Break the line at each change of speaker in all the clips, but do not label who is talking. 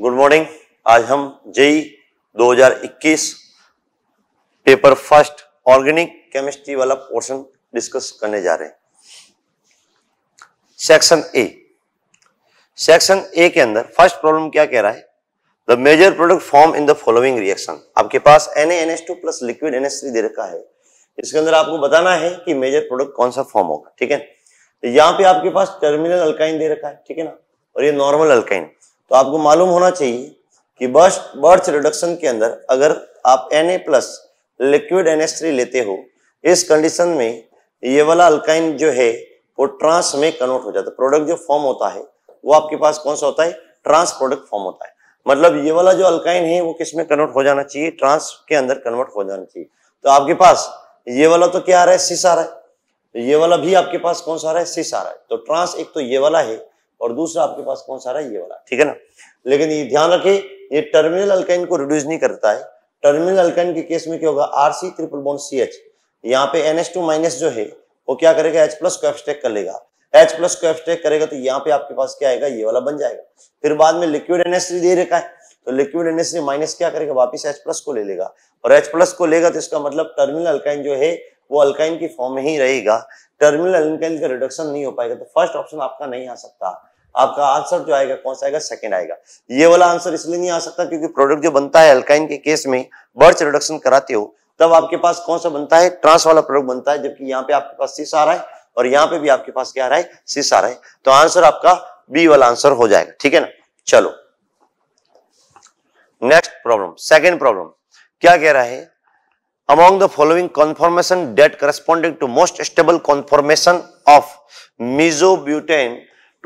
Good morning आज हम JEE 2021 paper first organic chemistry वाला पोर्शन डिस्कस करने जा रहे हैं सेक्शन ए सेक्शन ए के अंदर फर्स्ट प्रॉब्लम क्या कह रहा है the major product form in the following reaction आपके पास N NS two plus liquid three दे रखा है इसके अंदर आपको बताना है कि मेजर प्रोडक्ट कौन सा फॉर्म होगा ठीक है तो यहाँ पे आपके पास टर्मिनल अल्काइन दे रखा है ठीक है ना और ये नॉर्मल अल्काइन तो आपको मालूम होना चाहिए कि बर्स्ट बर्थ रिडक्शन के अंदर अगर आप एन प्लस लिक्विड एन लेते हो इस कंडीशन में ये वाला अल्काइन जो है वो ट्रांस में कन्वर्ट हो जाता है प्रोडक्ट जो फॉर्म होता है वो आपके पास कौन सा होता है ट्रांस प्रोडक्ट फॉर्म होता है मतलब ये वाला जो अल्काइन है वो किस में कन्वर्ट हो जाना चाहिए ट्रांस के अंदर कन्वर्ट हो जाना चाहिए तो आपके पास ये वाला तो क्या आ रहा है सिस आ रहा है ये वाला भी आपके पास कौन सा आ रहा है सिस आ रहा है तो ट्रांस एक तो ये वाला है और दूसरा आपके पास कौन सा रहा है ये वाला ठीक है ना लेकिन ये ध्यान रखे ये टर्मिनल अल्काइन को रिड्यूस नहीं करता है टर्मिनल अल्काइन के केस में क्या होगा R C triple bond C H यहाँ पे एन एच टू माइनस जो है वो क्या करेगा एच प्लस को एफस्टेक कर लेगा एच प्लस को एफस्टेक करेगा तो यहाँ पे आपके पास क्या आएगा ये वाला बन जाएगा फिर बाद में लिक्विड एनएस दे रखा है तो लिक्विड एनएस माइनस क्या करेगा वापिस एच प्लस को ले लेगा और एच प्लस को लेगा तो इसका मतलब टर्मिनल अल्काइन जो है वो अल्काइन की फॉर्म में ही रहेगा टर्मिनल एल्केन का रिडक्शन नहीं हो पाएगा तो फर्स्ट ऑप्शन आपका नहीं आ सकता आपका आंसर जो आएगा कौन सा आएगा सेकंड आएगा ये वाला आंसर इसलिए नहीं आ सकता क्योंकि प्रोडक्ट जो बनता है एल्काइन के केस में बर्च रिडक्शन कराते हो तब आपके पास कौन सा बनता है ट्रांस वाला प्रोडक्ट बनता है जबकि यहाँ पे आपके पास सिस आ रहा है और यहाँ पे भी आपके पास क्या आ रहा है सिस आ रहा है तो आंसर आपका बी वाला आंसर हो जाएगा ठीक है ना चलो नेक्स्ट प्रॉब्लम सेकेंड प्रॉब्लम क्या कह रहा है among the following conformation that corresponding to most stable conformation of mesobutane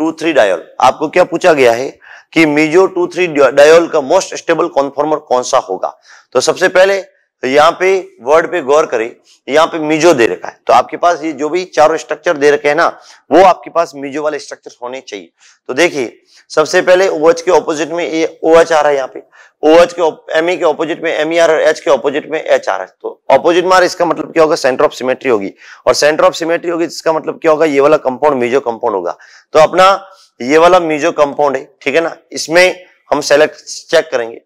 2,3 diol आपको क्या पूछा गया है कि मीजो 2,3 डायल का मोस्ट स्टेबल कॉन्फॉर्मर कौन सा होगा तो सबसे पहले तो यहाँ पे वर्ड पे गौर करें यहाँ पे मिजो दे रखा है तो आपके पास ये जो भी चारों स्ट्रक्चर दे रखे हैं ना वो आपके पास मिजो वाले स्ट्रक्चर होने चाहिए तो देखिए सबसे पहले ओ के ऑपोजिट में ये ओ आ रहा है यहाँ पे okay M E e के ऑपोजिट में एम ई आर एच के ऑपोजिट में एच आ रहा है तो ऑपोजिट मार इसका मतलब क्या होगा सेंटर ऑफ सिमेट्री होगी और सेंटर ऑफ सिमेट्री होगी तो इसका मतलब क्या होगा ये वाला कंपाउंड मिजो कंपाउंड होगा तो अपना ये वाला मिजो कंपाउंड है ठीक है ना इसमें हम सेलेक्ट चेक करेंगे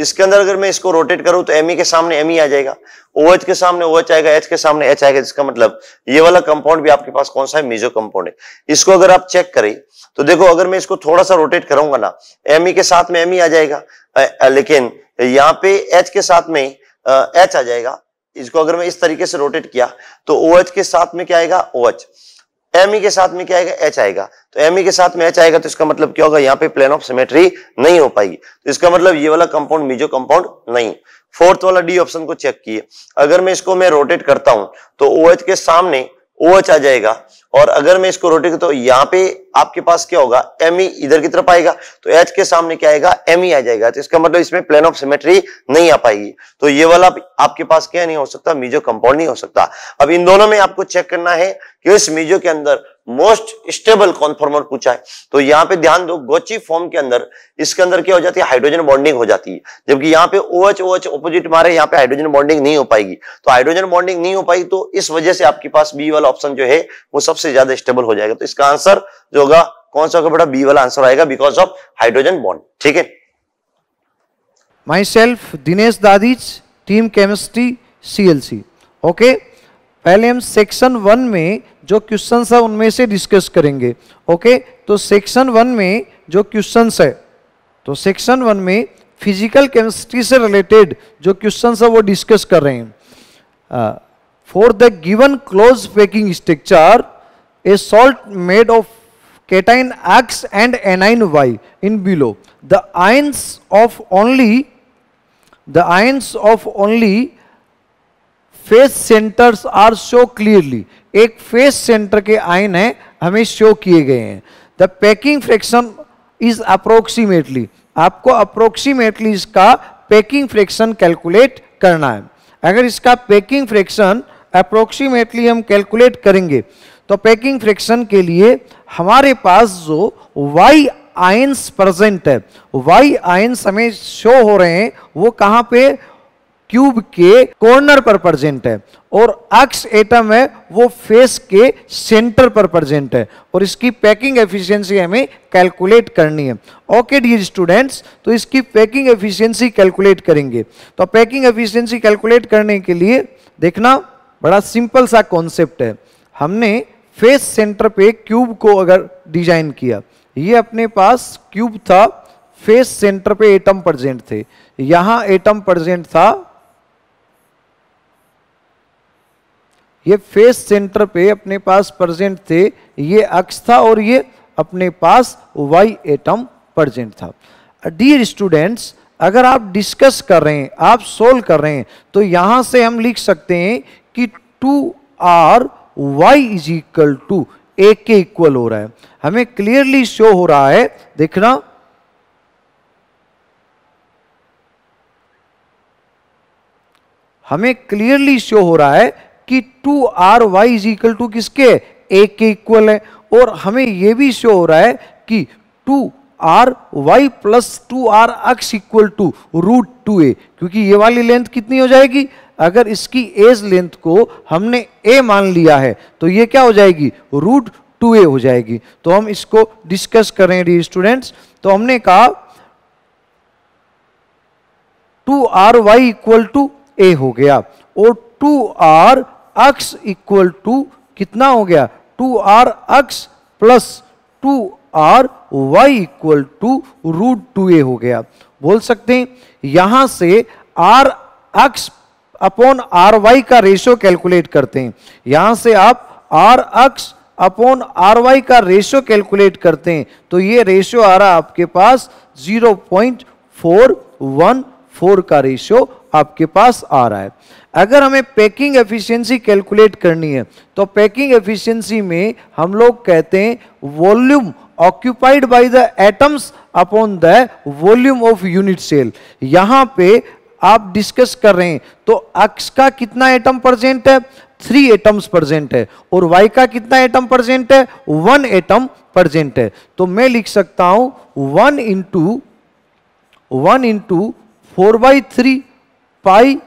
इसके अंदर अगर मैं इसको रोटेट करूं तो एम के सामने एम आ जाएगा ओ OH के सामने ओ OH आएगा एच के सामने एच आएगा जिसका मतलब ये वाला कंपाउंड भी आपके पास कौन सा है मीजो कंपाउंड है इसको अगर आप चेक करें तो देखो अगर मैं इसको थोड़ा सा रोटेट करूंगा ना एम के साथ में एम आ जाएगा आ, आ, लेकिन यहाँ पे एच के साथ में एच आ जाएगा इसको अगर मैं इस तरीके से रोटेट किया तो ओ OH के साथ में क्या आएगा O OH. M E e के साथ में क्या आएगा एच आएगा तो एम ई e के साथ में एच आएगा तो इसका मतलब क्या होगा यहाँ पे प्लेन ऑफ सिमेट्री नहीं हो पाएगी तो इसका मतलब ये वाला कंपाउंड मीजो कंपाउंड नहीं फोर्थ वाला डी ऑप्शन को चेक किए अगर मैं इसको मैं रोटेट करता हूं तो ओ OH के सामने ओ OH आ जाएगा और अगर मैं इसको रोटेट तो यहाँ पे आपके पास क्या होगा एम e इधर की तरफ आएगा तो एच के सामने क्या आएगा एम e आ जाएगा तो इसका मतलब इसमें प्लेन ऑफ सिमेट्री नहीं आ पाएगी तो ये वाला आपके पास क्या नहीं हो सकता मीजो कंपाउंड नहीं हो सकता अब इन दोनों में आपको चेक करना है कि इस मीजो के अंदर मोस्ट स्टेबल कॉन्फॉर्मर पूछा है तो यहाँ पे ध्यान दो गोची फॉर्म के अंदर इसके अंदर क्या हो जाती है हाइड्रोजन बॉन्डिंग हो जाती है जबकि यहाँ पे ओएच ओएच ओ ऑपोजिट मारे यहाँ पे हाइड्रोजन बॉन्डिंग नहीं हो पाएगी तो हाइड्रोजन बॉन्डिंग नहीं हो पाएगी तो इस वजह से आपके पास बी वाला ऑप्शन जो है वो सबसे ज्यादा स्टेबल हो जाएगा तो इसका आंसर जो होगा कौन सा बड़ा बी वाला आंसर आएगा बिकॉज ऑफ हाइड्रोजन बॉन्ड ठीक है
माई सेल्फ दिनेश दादीज टीम केमिस्ट्री सी ओके okay? पहले हम सेक्शन वन में जो क्वेश्चन है उनमें से डिस्कस करेंगे ओके तो सेक्शन वन में जो क्वेश्चन है तो सेक्शन वन में फिजिकल केमिस्ट्री से रिलेटेड जो क्वेश्चन है वो डिस्कस कर रहे हैं for the given close packing structure a salt made of cation X and anion Y in below the ions of only the ions of only face centres are show clearly एक face centre के ion है हमें show किए गए हैं the packing fraction is approximately आपको approximately इसका packing fraction calculate करना है अगर इसका पैकिंग फ्रैक्शन अप्रोक्सीमेटली हम कैलकुलेट करेंगे तो पैकिंग फ्रैक्शन के लिए हमारे पास जो वाई आयंस प्रेजेंट है वाई आयंस हमें शो हो रहे हैं वो कहाँ पे क्यूब के कॉर्नर पर प्रेजेंट है और अक्स एटम है वो फेस के सेंटर पर प्रेजेंट है और इसकी पैकिंग एफिशिएंसी हमें कैलकुलेट करनी है ओके डी स्टूडेंट्स तो इसकी पैकिंग एफिशिएंसी कैलकुलेट करेंगे तो पैकिंग एफिशिएंसी कैलकुलेट करने के लिए देखना बड़ा सिंपल सा कॉन्सेप्ट है हमने फेस सेंटर पे क्यूब को अगर डिजाइन किया ये अपने पास क्यूब था फेस सेंटर पे एटम प्रेजेंट थे यहाँ एटम प्रेजेंट था ये फेस सेंटर पे अपने पास प्रेजेंट थे ये अक्ष था और ये अपने पास वाई एटम प्रेजेंट था डियर स्टूडेंट्स अगर आप डिस्कस कर रहे हैं आप सोल्व कर रहे हैं तो यहां से हम लिख सकते हैं कि two R Y is equal to A के इक्वल हो रहा है हमें क्लियरली शो हो रहा है देखना हमें क्लियरली शो हो रहा है कि two R Y is equal to किसके ए के इक्वल है और हमें यह भी शो हो रहा है कि two R Y plus two R X equal to root two A क्योंकि ये वाली लेंथ कितनी हो जाएगी अगर इसकी एज लेंथ को हमने ए मान लिया है तो ये क्या हो जाएगी रूट टू ए हो जाएगी तो हम इसको डिस्कस करें डी स्टूडेंट्स तो हमने कहा two R Y equal to A हो गया और two R X equal to कितना हो गया two R X plus two R Y equal to root two A हो गया बोल सकते हैं यहां से R X upon R Y का रेशियो कैलकुलेट करते हैं यहां से आप R X upon R Y का रेशियो कैलकुलेट करते हैं तो ये रेशियो आ रहा आपके पास 0.414 का रेशियो आपके पास आ रहा है अगर हमें पैकिंग एफिशिएंसी कैलकुलेट करनी है तो पैकिंग एफिशिएंसी में हम लोग कहते हैं volume occupied by the atoms upon the volume of unit cell यहां पे आप डिस्कस कर रहे हैं तो अक्स का कितना एटम प्रजेंट है थ्री एटम्स प्रजेंट है और वाई का कितना एटम प्रजेंट है वन एटम प्रजेंट है तो मैं लिख सकता हूं one into one into four by three pi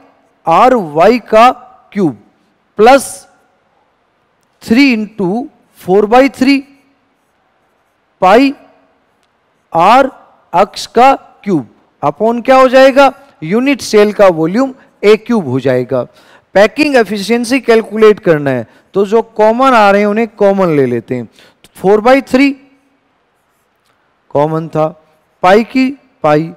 R Y का cube plus three into four by three pi R X का क्यूब अपॉन क्या हो जाएगा यूनिट सेल का वॉल्यूम ए क्यूब हो जाएगा पैकिंग एफिशिएंसी कैलकुलेट करना है तो जो कॉमन आ रहे हैं उन्हें कॉमन ले लेते हैं फोर बाई थ्री कॉमन था पाई की पाई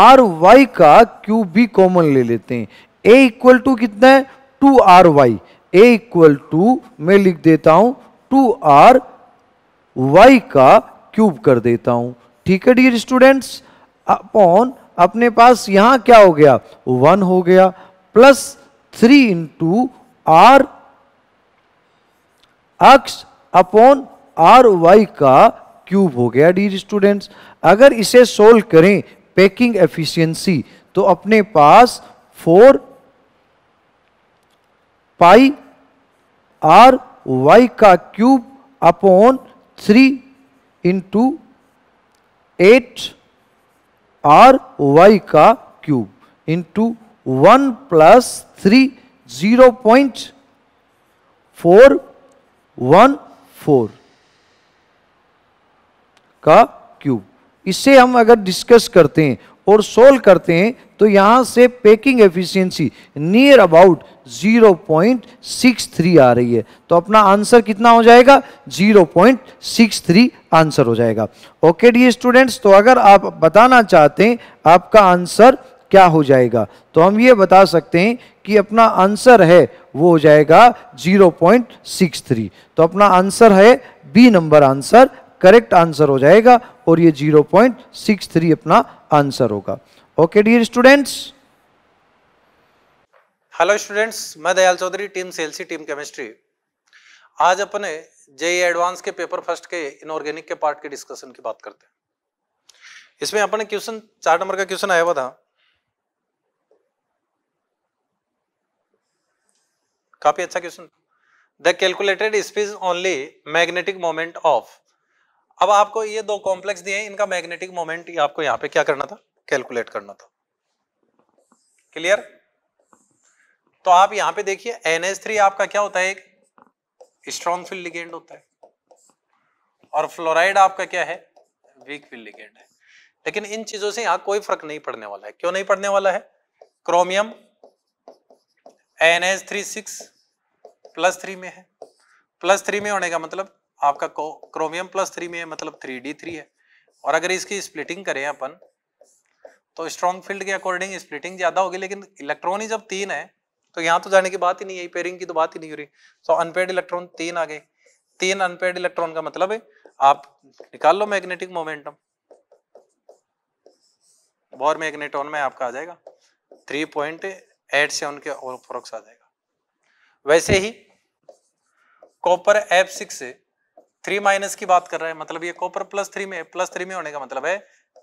आर वाई का क्यूब भी कॉमन ले लेते हैं ए इक्वल टू कितना है two R Y A equal to मैं लिख देता हूं टू आर वाई का क्यूब कर देता हूं ठीक है डियर स्टूडेंट्स अपॉन अपने पास यहां क्या हो गया वन हो गया plus three into R X upon R Y का क्यूब हो गया डी स्टूडेंट्स अगर इसे सोल्व करें पैकिंग एफिशिएंसी तो अपने पास फोर पाई आर वाई का cube upon three into eight R Y का cube into one plus three zero point four one four का क्यूब इसे हम अगर डिस्कस करते हैं और सोल्व करते हैं तो यहां से पैकिंग एफिशिएंसी नियर अबाउट 0.63 आ रही है तो अपना आंसर कितना हो जाएगा 0.63 आंसर हो जाएगा ओके डी स्टूडेंट्स तो अगर आप बताना चाहते हैं आपका आंसर क्या हो जाएगा तो हम ये बता सकते हैं कि अपना आंसर है वो हो जाएगा 0.63 तो अपना आंसर है B number answer correct answer हो जाएगा और ये 0.63 अपना आंसर होगा okay dear students
hello students मैं दयाल चौधरी टीम सेल्सी टीम केमिस्ट्री आज अपने जेई एडवांस e के पेपर फर्स्ट के इनऑर्गेनिक के पार्ट के डिस्कशन की बात करते हैं इसमें अपने क्वेश्चन चार नंबर का क्वेश्चन आया हुआ था काफी अच्छा question the calculated spin only magnetic moment of अब आपको ये दो कॉम्प्लेक्स दिए इनका मैग्नेटिक मोमेंट आपको यहां पे क्या करना था कैलकुलेट करना था क्लियर तो आप यहाँ पे देखिए थ्री आपका क्या होता है एक स्ट्रॉन्ग फील्ड लिगेंड होता है और फ्लोराइड आपका क्या है वीक फील्ड लिगेंड है लेकिन इन चीजों से यहां कोई फर्क नहीं पड़ने वाला है क्यों नहीं पड़ने वाला है chromium N three six plus three में है प्लस थ्री में होने का मतलब आपका क्रोमियम प्लस थ्री में है मतलब थ्री डी थ्री है और अगर इसकी स्प्लिटिंग करें अपन तो स्ट्रॉन्ग फील्ड के अकॉर्डिंग स्प्लिटिंग ज्यादा होगी लेकिन इलेक्ट्रॉन ही जब तीन है तो यहाँ तो जाने की बात ही नहीं है पेयरिंग की तो बात ही नहीं हो रही सो अनपेड इलेक्ट्रॉन तीन आ गए तीन अनपेड इलेक्ट्रॉन का मतलब है आप निकाल लो मैग्नेटिक मोमेंटम बोर मैग्नेटोन में आपका आ जाएगा थ्री पॉइंट एट सेवन के और प्रोक्स आ जाएगा वैसे ही कॉपर एफ सिक्स है, थ्री माइनस की बात कर रहा है मतलब ये कॉपर प्लस थ्री में प्लस थ्री में होने का मतलब है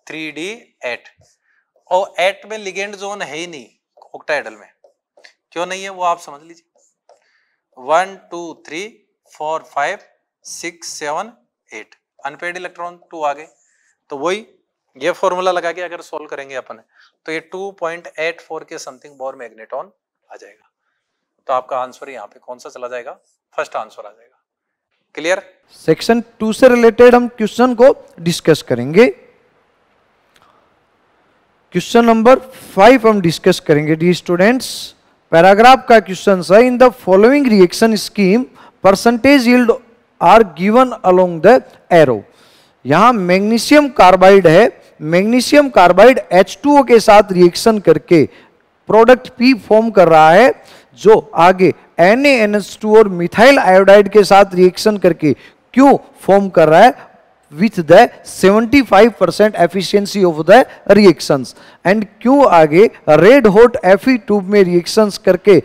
थ्री डी एट और एट में लिगेंड जोन है ही नहीं ऑक्टाइडल में क्यों नहीं है वो आप समझ लीजिए one two three four five six seven eight unpaired electron two आगे तो वही ये फॉर्मूला लगा के अगर सोल्व करेंगे अपन तो ये टू पॉइंट एट फोर के समथिंग बोर मैग्नेटॉन आ जाएगा तो आपका आंसर यहाँ पे कौन सा चला जाएगा फर्स्ट आंसर आ जाएगा क्लियर
सेक्शन टू से रिलेटेड हम क्वेश्चन को डिस्कस करेंगे क्वेश्चन नंबर फाइव हम डिस्कस करेंगे डी स्टूडेंट्स पैराग्राफ का क्वेश्चन है in the following reaction scheme percentage yield are given along the arrow यहां मैग्नीशियम कार्बाइड है मैग्नीशियम कार्बाइड H2O के साथ रिएक्शन करके प्रोडक्ट P फॉर्म कर रहा है जो आगे एन टू और मिथाइल आयोडाइड के साथ रिएक्शन करके क्यों फॉर्म कर रहा है with the 75 percent efficiency of the reaction and क्यों आगे रेड हॉट एफ ट्यूब में रिएक्शन करके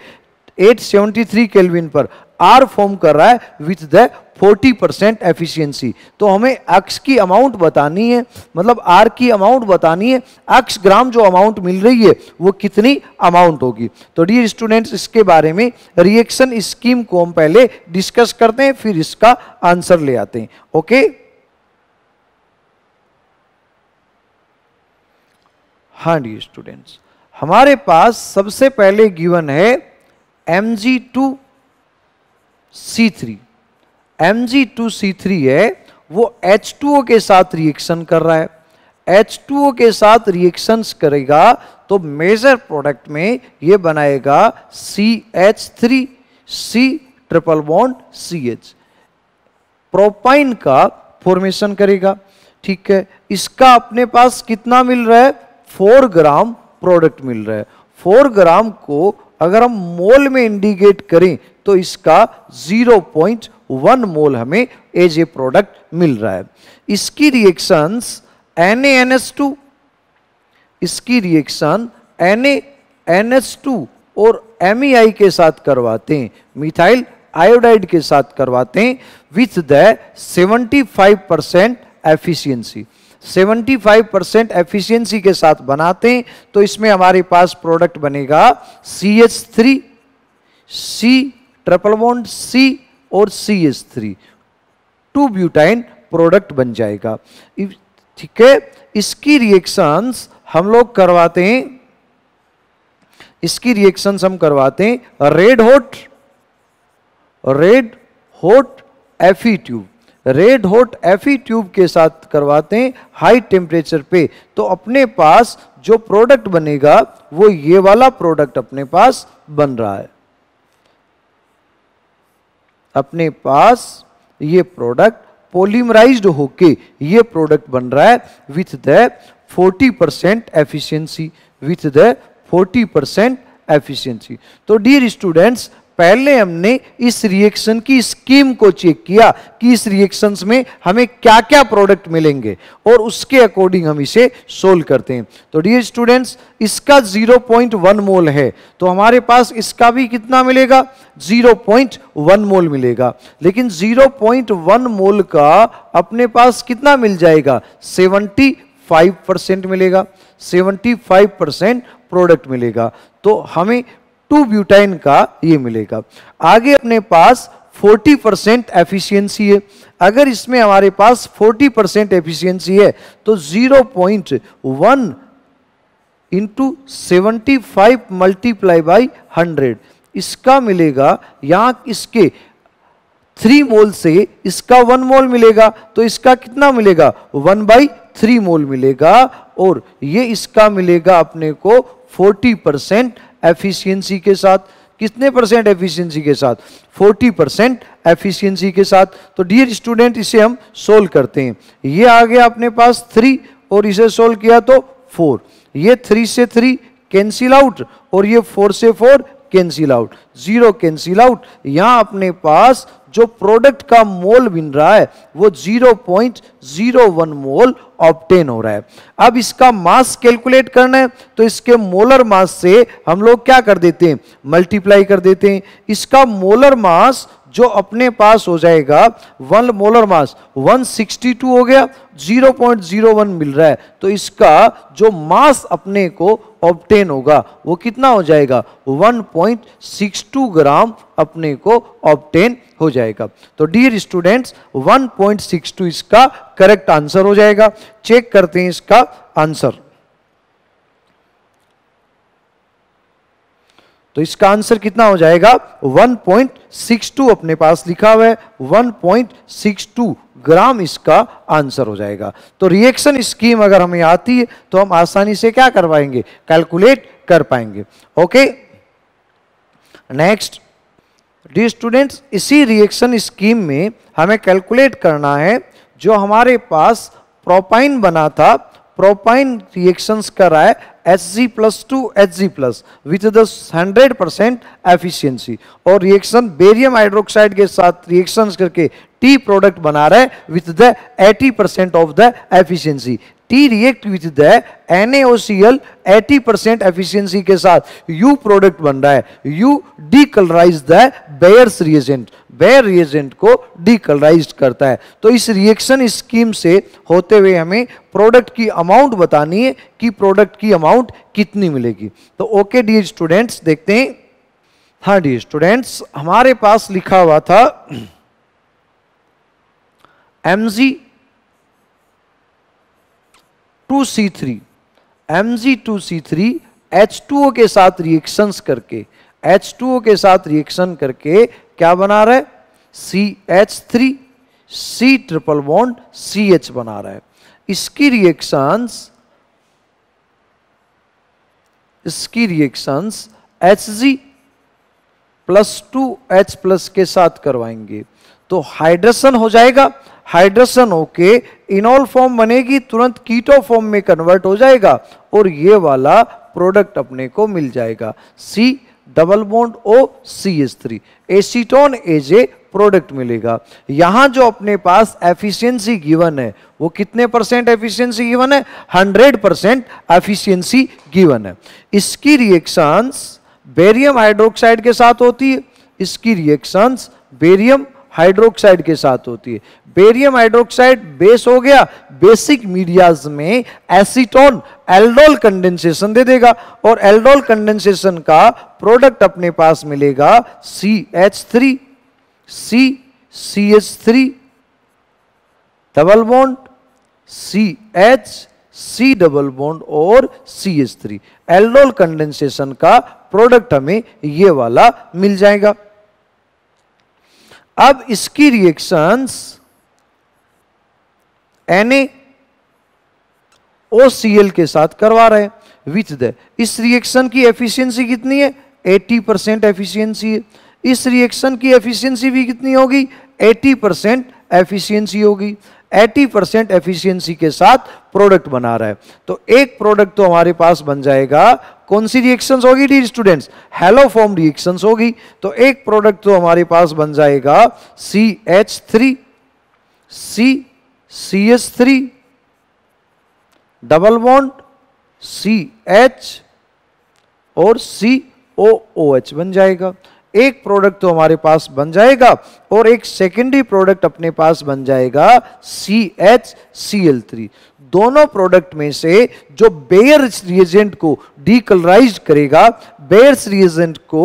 873 केल्विन पर आर फॉर्म कर रहा है with the forty percent efficiency तो हमें एक्स की अमाउंट बतानी है मतलब आर की अमाउंट बतानी है एक्स ग्राम जो अमाउंट मिल रही है वो कितनी अमाउंट होगी तो डी स्टूडेंट्स इसके बारे में रिएक्शन स्कीम को हम पहले डिस्कस करते हैं फिर इसका आंसर ले आते हैं ओके हाँ डी स्टूडेंट्स हमारे पास सबसे पहले गिवन है M G two C three Mg2C3 है वो H2O के साथ रिएक्शन कर रहा है H2O के साथ रिएक्शंस करेगा तो मेजर प्रोडक्ट में ये बनाएगा CH3 C triple bond CH propyne का फॉर्मेशन करेगा ठीक है इसका अपने पास कितना मिल रहा है फोर ग्राम प्रोडक्ट मिल रहा है फोर ग्राम को अगर हम मोल में इंडिकेट करें तो इसका जीरो पॉइंट वन मोल हमें एज ए प्रोडक्ट मिल रहा है इसकी रिएक्शंस एन एनएस टू इसकी रिएक्शन एन एनएस टू और एम e के साथ करवाते हैं मिथाइल आयोडाइड के साथ करवाते हैं with the 75 percent efficiency 75 percent efficiency के साथ बनाते हैं तो इसमें हमारे पास प्रोडक्ट बनेगा C H three C triple bond C और C S three two butyne product बन जाएगा ठीक है इसकी रिएक्शंस हम लोग करवाते हैं इसकी रिएक्शंस हम करवाते हैं रेड होट रेड होट एफी ट्यूब रेड होट एफी ट्यूब के साथ करवाते हैं हाई टेम्परेचर पे तो अपने पास जो प्रोडक्ट बनेगा वो ये वाला प्रोडक्ट अपने पास बन रहा है अपने पास ये प्रोडक्ट पोलीमराइज्ड होके ये प्रोडक्ट बन रहा है with the 40 percent efficiency with the 40 percent efficiency तो डियर स्टूडेंट्स पहले हमने इस रिएक्शन की स्कीम को चेक किया कि इस रिएक्शन में हमें क्या क्या प्रोडक्ट मिलेंगे और उसके अकॉर्डिंग हम इसे सोल्व करते हैं तो डी स्टूडेंट्स इसका 0.1 मोल है तो हमारे पास इसका भी कितना मिलेगा 0.1 मोल मिलेगा लेकिन 0.1 मोल का अपने पास कितना मिल जाएगा 75 परसेंट मिलेगा 75 परसेंट प्रोडक्ट मिलेगा तो हमें टू ब्यूटाइन का ये मिलेगा आगे अपने पास 40 परसेंट एफिशियंसी है अगर इसमें हमारे पास 40 परसेंट एफिशियंसी है तो 0.1 point one into seventy multiply by hundred इसका मिलेगा यहाँ इसके थ्री मोल से इसका वन मोल मिलेगा तो इसका कितना मिलेगा वन बाई थ्री मोल मिलेगा और ये इसका मिलेगा अपने को फोर्टी परसेंट एफिशिएंसी के साथ कितने परसेंट एफिशिएंसी के साथ 40 परसेंट एफिशियंसी के साथ तो डियर स्टूडेंट इसे हम सोल्व करते हैं ये आ गया अपने पास थ्री और इसे सोल्व किया तो फोर ये थ्री से थ्री कैंसिल आउट और ये फोर से four cancel out zero cancel out यहां अपने पास जो प्रोडक्ट का मोल बन रहा है वो 0.01 मोल ऑप्टेन हो रहा है अब इसका मास कैलकुलेट करना है तो इसके मोलर मास से हम लोग क्या कर देते हैं मल्टीप्लाई कर देते हैं इसका मोलर मास जो अपने पास हो जाएगा वन मोलर मास 162 हो गया 0.01 मिल रहा है तो इसका जो मास अपने को ऑप्टेन होगा वो कितना हो जाएगा 1.62 ग्राम अपने को ऑप्टेन हो जाएगा तो डियर स्टूडेंट्स 1.62 इसका करेक्ट आंसर हो जाएगा चेक करते हैं इसका आंसर तो इसका आंसर कितना हो जाएगा 1.62 अपने पास लिखा हुआ है 1.62 ग्राम इसका आंसर हो जाएगा तो रिएक्शन स्कीम अगर हमें आती है तो हम आसानी से क्या कर पाएंगे कैलकुलेट कर पाएंगे ओके नेक्स्ट डी स्टूडेंट्स इसी रिएक्शन स्कीम में हमें कैलकुलेट करना है जो हमारे पास प्रोपाइन बना था प्रोपाइन रिएक्शंस है H G plus two H G plus with the hundred percent efficiency और रिएक्शन बेरियम हाइड्रोक्साइड के साथ रिएक्शन करके टी प्रोडक्ट बना रहे with the eighty percent of the efficiency T react with the eighty percent efficiency के साथ U product बन रहा है U decolourise the Baeyer's reagent Baeyer reagent को डीकलराइज करता है तो इस रिएक्शन स्कीम से होते हुए हमें प्रोडक्ट की अमाउंट बतानी है कि प्रोडक्ट की अमाउंट कितनी मिलेगी तो ओके डी स्टूडेंट्स देखते हैं हाँ डी स्टूडेंट्स हमारे पास लिखा हुआ था M G H2C3 Mg2C3 H2O के साथ रिएक्शंस करके H2O के साथ रिएक्शन करके क्या बना रहा है C H three C triple bond C H बना रहा है इसकी रिएक्शंस इसकी reactions H G plus two H plus के साथ करवाएंगे तो हाइड्रेशन हो जाएगा हाइड्रोजन होके इनॉल फॉर्म बनेगी तुरंत कीटो फॉर्म में कन्वर्ट हो जाएगा और ये वाला प्रोडक्ट अपने को मिल जाएगा C double bond O C S three acetone as a product मिलेगा यहां जो अपने पास एफिशिएंसी गिवन है वो कितने परसेंट एफिशिएंसी गिवन है 100 परसेंट एफिशियंसी गिवन है इसकी रिएक्शंस बेरियम हाइड्रोक्साइड के साथ होती है इसकी रिएक्शंस बेरियम हाइड्रोक्साइड के साथ होती है बेरियम हाइड्रोक्साइड बेस हो गया बेसिक मीडियाज में एसीटोन एल्डोल कंडेंसेशन दे देगा और एल्डोल कंडेंसेशन का प्रोडक्ट अपने पास मिलेगा C H three C C H three double bond C H C double bond और C H three aldol condensation का प्रोडक्ट हमें ये वाला मिल जाएगा अब इसकी रिएक्शंस एन एल के साथ करवा रहे विथ द इस रिएक्शन की एफिशिएंसी कितनी है 80 परसेंट एफिशियंसी है इस रिएक्शन की एफिशिएंसी भी कितनी होगी 80 परसेंट एफिशियंसी होगी 80 परसेंट एफिशियंसी के साथ प्रोडक्ट बना रहा है तो एक प्रोडक्ट तो हमारे पास बन जाएगा कौन सी रिएक्शंस होगी dear students hello form reactions होगी तो एक प्रोडक्ट तो हमारे पास बन जाएगा C H three C C H three double bond C H और सी ओ ओ एच बन जाएगा एक प्रोडक्ट तो हमारे पास बन जाएगा और एक सेकेंडरी प्रोडक्ट अपने पास बन जाएगा C H C L three दोनों प्रोडक्ट में से जो बेयर रिएजेंट को डीकलराइज करेगा बेयर रिएजेंट को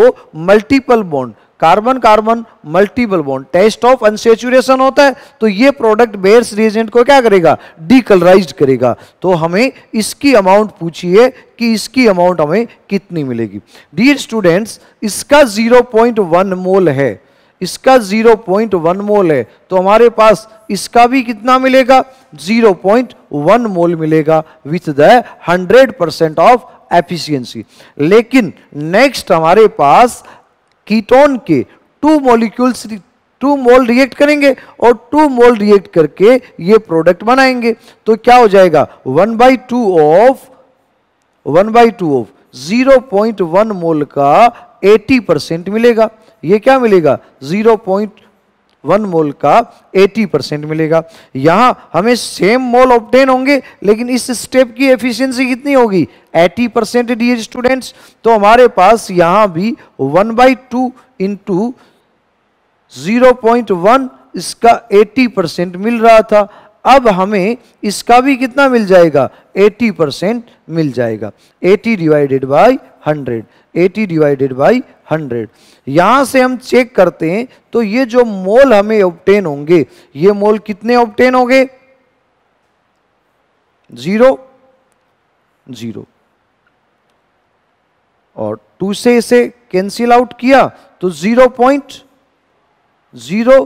multiple bond carbon carbon multiple bond test of unsaturation होता है तो ये प्रोडक्ट बेयर्स रिएजेंट को क्या करेगा डीकलराइज करेगा तो हमें इसकी अमाउंट पूछिए कि इसकी अमाउंट हमें कितनी मिलेगी डियर स्टूडेंट्स इसका 0.1 मोल है इसका जीरो पॉइंट वन मोल है तो हमारे पास इसका भी कितना मिलेगा जीरो पॉइंट वन मोल मिलेगा with the hundred percent of efficiency लेकिन नेक्स्ट हमारे पास कीटोन के two molecules two mole react करेंगे और टू मोल रिएक्ट करके ये प्रोडक्ट बनाएंगे तो क्या हो जाएगा one by two of one by two of zero point one mole का एटी परसेंट मिलेगा ये क्या मिलेगा 0.1 मोल का 80 परसेंट मिलेगा यहां हमें सेम मोल ऑप्टेन होंगे लेकिन इस स्टेप की एफिशिएंसी कितनी होगी 80 परसेंट डी स्टूडेंट्स तो हमारे पास यहां भी 1 बाई टू इंटू जीरो इसका 80 परसेंट मिल रहा था अब हमें इसका भी कितना मिल जाएगा 80 परसेंट मिल जाएगा 80 डिवाइडेड बाय 100 80 डिवाइडेड बाय 100 यहां से हम चेक करते हैं तो ये जो मोल हमें ऑप्टेन होंगे ये मोल कितने ऑप्टेन होंगे जीरो जीरो और टू से इसे कैंसिल आउट किया तो zero point zero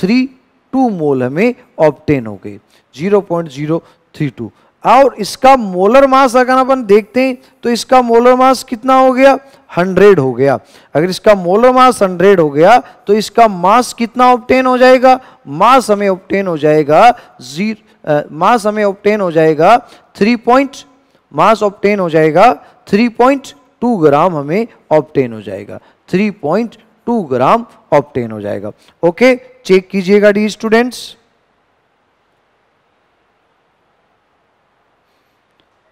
three two mole हमें ऑप्टेन हो गए zero point zero three two और इसका मोलर मास अगर अपन देखते हैं तो इसका मोलर मास कितना हो गया 100 हो गया अगर इसका मोलर मास 100 हो गया तो इसका मास कितना ऑप्टेन हो जाएगा मास हमें ऑप्टेन हो जाएगा जीरो मास हमें ऑप्टेन हो जाएगा थ्री पॉइंट मास ऑप्टेन हो जाएगा थ्री पॉइंट टू ग्राम हमें ऑप्टेन हो जाएगा three point two gram obtain हो जाएगा ओके चेक कीजिएगा डी स्टूडेंट्स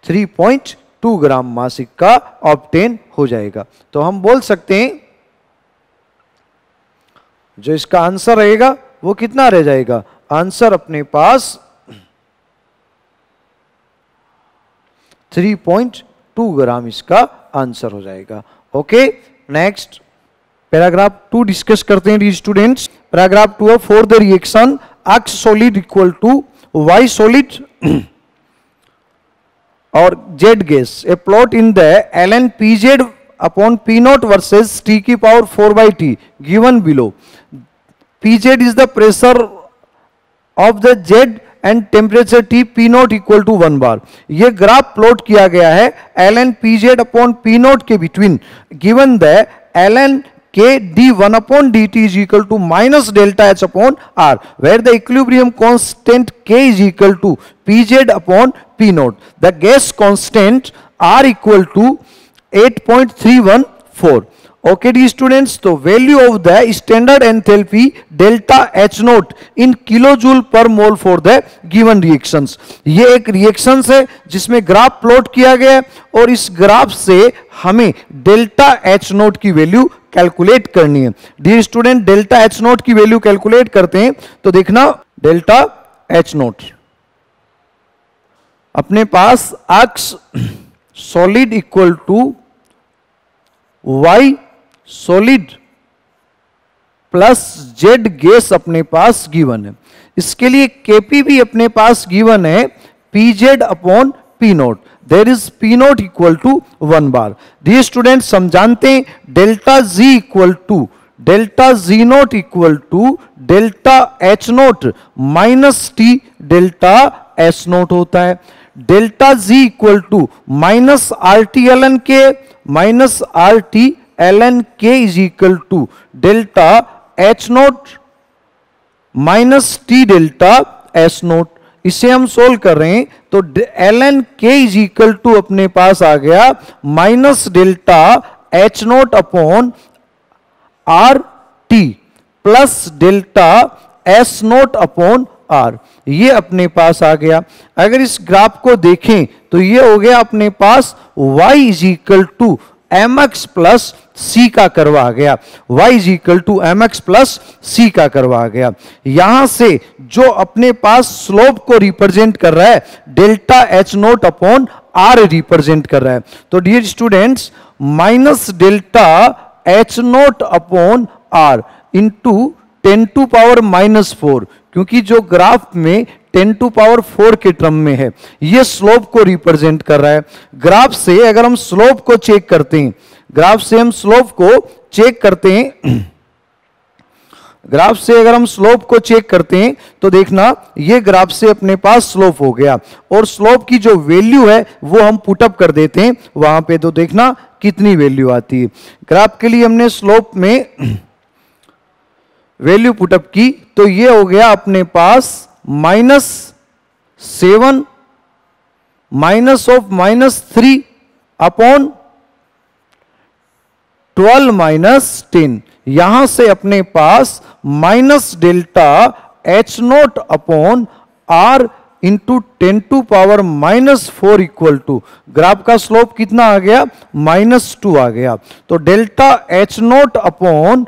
3.2 ग्राम मासिक का ऑप्टेन हो जाएगा तो हम बोल सकते हैं जो इसका आंसर रहेगा वो कितना रह जाएगा आंसर अपने पास 3.2 ग्राम इसका आंसर हो जाएगा okay next paragraph two discuss करते हैं students paragraph two for the reaction X solid equal to Y solid और Z gas a plot in the L N P Z upon P naught versus T की power four by T given below P Z is the pressure of the Z and temperature T P naught equal to one bar ये graph plot किया गया है L N P Z upon P naught के between given the L N K D one upon D T is equal to minus delta H upon R where the equilibrium constant K is equal to P Z upon P naught. The gas constant R equal to 8.314. Okay, dear students, the value of the standard enthalpy delta H naught in kilojoule per mole for the given reactions ये एक reactions है जिसमें graph plot किया गया है और इस graph से हमें डेल्टा एच नोट की वैल्यू कैलकुलेट करनी है dear student delta H naught की वैल्यू कैलकुलेट करते हैं तो देखना डेल्टा एच नोट अपने पास X solid equal to Y solid plus Z gas अपने पास गिवन है इसके लिए केपी भी अपने पास गिवन है P Z upon P naught there is P naught equal to one bar dear student समझाते हैं delta G equal to delta G naught equal to delta H naught minus T delta S naught होता है delta G equal to minus R T L N K minus R T L N K is equal to delta H naught minus T delta S naught इसे हम solve कर रहे हैं तो L N K is equal to अपने पास आ गया minus delta H note upon R T plus delta S not upon R ये अपने पास आ गया अगर इस ग्राफ को देखें तो ये हो गया अपने पास y is equal to M X plus C का करवा गया y is equal to M X plus C का करवा गया यहां से जो अपने पास स्लोप को रिप्रेजेंट कर रहा है delta H note upon R represent कर रहा है तो dear students minus delta H note upon R into ten to power minus four क्योंकि जो ग्राफ में 10 टू पावर 4 के ट्रम में है ये स्लोप को रिप्रेजेंट कर रहा है ग्राफ से अगर हम स्लोप को चेक करते हैं ग्राफ से हम स्लोप को चेक करते हैं ग्राफ से अगर हम स्लोप को चेक करते हैं तो देखना ये ग्राफ से अपने पास स्लोप हो गया और स्लोप की जो वैल्यू है वो हम पुटअप कर देते हैं वहां पे तो देखना कितनी वैल्यू आती है ग्राफ के लिए हमने स्लोप में वैल्यू पुटअप की तो ये हो गया अपने पास minus seven minus of minus three upon twelve minus ten यहां से अपने पास minus delta H naught upon R into ten to power minus four equal to graph का स्लोप कितना आ गया माइनस टू आ गया तो delta H naught upon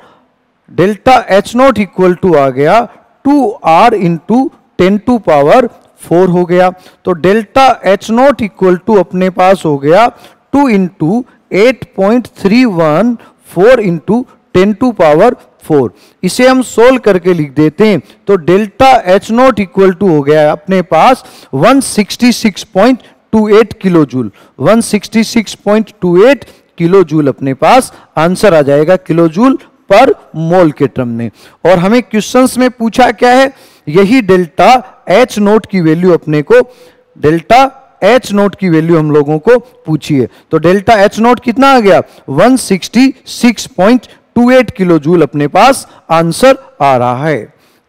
delta H naught equal to आ गया two R into ten to power four हो गया तो delta H naught equal to अपने पास हो गया two into eight point three one four into ten to power four इसे हम सोल्व करके लिख देते हैं तो delta H naught equal to हो गया अपने पास one sixty six point two eight kilo joule one sixty six point two eight kilo joule अपने पास आंसर आ जाएगा किलो जूल पर मोल के टर्म में और हमें क्वेश्चंस में पूछा क्या है यही डेल्टा एच नोट की वैल्यू अपने को डेल्टा एच नोट की वैल्यू हम लोगों को पूछी है तो डेल्टा एच नोट कितना आ गया 166.28 किलो जूल अपने पास आंसर आ रहा है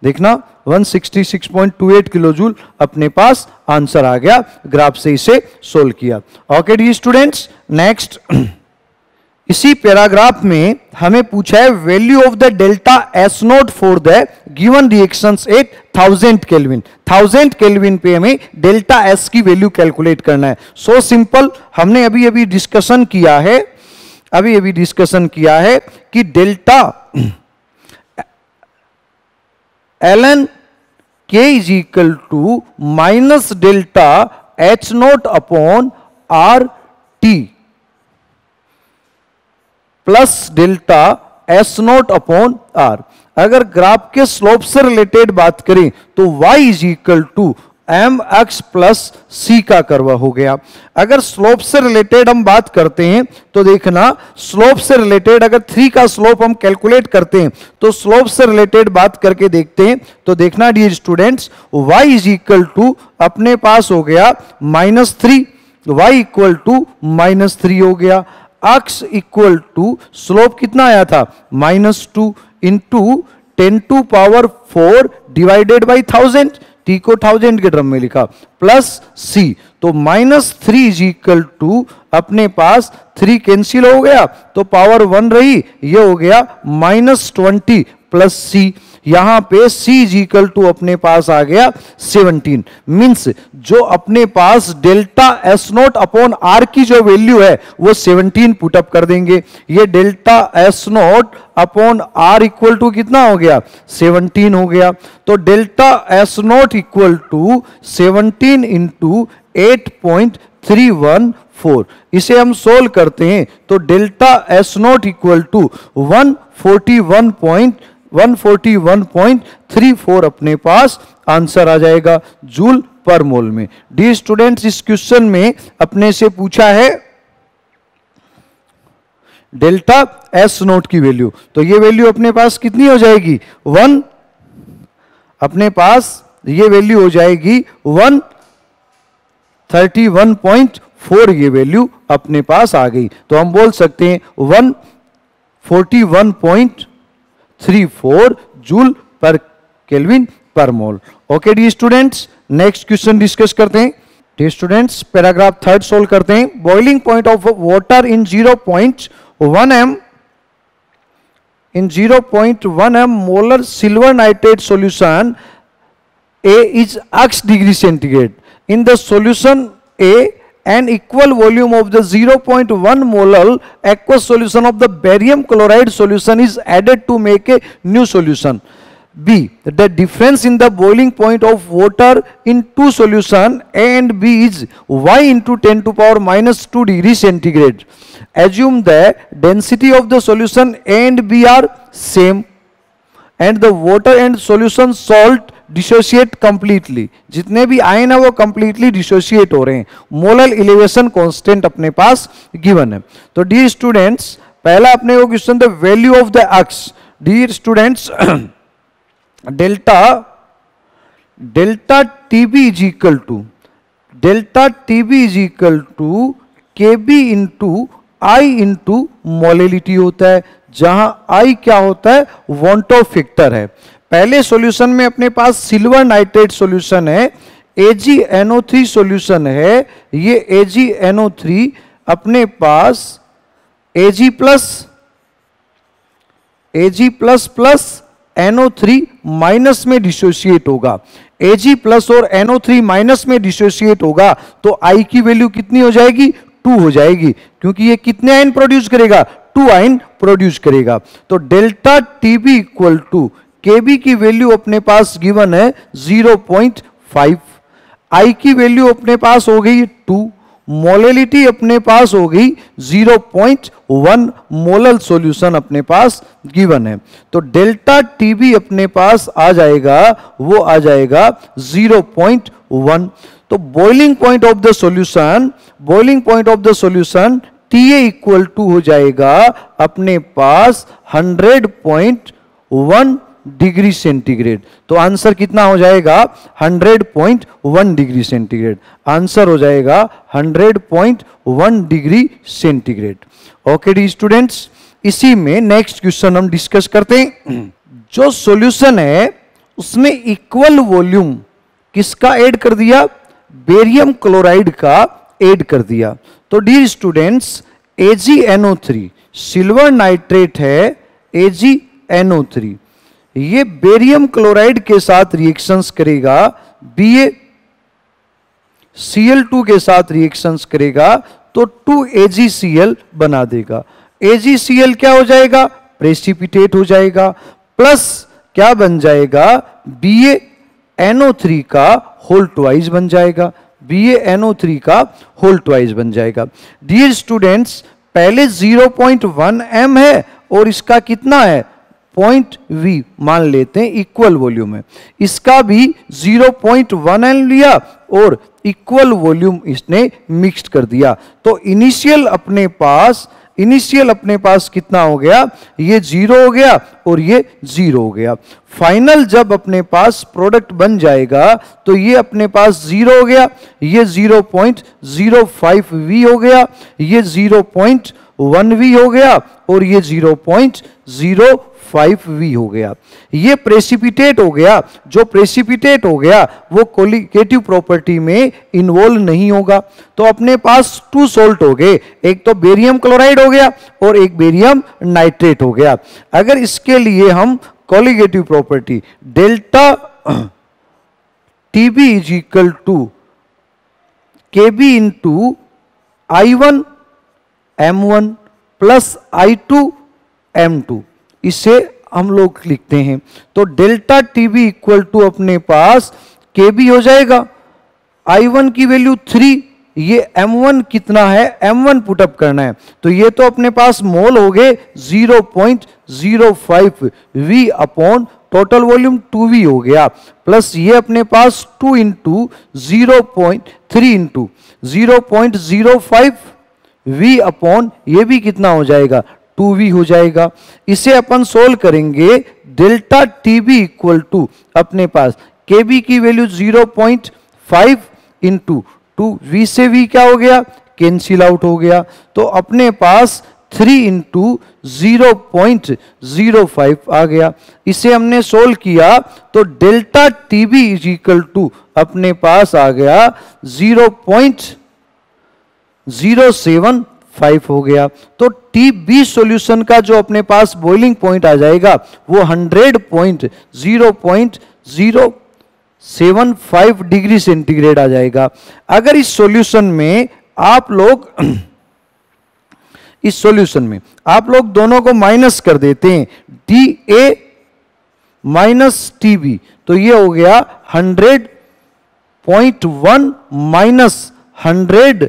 देखना 166.28 किलो जूल अपने पास आंसर आ गया ग्राफ से इसे सोल्व किया ओके डी स्टूडेंट्स नेक्स्ट इसी पैराग्राफ में हमें पूछा है value of the delta S naught for the given reaction at thousand kelvin thousand kelvin पे हमें डेल्टा एस की वैल्यू कैलकुलेट करना है सो so सिंपल हमने अभी अभी डिस्कशन किया है अभी अभी डिस्कशन किया है कि delta L N K is equal to minus delta H note upon R T plus delta S not upon R अगर ग्राफ के स्लोप से रिलेटेड बात करें तो Y is equal to M X plus C का करवा हो गया अगर स्लोप से रिलेटेड हम बात करते हैं तो देखना स्लोप से रिलेटेड अगर थ्री का स्लोप हम कैलकुलेट करते हैं तो स्लोप से रिलेटेड बात करके देखते हैं तो देखना dear students Y is equal to अपने पास हो गया minus three Y equal to minus three हो गया अक्स इक्वल टू स्लोप कितना आया था minus two in two ten to power four divided by thousand T को थाउजेंड के ड्रम में लिखा प्लस सी तो minus three is equal to अपने पास थ्री कैंसिल हो गया तो पावर वन रही ये हो गया माइनस ट्वेंटी प्लस सी यहां पे c इज इक्वल टू अपने पास आ गया 17 मींस जो अपने पास delta S not upon R की जो वैल्यू है वो 17 पुटअप कर देंगे ये delta S not upon R equal to कितना हो गया 17 हो गया तो delta S not equal to 17 into eight point three one four इसे हम सोल्व करते हैं तो delta S not equal to one forty one point 141.34 अपने पास आंसर आ जाएगा जूल पर मोल में डी स्टूडेंट्स इस क्वेश्चन में अपने से पूछा है डेल्टा एस नोट की वैल्यू तो ये वैल्यू अपने पास कितनी हो जाएगी वन अपने पास ये वैल्यू हो जाएगी one thirty one point four ये वैल्यू अपने पास आ गई तो हम बोल सकते हैं one forty one point four joule per kelvin per mole okay dear students next question discuss करते हैं dear students paragraph third solve करते हैं boiling point of water in zero point one M in zero point one M molar silver nitrate solution A is X degree centigrade in the solution A an equal volume of the 0.1 molar aqueous solution of the barium chloride solution is added to make a new solution. B. The difference in the boiling point of water in two solution A and B is Y into 10 to power minus 2 degree centigrade. Assume the density of the solution A and B are same and the water and solution salt dissociate completely जितने भी आए ना वो completely dissociate हो रहे हैं molal elevation constant अपने पास गिवन है तो डी स्टूडेंट्स पहला अपने वो question the value of the X dear students delta delta T B is equal to delta T B is equal to K B into I into molality होता है जहां आई क्या होता है वॉन्ट ऑफ फैक्टर है पहले सॉल्यूशन में अपने पास सिल्वर नाइट्रेट सॉल्यूशन है AgNO3 सॉल्यूशन है ये AgNO3 अपने पास Ag plus Ag plus plus NO3 minus में डिसोशिएट होगा Ag प्लस और NO3 माइनस में डिसोशिएट होगा तो I की वैल्यू कितनी हो जाएगी टू हो जाएगी क्योंकि ये कितने आयन प्रोड्यूस करेगा टू आयन प्रोड्यूस करेगा तो delta TB equal to KB की वैल्यू अपने पास गिवन है 0.5 आई की वैल्यू अपने पास हो गई टू मोलेलिटी अपने पास हो गई 0.1 मोलल सॉल्यूशन अपने पास गिवन है तो डेल्टा टीबी अपने पास आ जाएगा वो आ जाएगा 0.1 तो boiling point of the solution boiling point of the solution T A equal to हो जाएगा अपने पास hundred point one degree centigrade तो आंसर कितना हो जाएगा 100.1 डिग्री सेंटीग्रेड आंसर हो जाएगा 100.1 degree centigrade okay dear students इसी में नेक्स्ट क्वेश्चन हम डिस्कस करते हैं जो सॉल्यूशन है उसमें इक्वल वॉल्यूम किसका ऐड कर दिया बेरियम क्लोराइड का ऐड कर दिया तो dear students AGNO three silver nitrate है एनओ थ्री ये बेरियम क्लोराइड के साथ रिएक्शंस करेगा बी ए सीएल टू के साथ रिएक्शंस करेगा तो टू एजीसीएल बना देगा एजीसीएल क्या हो जाएगा प्रेसिपिटेट हो जाएगा प्लस क्या बन जाएगा बी ए एनओ थ्री का होल ट्वाइस बन जाएगा बी ए एनओ थ्री का होल ट्वाइस बन जाएगा डियर स्टूडेंट्स पहले 0.1 एम है और इसका कितना है पॉइंट वी मान लेते हैं इक्वल वॉल्यूम है इसका भी 0.1 पॉइंट लिया और इक्वल वॉल्यूम इसने मिक्स्ड कर दिया तो इनिशियल अपने पास इनिशियल अपने पास कितना हो गया ये जीरो हो गया और ये जीरो हो गया फाइनल जब अपने पास प्रोडक्ट बन जाएगा तो ये अपने पास जीरो हो गया ये zero point zero five V हो गया ये जीरो पॉइंट वन वी हो गया और ये zero point zero five V हो गया ये प्रेसिपिटेट हो गया जो प्रेसिपिटेट हो गया वो कोलिकेटिव प्रॉपर्टी में इन्वॉल्व नहीं होगा तो अपने पास टू सोल्ट हो गए एक तो बेरियम क्लोराइड हो गया और एक बेरियम नाइट्रेट हो गया अगर इसके लिए हम colligative property delta TB is equal to K B into I one M one plus I two M two इसे हम लोग लिखते हैं तो delta T B equal to अपने पास के बी हो जाएगा आई वन की वैल्यू थ्री ये एम वन कितना है एम वन पुटअप करना है तो ये तो अपने पास मोल हो गए zero point zero five V upon total volume two V हो गया प्लस ये अपने पास two into zero point three into zero point zero five v upon ये भी कितना हो जाएगा 2v हो जाएगा इसे अपन सोल्व करेंगे delta T B equal to अपने पास के बी की value 0.5 point five into two V से v क्या हो गया कैंसिल आउट हो गया तो अपने पास three into zero point zero five आ गया इसे हमने सोल्व किया तो delta T B is equal to अपने पास आ गया zero point zero seven five हो गया तो टी बी सोल्यूशन का जो अपने पास बॉइलिंग पॉइंट आ जाएगा वो hundred point zero point zero seven five degree centigrade आ जाएगा अगर इस सॉल्यूशन में आप लोग इस सॉल्यूशन में आप लोग दोनों को माइनस कर देते हैं D A minus T B तो ये हो गया hundred point one minus hundred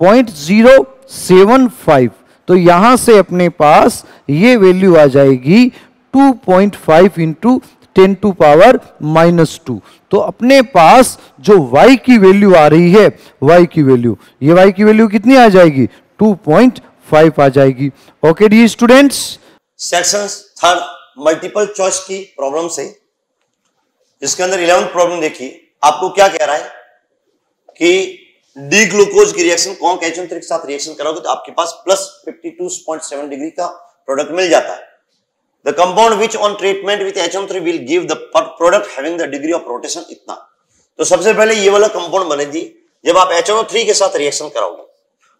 point zero seven five तो यहां से अपने पास ये वैल्यू आ जाएगी two point five into ten to power minus two तो अपने पास जो y की वैल्यू आ रही है y की वैल्यू ये y की वैल्यू कितनी आ जाएगी 2.5 आ जाएगी okay dear students section
third multiple choice की प्रॉब्लम से इसके अंदर इलेवंथ प्रॉब्लम देखिए आपको क्या कह रहा है कि डी ग्लूकोज की रिएक्शन कौन कैल्शियम के साथ रिएक्शन कराओगे तो आपके पास प्लस 52.7 डिग्री का प्रोडक्ट मिल जाता है the compound which on treatment with H three will give the product having the degree of rotation इतना तो सबसे पहले ये वाला कंपाउंड बने जी जब आप एच थ्री के साथ रिएक्शन कराओगे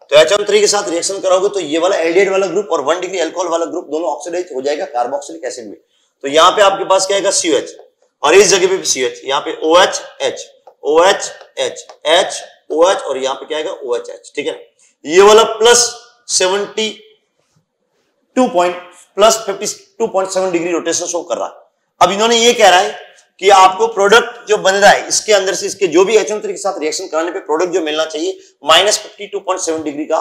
तो एच थ्री के साथ रिएक्शन कराओगे तो ये वाला एलडीएड वाला ग्रुप और वन डिग्री एल्कोहल वाला ग्रुप दोनों ऑक्सीडाइज हो जाएगा कार्बोक्सिलिक एसिड में तो यहाँ पे आपके पास क्या आएगा सीएच और इस जगह पे सीएच यहाँ पे O H H O H H H O OH और यहां पे क्या आएगा ओ एच ठीक है ये वाला plus seventy two point plus fifty two point seven degree rotation show कर रहा है अब इन्होंने ये कह रहा है कि आपको प्रोडक्ट जो बन रहा है इसके अंदर से इसके जो भी एच के साथ रिएक्शन कराने पे प्रोडक्ट जो मिलना चाहिए minus fifty two point seven degree का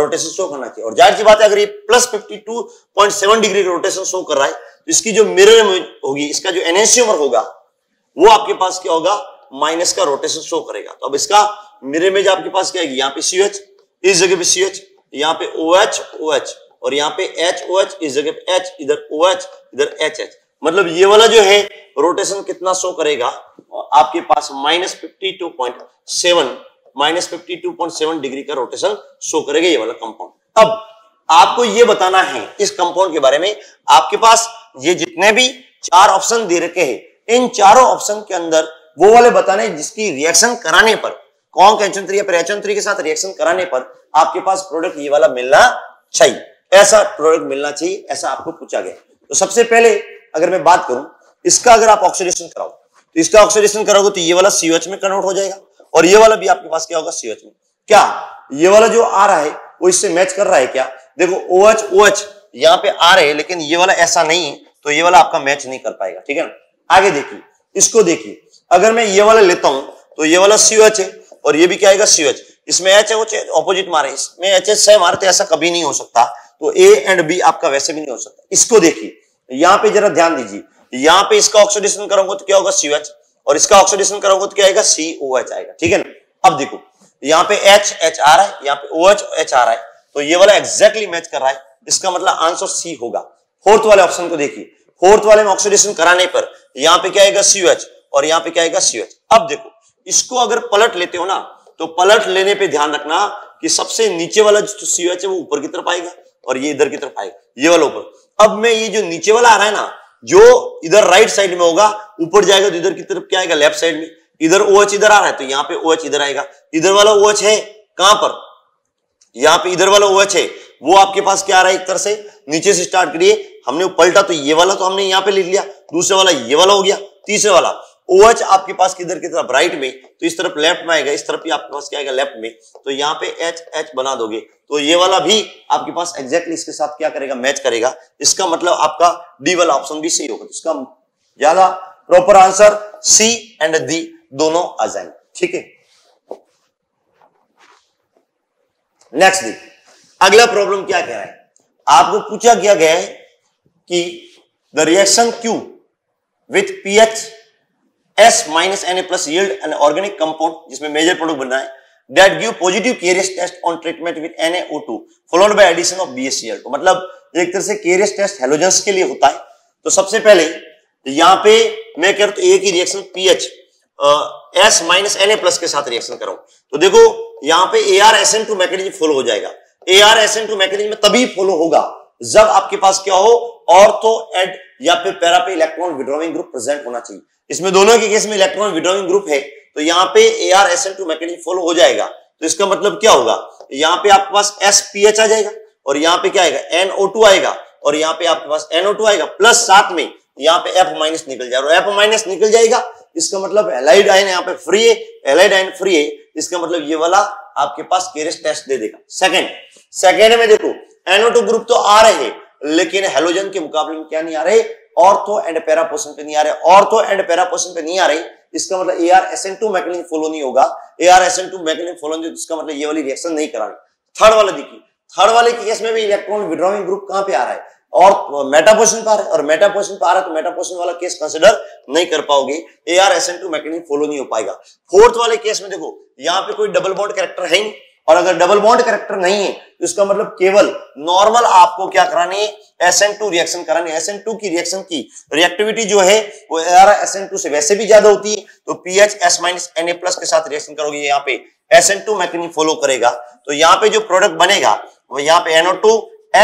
रोटेशन शो करना चाहिए और जाहिर सी बात है अगर ये plus fifty two point seven degree rotation show कर रहा है तो इसकी जो मिरर होगी इसका जो एनएसियोमर होगा वो आपके पास क्या होगा माइनस का रोटेशन शो करेगा तो अब इसका मिरर इमेज आपके पास क्या है यहाँ पे सी एच इस जगह पे सी एच यहाँ पे ओ एच ओ एच और यहाँ पे एच ओ एच इस जगह पे एच इधर ओ एच इधर एच एच मतलब ये वाला जो है रोटेशन कितना शो करेगा आपके पास minus fifty two point seven minus fifty two point seven degree का रोटेशन शो करेगा ये वाला कंपाउंड अब आपको ये बताना है इस कंपाउंड के बारे में आपके पास ये जितने भी चार ऑप्शन दे रखे हैं इन चारों ऑप्शन के अंदर वो वाले बताने जिसकी रिएक्शन कराने पर कॉन्क थ्री या के साथ रिएक्शन कराने पर आपके पास प्रोडक्ट ये वाला मिलना चाहिए ऐसा प्रोडक्ट मिलना चाहिए ऐसा आपको पूछा गया तो सबसे पहले अगर मैं बात करूं इसका अगर आप ऑक्सीडेशन कराओ तो इसका ऑक्सीडेशन कराओगे तो ये वाला सीओएच में कन्वर्ट हो जाएगा और ये वाला भी आपके पास क्या होगा सीओएच में क्या ये वाला जो आ रहा है वो इससे मैच कर रहा है क्या देखो ओ एच ओ एच यहाँ पे आ रहे हैं लेकिन ये वाला ऐसा नहीं है तो ये वाला आपका मैच नहीं कर पाएगा ठीक है ना आगे देखिए इसको देखिए अगर मैं ये वाला लेता हूं तो ये वाला सीओएच है और ये भी क्या आएगा सी एच इसमें एच है वो ऑपोजिट मारे इसमें एच एच से मारते ऐसा कभी नहीं हो सकता तो ए एंड बी आपका वैसे भी नहीं हो सकता इसको देखिए यहाँ पे जरा ध्यान दीजिए यहाँ पे इसका ऑक्सीडेशन करोगे तो क्या होगा सी एच और इसका ऑक्सीडेशन करोगे तो क्या आएगा सी ओ एच आएगा ठीक है ना अब देखो यहाँ पे एच एच आ रहा है यहाँ पे ओ एच एच आ रहा है तो ये वाला एग्जैक्टली मैच कर रहा है इसका मतलब आंसर सी होगा फोर्थ वाले ऑप्शन को देखिए फोर्थ वाले में ऑक्सीडेशन कराने पर यहाँ पे क्या आएगा सीएच और यहाँ पे क्या आएगा सीएच अब देखो इसको अगर पलट लेते हो ना तो पलट लेने पे ध्यान रखना कि सबसे नीचे वाला जो एच है वो ऊपर की तरफ आएगा और ये इधर की तरफ आएगा ये वाला ऊपर अब मैं ये जो नीचे वाला आ रहा है ना जो इधर राइट साइड में होगा ऊपर जाएगा तो इधर की तरफ क्या आएगा लेफ्ट साइड में इधर ओ एच इधर आ रहा है तो यहाँ पे ओ एच इधर आएगा इधर वाला ओ एच है कहां पर यहाँ पे इधर वाला ओ है वो आपके पास क्या आ रहा है एक तरह से नीचे से स्टार्ट करिए हमने पलटा तो ये वाला तो हमने यहाँ पे लिख लिया दूसरे वाला ये वाला हो गया तीसरे वाला OH आपके पास किधर की तरफ राइट में तो इस तरफ लेफ्ट में आएगा इस तरफ भी आपके पास क्या आएगा लेफ्ट में तो यहाँ पे एच एच बना दोगे तो ये वाला भी आपके पास एग्जैक्टली इसके साथ क्या करेगा मैच करेगा इसका मतलब आपका डी वाला ऑप्शन भी सही होगा तो इसका ज्यादा proper answer C and D दोनों आ जाएंगे ठीक है नेक्स्ट दी अगला प्रॉब्लम क्या कह रहा है आपको पूछा गया गया है कि the reaction Q with PH S minus N A plus yield an organic compound जिसमें मेजर प्रोडक्ट बन है that give positive Carius test on treatment with N AO two followed by addition of B S C L two मतलब एक तरह से carious test halogens के लिए होता है तो सबसे पहले यहां पे मैं कह रहा हूं तो एक ही reaction P H S minus N A plus के साथ रिएक्शन कराऊं तो देखो यहां पे A R S N two mechanism follow हो जाएगा A R S N two mechanism तभी फॉलो होगा जब आपके पास क्या हो और तो एड या फिर पैरा पे इलेक्ट्रॉन विड्रॉविंग ग्रुप प्रेजेंट होना चाहिए इसमें दोनों के केस में इलेक्ट्रॉन विड्रॉविंग ग्रुप है तो यहाँ पे A R S N two mechanic follow हो जाएगा तो इसका मतलब क्या होगा यहाँ पे आपके पास एस पी एच आ जाएगा और यहाँ पे क्या आएगा एनओ टू आएगा और यहाँ पे आपके पास एनओ टू आएगा प्लस साथ में यहाँ पे एफ माइनस निकल जाएगा और एफ माइनस निकल जाएगा इसका मतलब एलाइड आयन यहाँ पे फ्री है एलाइड आयन फ्री है इसका मतलब ये वाला आपके पास केरेस टेस्ट दे देगा सेकेंड सेकेंड में देखो एनओ टू ग्रुप तो आ रहे लेकिन हेलोजन के मुकाबले में क्या नहीं आ रहे ऑर्थो एंड पैरा पोर्शन पे नहीं आ रहे ऑर्थो एंड पैरा पोर्शन पे नहीं आ रही इसका मतलब A R S N two mechanic follow नहीं होगा A R S N two mechanic follow नहीं इसका मतलब ये वाली रिएक्शन नहीं करा रही थर्ड वाले देखिए थर्ड वाले के केस में भी इलेक्ट्रॉन विड्रॉइंग ग्रुप कहां पे आ रहा है और मेटा पर और मेटा पर आ रहा है तो मेटा वाला केस कंसिडर नहीं कर पाओगे A R S N two mechanic follow नहीं हो पाएगा फोर्थ वाले केस में देखो यहाँ पे कोई डबल बॉन्ड कैरेक्टर है नहीं और अगर डबल बॉन्ड करेक्टर नहीं है तो इसका मतलब केवल नॉर्मल आपको क्या करानी है एस टू रिएक्शन करानी है एन टू की रिएक्शन की रिएक्टिविटी जो है वो एस एन टू से वैसे भी ज्यादा होती है तो P H S minus N A plus के साथ रिएक्शन करोगे यहाँ पे S N two mechanism follow करेगा तो यहाँ पे जो प्रोडक्ट बनेगा वो यहाँ पे NO two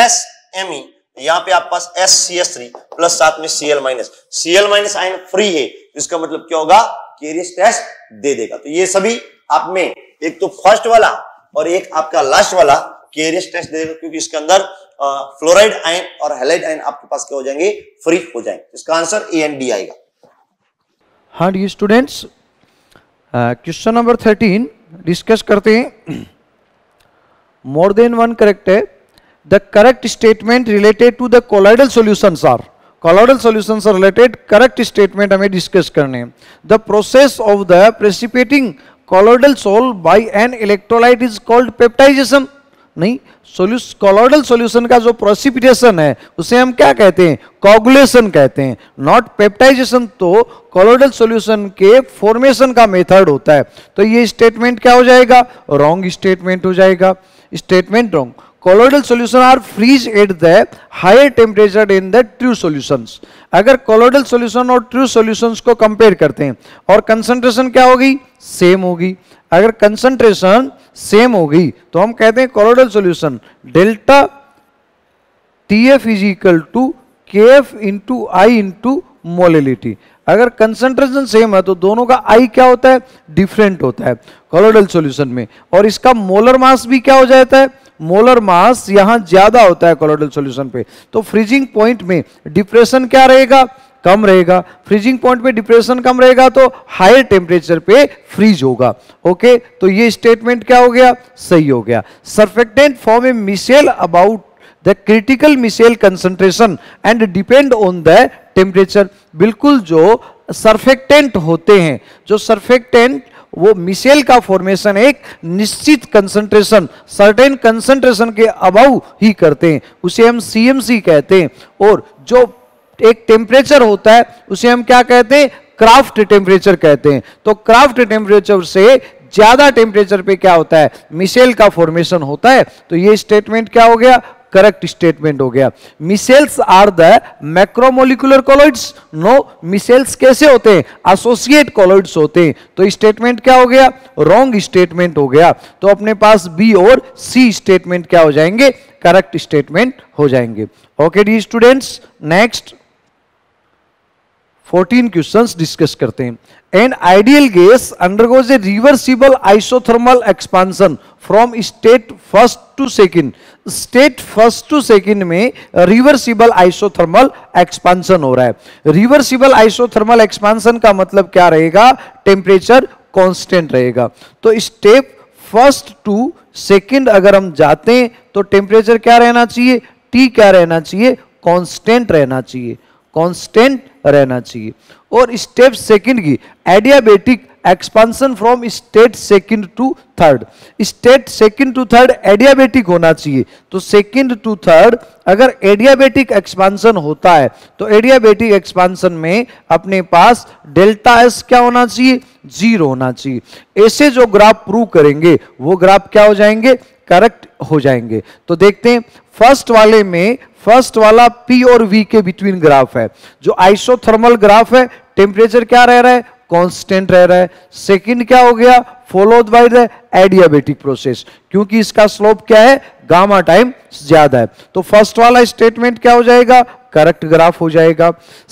S M E यहाँ पे आप पास S C S three plus साथ में C L minus C minus ion free है तो इसका मतलब क्या होगा कैरियर टेस्ट दे देगा तो ये सभी आप में एक तो फर्स्ट वाला और एक आपका लास्ट वाला केरियस टेस्ट दे देगा क्योंकि इसके अंदर फ्लोराइड आयन और हेलाइड आयन आपके पास क्या हो जाएंगे फ्री हो जाएंगे इसका आंसर ए एंड डी आएगा
हाँ dear students question number thirteen discuss करते हैं मोर देन वन करेक्ट है the correct statement related to the colloidal solution are colloidal solutions are related correct statement हमें डिस्कस करने हैं the process of the precipitating colloidal sol by an electrolyte is called peptization नहीं solutions colloidal solution का जो प्रोसिपिटेशन है उसे हम क्या कहते हैं कॉगुलेशन कहते हैं नॉट पेप्टाइजेशन तो कोलोडल सोल्यूशन के फॉर्मेशन का मेथड होता है तो ये स्टेटमेंट क्या हो जाएगा रॉन्ग स्टेटमेंट हो जाएगा statement wrong colloidal solution are freeze at the higher temperature in the true solution अगर कोलोडल सोल्यूशन और ट्रू सोल्यूशन को कंपेयर करते हैं और कंसंट्रेशन क्या होगी सेम होगी अगर कंसंट्रेशन सेम होगी तो हम कहते हैं colloidal solution delta T F is equal to K F into I into molality अगर कंसंट्रेशन सेम है तो दोनों का आई क्या होता है डिफरेंट होता है कॉलोडल सोल्यूशन में और इसका मोलर मास भी क्या हो जाता है मोलर मास यहां ज्यादा होता है कॉलोडल सोल्यूशन पे तो फ्रीजिंग पॉइंट में डिप्रेशन क्या रहेगा कम रहेगा फ्रीजिंग पॉइंट पे डिप्रेशन कम रहेगा तो हायर टेम्परेचर पे फ्रीज होगा ओके तो ये स्टेटमेंट क्या हो गया सही हो गया surfactant form a micelle about the critical micelle concentration and depend on the temperature बिल्कुल जो सरफेक्टेंट होते हैं जो सरफेक्टेंट वो मिसेल का फॉर्मेशन एक निश्चित कंसंट्रेशन सर्टेन कंसंट्रेशन के अबाउ ही करते हैं उसे हम सीएमसी कहते हैं और जो एक टेम्परेचर होता है उसे हम क्या कहते हैं क्राफ्ट टेम्परेचर कहते हैं तो क्राफ्ट टेम्परेचर से ज्यादा टेम्परेचर पे क्या होता है मिसेल का फॉर्मेशन होता है तो ये स्टेटमेंट क्या हो गया करेक्ट स्टेटमेंट हो गया micelles are the macromolecular colloids no micelles कैसे होते हैं एसोसिएट कॉलोइड्स होते हैं तो स्टेटमेंट क्या हो गया रॉन्ग स्टेटमेंट हो गया तो अपने पास बी और सी स्टेटमेंट क्या हो जाएंगे करेक्ट स्टेटमेंट हो जाएंगे okay dear students next 14 questions discuss करते हैं and ideal gas undergoes a reversible isothermal expansion from state first to second state first to second में रिवर्सिबल आइसोथर्मल एक्सपांसन हो रहा है रिवर्सिबल आइसोथर्मल एक्सपांसन का मतलब क्या रहेगा टेम्परेचर कॉन्स्टेंट रहेगा तो स्टेप फर्स्ट टू सेकेंड अगर हम जाते हैं तो टेम्परेचर क्या रहना चाहिए टी क्या रहना चाहिए कॉन्स्टेंट रहना चाहिए कांस्टेंट रहना चाहिए और स्टेप सेकंड की adiabatic expansion from state second to third state second to third adiabatic होना चाहिए तो सेकंड टू थर्ड अगर एडियाबेटिक एक्सपांसन होता है तो एडियाबेटिक एक्सपांसन में अपने पास डेल्टा एस क्या होना चाहिए जीरो होना चाहिए ऐसे जो ग्राफ प्रूव करेंगे वो ग्राफ क्या हो जाएंगे करेक्ट हो जाएंगे तो देखते हैं फर्स्ट वाले में फर्स्ट वाला पी और वी के बिटवीन ग्राफ है जो आइसोथर्मल ग्राफ है टेम्परेचर क्या रह रहा है कांस्टेंट रह रहा है सेकंड क्या हो गया followed by the adiabatic process क्योंकि इसका स्लोप क्या है गामा टाइम ज्यादा है तो फर्स्ट वाला स्टेटमेंट क्या हो जाएगा करेक्ट ग्राफ हो जाएगा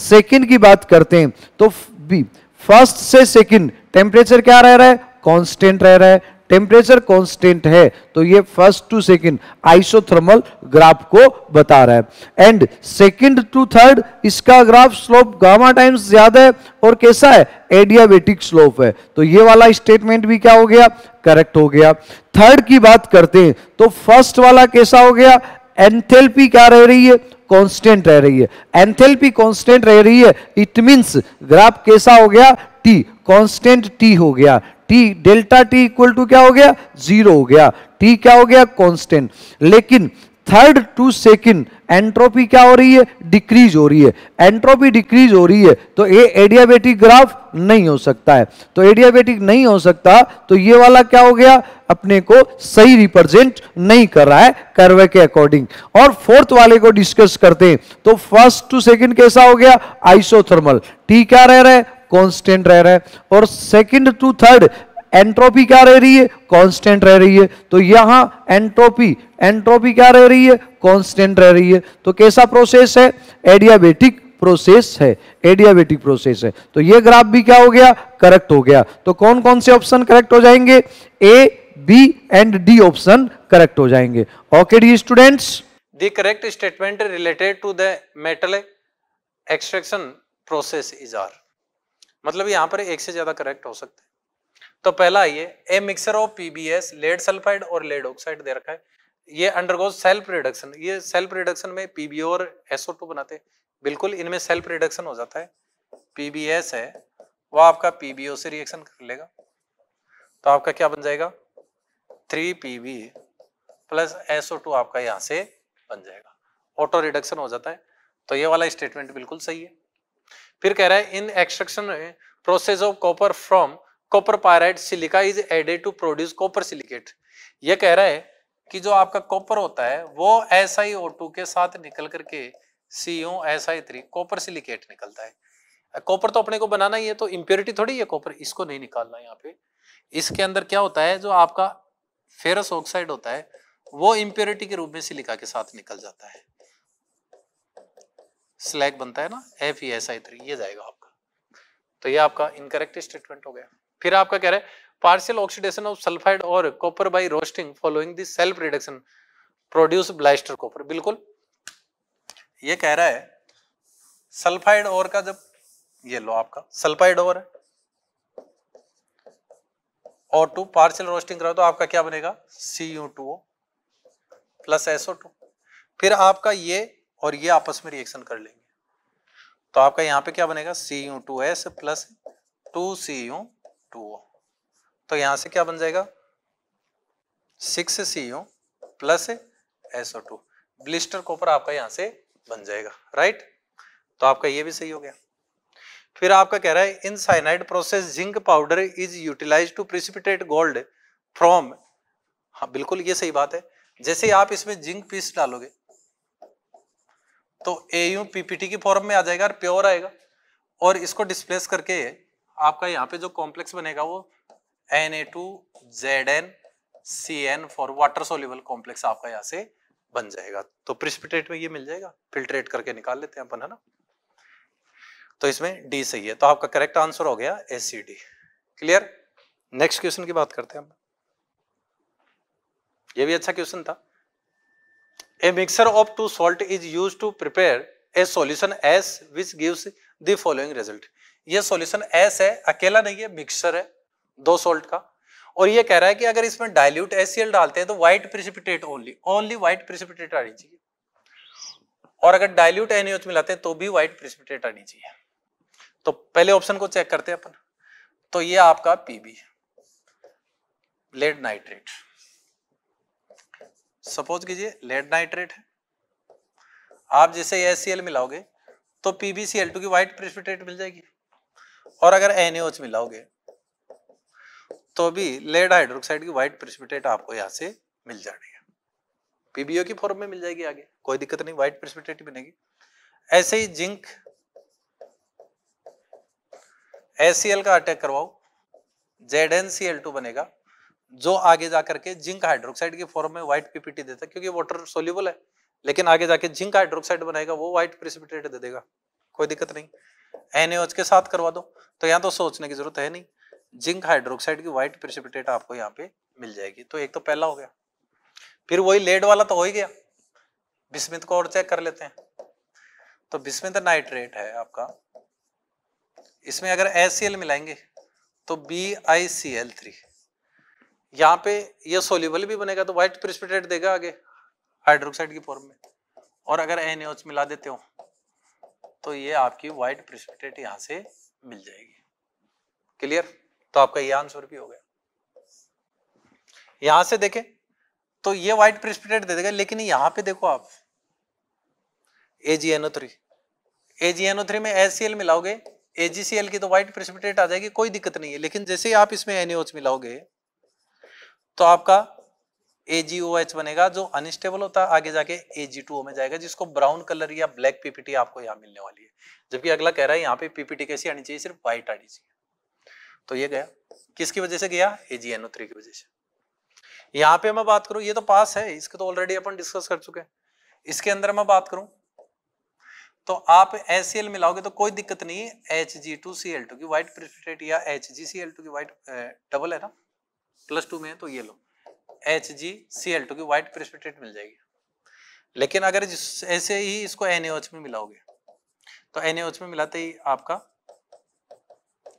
सेकंड की बात करते हैं तो बी फर्स्ट से सेकंड टेम्परेचर क्या रह रहा है कांस्टेंट रह रहा है टेम्परेचर कांस्टेंट है तो ये first to second isothermal graph को बता रहा है एंड सेकंड टू थर्ड इसका ग्राफ स्लोप गामा टाइम्स ज्यादा है और कैसा है एडियाबेटिक स्लोप है तो ये वाला स्टेटमेंट भी क्या हो गया करेक्ट हो गया थर्ड की बात करते हैं तो फर्स्ट वाला कैसा हो गया एंथेल्पी क्या रह रही है कांस्टेंट रह रही है एंथेल्पी कांस्टेंट रह रही है इट मींस ग्राफ कैसा हो गया टी कांस्टेंट टी हो गया T delta T equal to क्या हो गया जीरो हो गया टी क्या हो गया कांस्टेंट लेकिन थर्ड टू सेकंड एंट्रोपी क्या हो रही है डिक्रीज हो रही है एंट्रोपी डिक्रीज हो रही है तो ये एडियाबेटिक ग्राफ नहीं हो सकता है तो एडियाबेटिक नहीं हो सकता तो ये वाला क्या हो गया अपने को सही रिप्रेजेंट नहीं कर रहा है कर्वे के अकॉर्डिंग और फोर्थ वाले को डिस्कस करते हैं तो फर्स्ट टू सेकंड कैसा हो गया आइसोथर्मल टी क्या रह रहा है कांस्टेंट रह रहा है और सेकंड टू थर्ड एंट्रोपी क्या रह रही है कांस्टेंट रह रही है तो यहां एंट्रोपी एंट्रोपी क्या रह रही है कांस्टेंट रह रही है तो कैसा प्रोसेस है एडियाबेटिक प्रोसेस है एडियाबेटिक प्रोसेस है तो ये ग्राफ भी क्या हो गया करेक्ट हो गया तो कौन कौन से ऑप्शन करेक्ट हो जाएंगे A B and D option correct हो जाएंगे okay dear students
the correct statement related to the metal extraction process is are मतलब यहाँ पर एक से ज्यादा करेक्ट हो सकते हैं तो पहला ये a mixture of PbS lead sulphide और लेड ऑक्साइड दे रखा है ये अंडरगो सेल्फ रिडक्शन ये सेल्फ रिडक्शन में पीबीओ और टू बनाते हैं बिल्कुल इनमें सेल्फ रिडक्शन हो जाता है पीबीएस है वो आपका पीबीओ से रिएक्शन कर लेगा तो आपका क्या बन जाएगा थ्री पीबी प्लस टू आपका यहाँ से बन जाएगा ऑटो रिडक्शन हो जाता है तो ये वाला स्टेटमेंट बिल्कुल सही है फिर कह रहा है in extraction process of copper from copper pyrite silica is added to produce copper silicate ये कह रहा है कि जो आपका कॉपर होता है वो एस आई ओ टू के साथ निकल करके C O S I three copper silicate निकलता है कॉपर तो अपने को बनाना ही है तो इम्प्योरिटी थोड़ी है कॉपर इसको नहीं निकालना यहाँ पे इसके अंदर क्या होता है जो आपका फेरस ऑक्साइड होता है वो इम्प्योरिटी के रूप में सिलिका के साथ निकल जाता है स्लैग बनता है ना F E S I three ये जाएगा आपका तो ये आपका इनकरेक्ट स्टेटमेंट हो गया फिर आपका कह रहा है पार्शियल ऑक्सीडेशन ऑफ सल्फाइड और copper by roasting following this self reduction produce blister copper बिल्कुल ये कह रहा है सल्फाइड और का जब ये लो आपका सल्फाइड और है और टू पार्शियल रोस्टिंग करो तो आपका क्या बनेगा C U two O plus SO two फिर आपका ये और ये आपस में रिएक्शन कर लेंगे तो आपका यहाँ पे क्या बनेगा C U two S plus two C U two O तो यहाँ से क्या बन जाएगा six C U plus S O two blister copper आपका यहाँ से बन जाएगा राइट तो आपका ये भी सही हो गया फिर आपका कह रहा है in cyanide process zinc powder is utilise to precipitate gold from हाँ बिल्कुल ये सही बात है जैसे आप इसमें जिंक पीस डालोगे तो ए यू पीपीटी की फॉर्म में आ जाएगा और प्योर आएगा और इसको डिस्प्लेस करके आपका यहाँ पे जो कॉम्प्लेक्स बनेगा वो N A two Z N C N four water soluble complex आपका यहाँ से बन जाएगा तो प्रिस्पिटेट में ये मिल जाएगा फिल्ट्रेट करके निकाल लेते हैं अपन है ना तो इसमें डी सही है तो आपका करेक्ट आंसर हो गया A C D clear next question की बात करते हैं हम ये भी अच्छा क्वेश्चन था a mixture of two salt is use to prepare a solution S which gives the following result. ये एस है अकेला नहीं है मिक्सर है दो सोल्ट का और ये कह रहा है कि अगर इसमें डाइल्यूट एसीएल डालते हैं तो white precipitate only only white precipitate आनी चाहिए और अगर एन एनएच मिलाते हैं तो भी व्हाइट प्रिसिपिटेट आनी चाहिए तो पहले ऑप्शन को चेक करते हैं अपन तो ये आपका पीबी लेड नाइट्रेट सपोज कीजिए लेड नाइट्रेट है आप जैसे एस मिलाओगे तो पीबीसीएल2 की व्हाइट प्रेसिपिटेट मिल जाएगी और अगर एनएच मिलाओगे तो भी लेड हाइड्रोक्साइड की व्हाइट प्रेसिपिटेट आपको यहाँ से मिल जाएगी पीबीओ की फॉर्म में मिल जाएगी आगे कोई दिक्कत नहीं व्हाइट प्रेसिपिटेट बनेगी ऐसे ही जिंक एसीएल का अटैक करवाओ Z N C L two बनेगा जो आगे जाकर के जिंक हाइड्रोक्साइड के फॉर्म में व्हाइट पीपीटी देता है क्योंकि वाटर सोल्यूबल है लेकिन आगे जाके जिंक हाइड्रोक्साइड बनाएगा वो व्हाइट प्रिसिपिटेट दे देगा कोई दिक्कत नहीं एनएच के साथ करवा दो तो यहाँ तो सोचने की जरूरत है नहीं जिंक हाइड्रोक्साइड की व्हाइट प्रिसिपिटेट आपको यहाँ पे मिल जाएगी तो एक तो पहला हो गया फिर वही लेड वाला तो हो ही गया बिस्मित को और चेक कर लेते हैं तो बिस्मित नाइट्रेट है आपका इसमें अगर एस मिलाएंगे तो B I C L three यहाँ पे ये सोल्यूबल भी बनेगा तो व्हाइट प्रिस्पिटेट देगा आगे हाइड्रोक्साइड की फॉर्म में और अगर एन मिला देते हो तो ये आपकी व्हाइट प्रिस्पिटेट यहाँ से मिल जाएगी क्लियर तो आपका ये आंसर भी हो गया यहां से देखें तो ये व्हाइट प्रिस्पिटेट दे देगा लेकिन यहां पे देखो आप एजीएनओ थ्री एजीएनओ थ्री में एसीएल मिलाओगे एजीसीएल की तो व्हाइट प्रिस्पिटेट आ जाएगी कोई दिक्कत नहीं है लेकिन जैसे ही आप इसमें एनएच मिलाओगे तो आपका AgOH बनेगा जो अनस्टेबल होता है आगे जाके Ag2O में जाएगा जिसको ब्राउन कलर या ब्लैक पीपीटी आपको यहाँ मिलने वाली है जबकि अगला कह रहा है यहाँ पे पीपीटी कैसी आनी चाहिए सिर्फ व्हाइट आनी चाहिए तो ये गया किसकी वजह से गया AgNO3 की वजह से यहाँ पे मैं बात करूं ये तो पास है इसके तो ऑलरेडी अपन डिस्कस कर चुके हैं इसके अंदर मैं बात करूं तो आप एल मिलाओगे तो कोई दिक्कत नहीं है H G two C L two की व्हाइट प्रिस्पिटेट या H G C L two की व्हाइट डबल है ना प्लस टू में है तो ये लो H G C L two की वाइट प्रेसिपिटेट मिल जाएगी लेकिन अगर ऐसे ही इसको एन में मिलाओगे तो एन में मिलाते ही आपका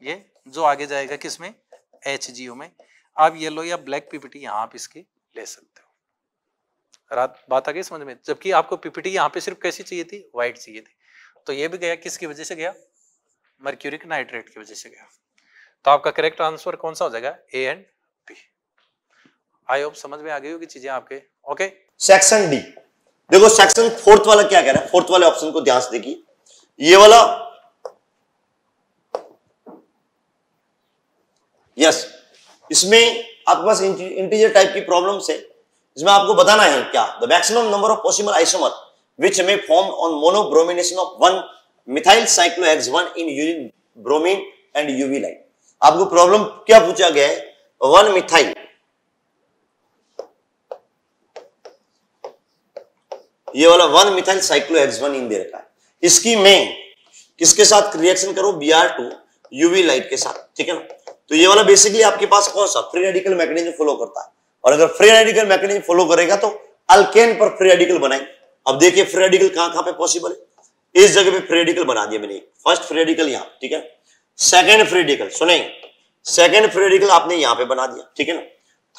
ये जो आगे जाएगा किसमें एच जी ओ में आप येलो या ब्लैक पीपीटी यहाँ पे इसकी ले सकते हो रात बात आ गई समझ में जबकि आपको पीपीटी यहाँ पे सिर्फ कैसी चाहिए थी व्हाइट चाहिए थी तो ये भी गया किसकी वजह से गया मर्क्यूरिक नाइट्रेट की वजह से गया तो आपका करेक्ट आंसर कौन सा हो जाएगा ए एंड आई होप समझ में आ गई होगी चीजें आपके ओके
सेक्शन डी देखो सेक्शन फोर्थ वाला क्या कह रहा है फोर्थ वाले ऑप्शन को ध्यान से देखिए ये वाला यस इसमें आपके पास इंटीजर टाइप की प्रॉब्लम है इसमें आपको बताना है क्या the maximum number of possible isomer which may form on monobromination of one methyl cyclohex one ene यूरिन ब्रोमीन एंड यूवी लाइट आपको प्रॉब्लम क्या पूछा गया है वन मिथाइल ये वाला वन मिथाइल साइक्लोहेक्सवन इन दे रखा है इसकी मैं किसके साथ रिएक्शन करो B R two UV light के साथ ठीक है ना तो ये वाला बेसिकली आपके पास कौन सा फ्री रेडिकल मैकेनिज्म फॉलो करता है और अगर फ्री रेडिकल मैकेनिज्म फॉलो करेगा तो अल्केन पर फ्री रेडिकल बनाएंगे अब देखिए फ्री रेडिकल कहां कहां पे पॉसिबल है इस जगह पे फ्री रेडिकल बना दिया मैंने फर्स्ट फ्री रेडिकल यहां ठीक है सेकेंड फ्री रेडिकल सुने सेकेंड फ्री रेडिकल आपने यहां पर बना दिया ठीक है ना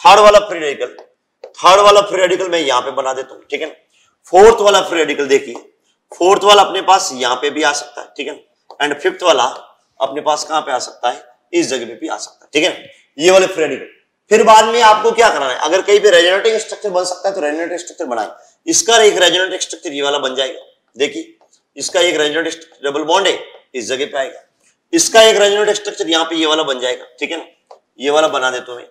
थर्ड वाला फ्री रेडिकल थर्ड वाला फ्री रेडिकल मैं यहां पे बना देता हूं ठीक है ना फोर्थ वाला फ्री रेडिकल देखिए फोर्थ वाला अपने पास यहां पे भी आ सकता है ठीक है एंड फिफ्थ वाला अपने पास कहां पे आ सकता है इस जगह पे भी आ सकता है ठीक है ये वाले फ्री रेडिकल फिर बाद में आपको क्या करना है अगर कहीं पे रेजोनेटिंग स्ट्रक्चर बन सकता है तो रेजोनेटिंग स्ट्रक्चर बनाए इसका एक रेजोनेटिंग स्ट्रक्चर ये वाला बन जाएगा देखिए इसका एक रेजोनेटिंग डबल बॉन्ड है इस जगह पे आएगा इसका एक रेजोनेटिंग स्ट्रक्चर यहाँ पे ये वाला बन जाएगा ठीक है ना ये वाला बना देते हुए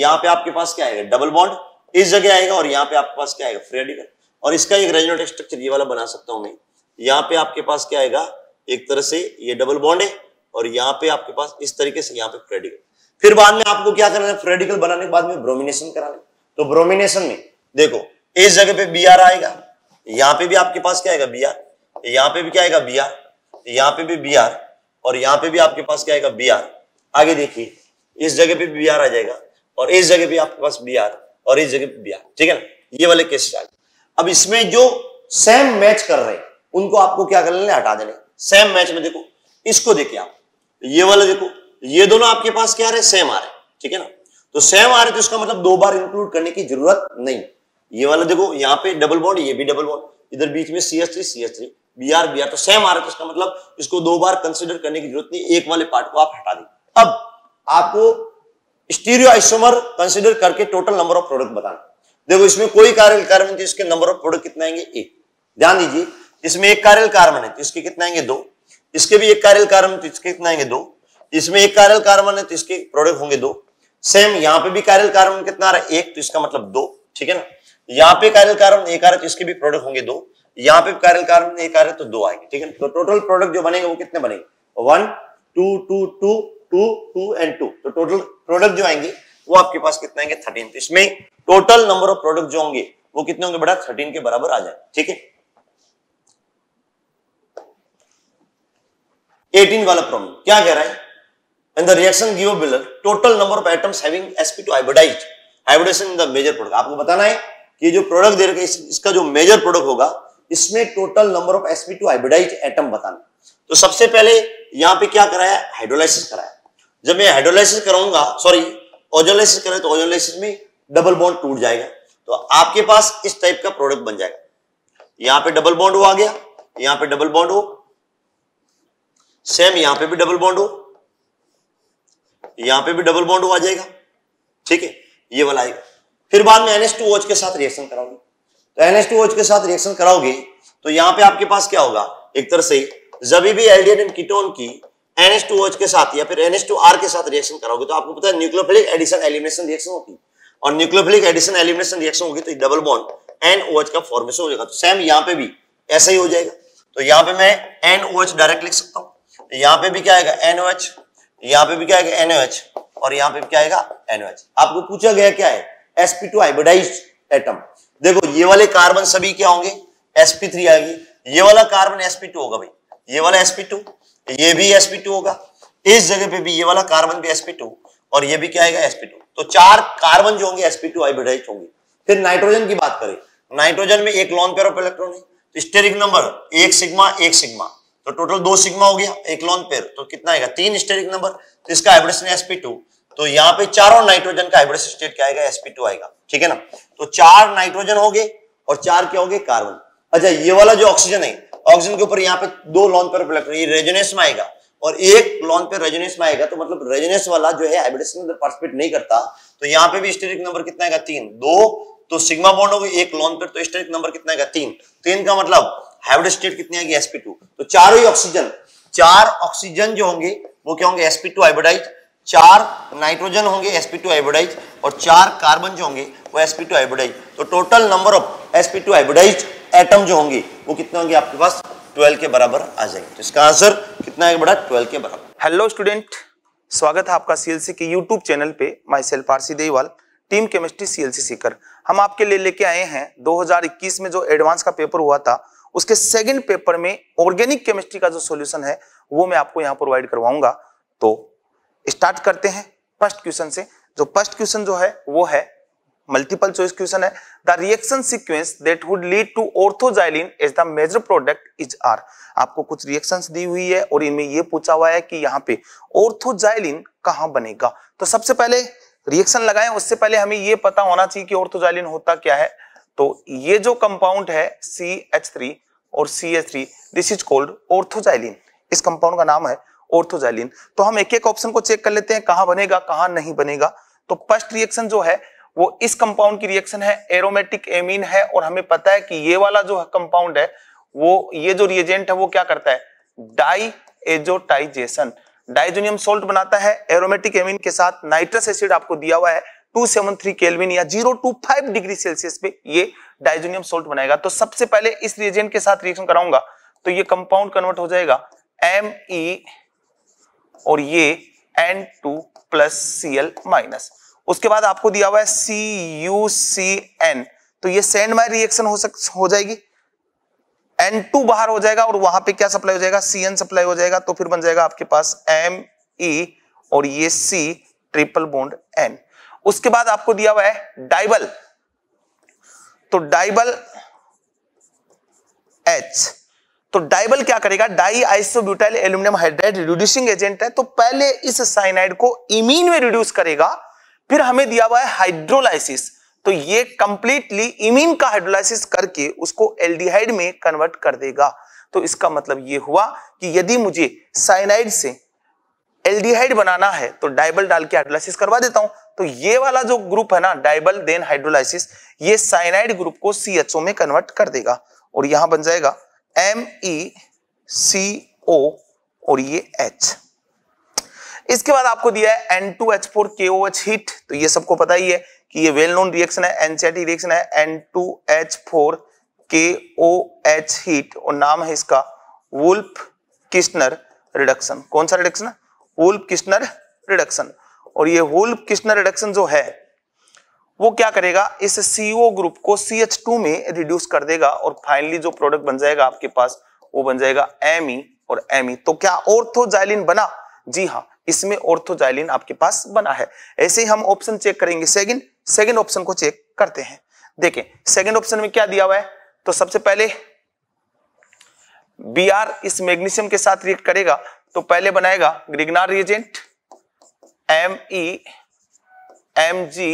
यहाँ पे आपके पास क्या आएगा डबल बॉन्ड इस जगह आएगा और यहाँ पे आपके पास क्या आएगा फ्री रेडिकल और इसका एक रेजोनेट स्ट्रक्चर ये वाला बना सकता हूं मैं यहाँ पे आपके पास क्या आएगा एक तरह से ये डबल बॉन्ड है और यहाँ पे आपके पास इस तरीके से यहाँ पे फ्रेडिकल फिर बाद में आपको क्या करना है फ्रेडिकल बनाने के बाद में ब्रोमिनेशन कराने तो ब्रोमिनेशन में देखो इस जगह पे बी आर आएगा यहाँ पे भी आपके पास क्या आएगा बी आर यहाँ पे भी क्या आएगा बी आर यहाँ पे भी बी आर और यहाँ पे भी आपके पास क्या आएगा बी आर आगे देखिए इस जगह पे बी आर आ जाएगा और इस जगह पे आपके पास बी आर और इस जगह पे बी आर ठीक है ना ये वाले केस आगे अब इसमें जो सेम मैच कर रहे उनको आपको क्या कर लेना हटा देने सेम मैच में देखो इसको देखिए आप ये वाला देखो ये दोनों आपके पास क्या आ रहे सेम आ रहे ठीक है ना तो सेम आ रहे तो इसका मतलब दो बार इंक्लूड करने की जरूरत नहीं ये वाला देखो यहाँ पे डबल बॉन्ड ये भी डबल बॉन्ड इधर बीच में C S three C S three B R B R तो सेम आ रहा तो इसका मतलब इसको दो बार कंसिडर करने की जरूरत नहीं एक वाले पार्ट को आप हटा दें अब आपको स्टीरियो आइसोमर कंसिडर करके टोटल नंबर ऑफ प्रोडक्ट बताना देखो इसमें कोई कार्य कार्बन थे तो इसके नंबर ऑफ प्रोडक्ट कितने आएंगे एक ध्यान दीजिए इसमें एक कार्यल कार्बन है तो इसके कितने आएंगे दो इसके भी एक कार्यल कार्बन तो इसके कितने आएंगे दो इसमें एक कार्यल कार्बन है तो इसके प्रोडक्ट होंगे दो सेम यहाँ पे भी कार्यल कार्बन कितना आ रहा है एक तो इसका मतलब दो ठीक है ना यहाँ पे कार्यल कार्बन एक आ रहा है तो इसके भी प्रोडक्ट होंगे दो यहाँ पे कार्यल कार्बन एक आ रहा है तो दो आएंगे ठीक है तो टोटल प्रोडक्ट जो बनेंगे वो कितने बनेंगे one two two two two two and two तो टोटल प्रोडक्ट जो आएंगे वो आपके पास कितना आएंगे थर्टीन तो इसमें टोटल नंबर ऑफ प्रोडक्ट जो होंगे वो कितने होंगे बड़ा थर्टीन के बराबर आ जाए ठीक है एटीन वाला प्रॉब्लम क्या कह रहा है in the reaction give below total number of atoms having SP two hybridize hybridization in the major product आपको बताना है कि जो प्रोडक्ट दे रखे इस, इसका जो मेजर प्रोडक्ट होगा इसमें total number of SP two hybridize atom बताना तो सबसे पहले यहां पे क्या कराया हाइड्रोलाइसिस कराया जब मैं हाइड्रोलाइसिस कराऊंगा सॉरी ओजोलाइसिस करें तो ओजोलाइसिस में डबल बॉन्ड टूट जाएगा तो आपके पास इस टाइप का प्रोडक्ट बन जाएगा यहां पे डबल बॉन्ड हो आ गया यहां पे डबल बॉन्ड हो सेम यहां पे भी डबल बॉन्ड हो यहां पे भी डबल बॉन्ड हो आ जाएगा ठीक है ये वाला आएगा फिर बाद में एनएस NH2OH के साथ रिएक्शन कराओगे तो एनएस NH2OH के साथ रिएक्शन कराओगे तो यहां पे आपके पास क्या होगा एक तरह से जब भी एल्डियन कीटोन की NH2OH के साथ या फिर NH2R के साथ रिएक्शन कराओगे तो आपको पता है न्यूक्लियोफिलिक एडिशन एलिमिनेशन रिएक्शन होती है और न्यूक्लियोफिलिक एडिशन एलिमिनेशन रिएक्शन होगी तो डबल बॉन्ड NOH का फॉर्मेशन हो जाएगा तो सेम यहां पे भी ऐसा ही हो जाएगा तो यहां पे मैं NOH डायरेक्ट लिख सकता हूं तो यहां पे भी क्या आएगा NOH यहां पे भी क्या आएगा NOH और यहां पे भी क्या आएगा NOH आपको पूछा गया क्या है sp2 हाइब्रिडाइज्ड एटम देखो ये वाले कार्बन सभी क्या होंगे sp3 आएगी ये वाला कार्बन sp2 होगा भाई ये वाला sp2 ये भी sp2 होगा इस जगह पे भी ये वाला कार्बन भी sp2 और ये भी क्या आएगा sp2 तो चार कार्बन जो होंगे sp2 हाइब्रिडाइज होंगे फिर नाइट्रोजन की बात करें नाइट्रोजन में एक लॉन पेयर ऑफ इलेक्ट्रॉन है तो स्टेरिक नंबर एक सिग्मा एक सिग्मा तो टोटल दो सिग्मा हो गया एक लॉन पेयर तो कितना आएगा तीन स्टेरिक नंबर तो इसका हाइब्रिडेशन sp2 तो यहाँ पे चारों नाइट्रोजन का हाइब्रिड स्टेट क्या आएगा sp2 आएगा ठीक है ना तो चार नाइट्रोजन हो गए और चार क्या हो गए कार्बन अच्छा ये वाला जो ऑक्सीजन है ऑक्सीजन के ऊपर यहाँ पे दो लॉन पेयर इलेक्ट्रॉन ये रेजोनेस में आएगा और एक लॉन पे रेजोनेस में आएगा तो मतलब रेजोनेस वाला जो है पार्टिसिपेट नहीं करता तो यहाँ पे भी स्टेरिक नंबर कितना आएगा तीन दो तो सिग्मा बॉन्ड होगी एक लॉन पेयर तो स्टेरिक नंबर कितना आएगा तीन तीन का मतलब हाइब्रिड स्टेट कितनी आएगी एसपी तो चारों ही ऑक्सीजन चार ऑक्सीजन जो होंगे वो क्या होंगे एसपी टू हाइब्रिडाइज चार नाइट्रोजन होंगे sp2 हाइब्रिडाइज और चार कार्बन जो होंगे वो sp2 हाइब्रिडाइज तो total number of sp2 hybridize atom जो होंगे वो कितने होंगे आपके पास 12 के बराबर आ जाएंगे तो इसका आंसर कितना है बड़ा 12 के बराबर हेलो स्टूडेंट स्वागत है आपका सीएलसी के यूट्यूब चैनल पे 
myself RC Dewal team chemistry CLC Sikar हम आपके लिए लेके आए हैं 2021 में जो एडवांस का पेपर हुआ था उसके सेकंड पेपर में ऑर्गेनिक केमिस्ट्री का जो सॉल्यूशन है वो मैं आपको यहाँ प्रोवाइड करवाऊंगा तो स्टार्ट करते हैं फर्स्ट क्वेश्चन से जो फर्स्ट क्वेश्चन जो है वो है मल्टीपल चॉइस क्वेश्चन है the reaction sequence that would lead to orthoxylene is the major product is are आपको कुछ रिएक्शंस दी हुई है और इनमें ये पूछा हुआ है कि यहां पे ऑर्थोजाइलिन कहां बनेगा तो सबसे पहले रिएक्शन लगाएं उससे पहले हमें ये पता होना चाहिए कि ऑर्थोजाइलिन होता क्या है तो ये जो कंपाउंड है CH3 और CH3 दिस इज कॉल्ड ऑर्थोजाइलिन इस कंपाउंड का नाम है ऑर्थोजाइलिन तो हम एक एक ऑप्शन को चेक कर लेते हैं कहां बनेगा कहां नहीं बनेगा तो फर्स्ट रिएक्शन जो है वो इस कंपाउंड की रिएक्शन है एरोमेटिक एमीन है और हमें पता है कि ये वाला जो कंपाउंड है वो ये जो रिएजेंट है वो क्या करता है डाई एजोटाइजेशन डाइजोनियम सोल्ट बनाता है एरोमेटिक एमीन के साथ नाइट्रस एसिड आपको दिया हुआ है 273 केल्विन या 025 डिग्री सेल्सियस पे ये डाइजोनियम सोल्ट बनाएगा तो सबसे पहले इस रिएजेंट के साथ रिएक्शन कराऊंगा तो ये कंपाउंड कन्वर्ट हो जाएगा एम ई e और ये N two plus C L minus उसके बाद आपको दिया हुआ है सी यू सी एन तो ये सेंड माई रिएक्शन हो सक हो जाएगी एन टू बाहर हो जाएगा और वहां पे क्या सप्लाई हो जाएगा सी एन सप्लाई हो जाएगा तो फिर बन जाएगा आपके पास एम ई e, और ये सी ट्रिपल बॉन्ड एन उसके बाद आपको दिया हुआ है डाइबल तो डाइबल एच तो डाइबल क्या करेगा diisobutyl aluminium hydride reducing agent है तो पहले इस साइनाइड को इमीन में रिड्यूस करेगा फिर हमें दिया हुआ है हाइड्रोलाइसिस तो ये कंप्लीटली इमीन का हाइड्रोलाइसिस करके उसको एल्डिहाइड में कन्वर्ट कर देगा तो इसका मतलब ये हुआ कि यदि मुझे साइनाइड से एल्डिहाइड बनाना है तो डाइबल डाल के हाइड्रोलाइसिस करवा देता हूं तो ये वाला जो ग्रुप है ना डाइबल देन हाइड्रोलाइसिस ये साइनाइड ग्रुप को ओ में कन्वर्ट कर देगा और यहां बन जाएगा एम ई सी ओ और ये एच इसके बाद आपको दिया है N two H four K O H hit तो ये सबको पता ही है कि ये वेल नोन रिएक्शन है एनसीआईटी रिएक्शन e है N two H four K O H hit और नाम है इसका वुल्फ किस्नर रिडक्शन कौन सा रिडक्शन वुल्फ किस्नर रिडक्शन और ये वुल्फ किस्नर रिडक्शन जो है वो क्या करेगा इस सीओ ग्रुप को सी एच टू में रिड्यूस कर देगा और फाइनली जो प्रोडक्ट बन जाएगा आपके पास वो बन जाएगा एमी और एमी तो क्या ऑर्थोजाइलिन बना जी हाँ इसमें ऑर्थोजाइलिन आपके पास बना है ऐसे ही हम ऑप्शन चेक करेंगे सेकंड सेकंड ऑप्शन को चेक करते हैं देखें सेकंड ऑप्शन में क्या दिया हुआ है तो सबसे पहले बी आर इस मैग्नीशियम के साथ रिएक्ट करेगा तो पहले बनाएगा Grignard reagent M E M G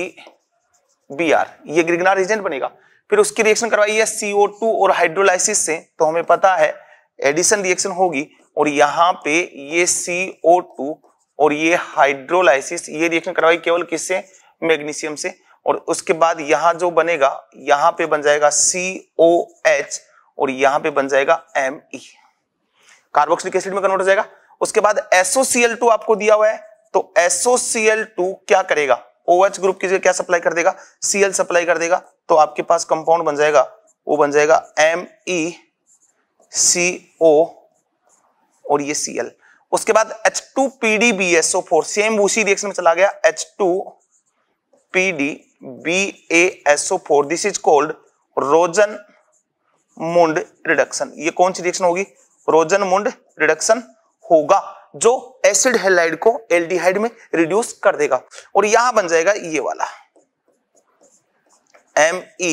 B R ये ग्रिगनार रिएजेंट बनेगा फिर उसकी रिएक्शन करवाई है सीओ टू और हाइड्रोलाइसिस से तो हमें पता है एडिशन रिएक्शन होगी और यहां पे ये सीओ टू और ये हाइड्रोलाइसिस ये रिएक्शन करवाई केवल किससे मैग्नीशियम से और उसके बाद यहां जो बनेगा यहां पे बन जाएगा सीओ एच और यहां पे बन जाएगा एम ई कार्बोक्सिलिक एसिड में कन्वर्ट हो जाएगा उसके बाद एसओसीएल टू आपको दिया हुआ है तो एसओसीएल टू क्या करेगा OH ग्रुप की जगह क्या सप्लाई कर देगा Cl सप्लाई कर देगा तो आपके पास कंपाउंड बन जाएगा वो बन जाएगा एम ई सी ओ और ये Cl उसके बाद H two P D B S O four same उसी रिएक्शन में चला गया H two P D B A S O four this is called Rosenmund reduction ये कौन सी रिएक्शन होगी रोजन मुंड रिडक्शन होगा जो एसिड हेलाइड को एल्डिहाइड में रिड्यूस कर देगा और यहां बन जाएगा ये वाला एम ई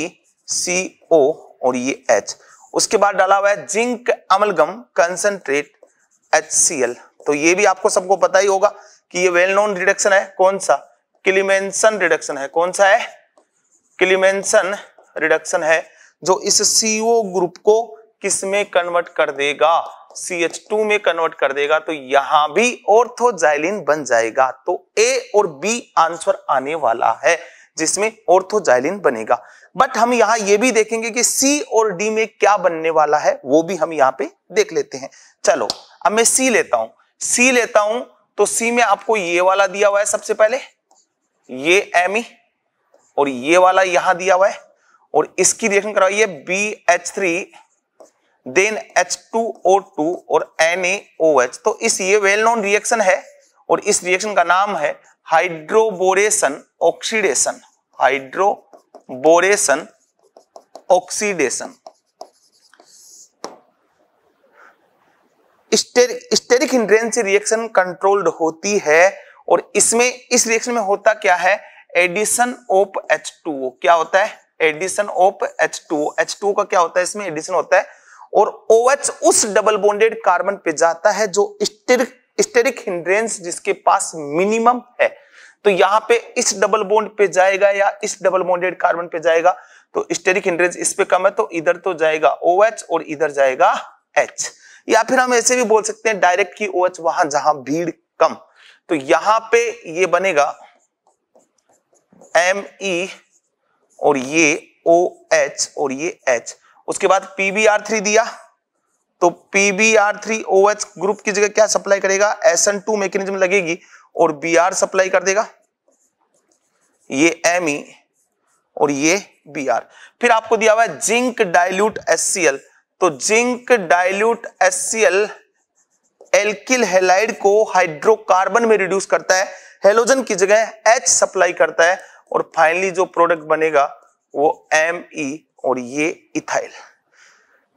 सी ओ और ये एच उसके बाद डाला हुआ है zinc amalgam concentrate H C L तो ये भी आपको सबको पता ही होगा कि ये वेल नोन रिडक्शन है कौन सा क्लिमेंसन रिडक्शन है कौन सा है क्लिमेंसन रिडक्शन है जो इस सीओ ग्रुप को किस में कन्वर्ट कर देगा सी एच टू में कन्वर्ट कर देगा तो यहां भी ऑर्थोजाइलिन बन जाएगा तो ए और बी आंसर आने वाला है जिसमें ऑर्थोजाइलिन बनेगा बट हम यहां ये भी देखेंगे कि सी और डी में क्या बनने वाला है वो भी हम यहां पे देख लेते हैं चलो अब मैं सी लेता हूं सी लेता हूं तो सी में आपको ये वाला दिया हुआ है सबसे पहले ये एम ई e, और ये वाला यहां दिया हुआ है और इसकी रिएक्शन करवाइए B H three then H two O two और एन ए ओ एच तो इस ये वेल नोन रिएक्शन है और इस रिएक्शन का नाम है hydroboration oxidation hydroboration oxidation steric hindrance से रिएक्शन कंट्रोल्ड होती है और इसमें इस रिएक्शन में होता क्या है एडिशन ऑफ एच क्या होता है एडिशन ऑफ एच टू का क्या होता है इसमें एडिशन होता है और OH उस डबल बॉन्डेड कार्बन पे जाता है जो स्टेरिक हिंड्रेंस जिसके पास मिनिमम है तो यहां पे इस डबल बॉन्ड पे जाएगा या इस डबल बॉन्डेड कार्बन पे जाएगा तो स्टेरिक हिंड्रेंस इस पे कम है तो इधर तो जाएगा OH और इधर जाएगा H या फिर हम ऐसे भी बोल सकते हैं डायरेक्ट की ओएच वहां जहां भीड़ कम तो यहां पे ये बनेगा एम ई e और ये ओ एच और ये एच उसके बाद पीबीआर थ्री दिया तो PBR three O H group की जगह क्या सप्लाई करेगा एस एन टू मैकेनिज्म लगेगी और बी आर सप्लाई कर देगा ये एम ई e और ये बी आर फिर आपको दिया हुआ है zinc dilute S C L तो zinc dilute SCL alkyl halide को हाइड्रोकार्बन में रिड्यूस करता है हेलोजन की जगह एच सप्लाई करता है और फाइनली जो प्रोडक्ट बनेगा वो एम ई और ये इथाइल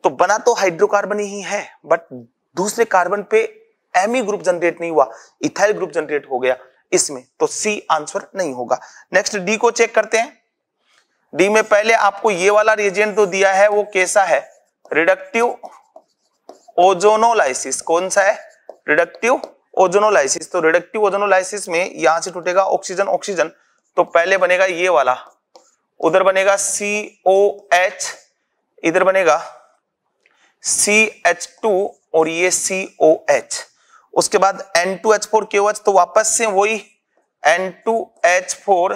तो बना तो हाइड्रोकार्बन ही है बट दूसरे कार्बन पे एम ई ग्रुप जनरेट नहीं हुआ इथाइल ग्रुप जनरेट हो गया इसमें तो सी आंसर नहीं होगा नेक्स्ट डी को चेक करते हैं डी में पहले आपको ये वाला रिएजेंट तो दिया है वो कैसा है रिडक्टिव ओजोनोलाइसिस कौन सा है रिडक्टिव ओजोनोलाइसिस तो रिडक्टिव ओजोनोलाइसिस में यहां से टूटेगा ऑक्सीजन ऑक्सीजन तो पहले बनेगा ये वाला उधर बनेगा सी ओ एच इधर बनेगा सी एच टू और ये सी ओ एच उसके बाद N two H four K O H तो वापस से वही N two H four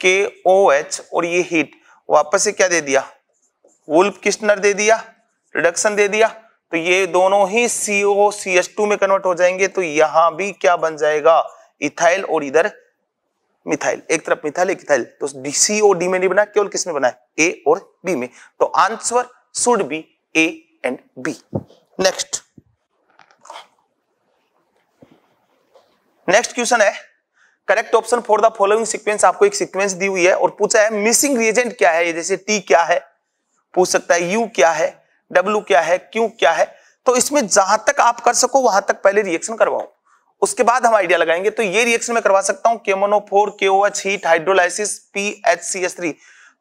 K O H और ये हीट वापस से क्या दे दिया वुल्फ किस्टनर दे दिया रिडक्शन दे दिया तो ये दोनों ही सीओ सी एस टू में कन्वर्ट हो जाएंगे तो यहां भी क्या बन जाएगा इथाइल और इधर मिथाइल एक तरफ मिथाइल एक इथाइल तो सी और डी में नहीं बना केवल किस में बना है ए और बी में तो answer should be A and B next next question है correct option for the following sequence आपको एक सीक्वेंस दी हुई है और पूछा है मिसिंग रिएजेंट क्या है जैसे टी क्या है पूछ सकता है यू क्या है डब्ल्यू क्या है क्यू क्या है तो इसमें जहां तक आप कर सको वहां तक पहले रिएक्शन करवाओ उसके बाद हम आइडिया लगाएंगे तो ये रिएक्शन में करवा सकता हूं केमोनोफोर KOH heat hydrolysis P H C H three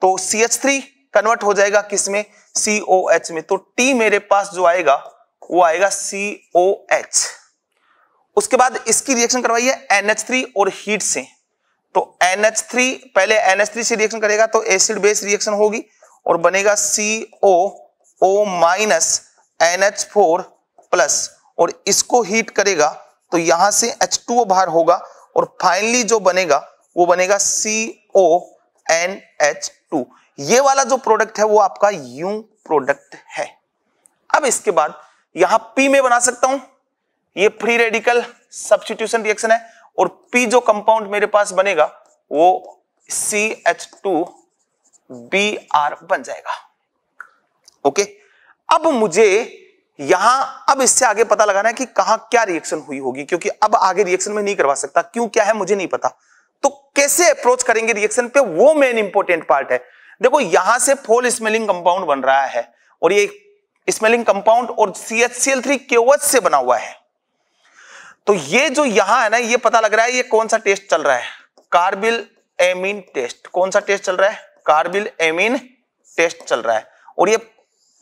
तो सी एच थ्री कन्वर्ट हो जाएगा किसमें सी ओ एच में तो टी मेरे पास जो आएगा वो आएगा सी ओ एच उसके बाद इसकी रिएक्शन करवाइए एनएच थ्री और हीट से तो एनएच थ्री पहले एनएच थ्री से रिएक्शन करेगा तो एसिड बेस रिएक्शन होगी और बनेगा C O O minus N H four plus और इसको हीट करेगा तो यहां से एच टू बाहर होगा और फाइनली जो बनेगा वो बनेगा C O N H two ये वाला जो प्रोडक्ट है वो आपका यू प्रोडक्ट है अब इसके बाद यहां पी में बना सकता हूं ये फ्री रेडिकल सब्सटीट्यूशन रिएक्शन है और पी जो कंपाउंड मेरे पास बनेगा वो C H two B R बन जाएगा ओके अब मुझे यहां अब इससे आगे पता लगाना है कि कहा क्या रिएक्शन हुई होगी क्योंकि अब आगे रिएक्शन में नहीं करवा सकता क्यों क्या है मुझे नहीं पता तो कैसे अप्रोच करेंगे रिएक्शन पे वो मेन इंपॉर्टेंट पार्ट है देखो यहां से फोल स्मेलिंग कंपाउंड बन रहा है और ये स्मेलिंग कंपाउंड और C H C L three केवच से बना हुआ है तो ये जो यहां है ना ये पता लग रहा है ये कौन सा टेस्ट चल रहा है कार्बिल एमिन टेस्ट कौन सा टेस्ट चल रहा है कार्बिल एमिन टेस्ट चल रहा है और ये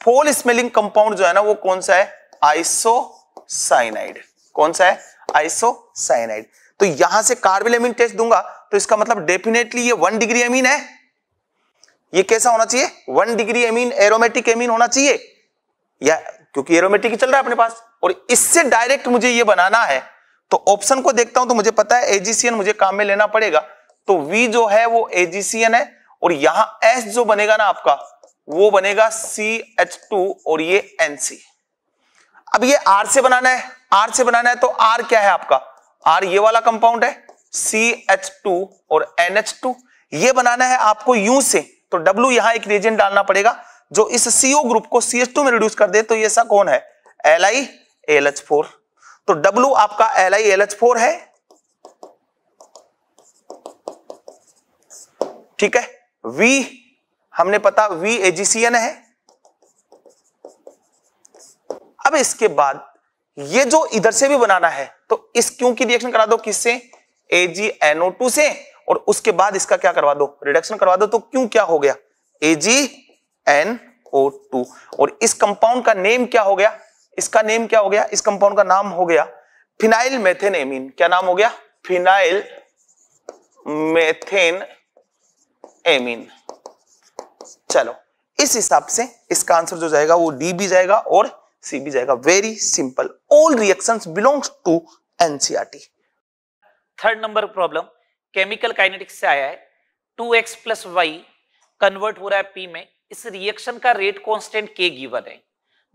फोल स्मेलिंग कंपाउंड जो है ना वो कौन सा है आइसोसाइनाइड कौन सा है आइसोसाइनाइड तो यहां से कार्बिल एमिन टेस्ट दूंगा तो इसका मतलब डेफिनेटली ये वन डिग्री एमिन है ये कैसा होना चाहिए one degree amine aromatic amine होना चाहिए या क्योंकि एरोमेटिक ही चल रहा है अपने पास और इससे डायरेक्ट मुझे ये बनाना है तो ऑप्शन को देखता हूं तो मुझे पता है एजीसीएन मुझे काम में लेना पड़ेगा तो वी जो है वो एजीसीएन है और यहां एस जो बनेगा ना आपका वो बनेगा सी एच टू और ये एन सी अब ये आर से बनाना है आर से बनाना है तो आर क्या है आपका आर ये वाला कंपाउंड है सी एच टू और एन एच टू ये बनाना है आपको यू से तो डब्ल्यू यहां एक रेजेंट डालना पड़ेगा जो इस सीओ ग्रुप को सी एच टू में रिड्यूस कर दे तो ये ऐसा कौन है L L I H four तो डब्ल्यू आपका L L I H four है ठीक है वी हमने पता वी एजीसीएन है अब इसके बाद ये जो इधर से भी बनाना है तो इस क्यों की रिएक्शन करा दो किससे AgNO2 से और उसके बाद इसका क्या करवा दो रिडक्शन करवा दो तो क्यों क्या हो गया AgNO2 और इस कंपाउंड का नेम क्या हो गया इसका नेम क्या हो गया इस कंपाउंड का नाम हो गया फिनाइल मेथेन एमीन क्या नाम हो गया फिनाइल मेथेन एमिन चलो इस हिसाब से इसका आंसर जो जाएगा वो डी भी जाएगा और सी भी जाएगा very simple all reactions belongs to NCERT
third number problem chemical kinetics से आया है 2x x plus Y convert हो रहा है पी में इस रिएक्शन का रेट कांस्टेंट के गिवन है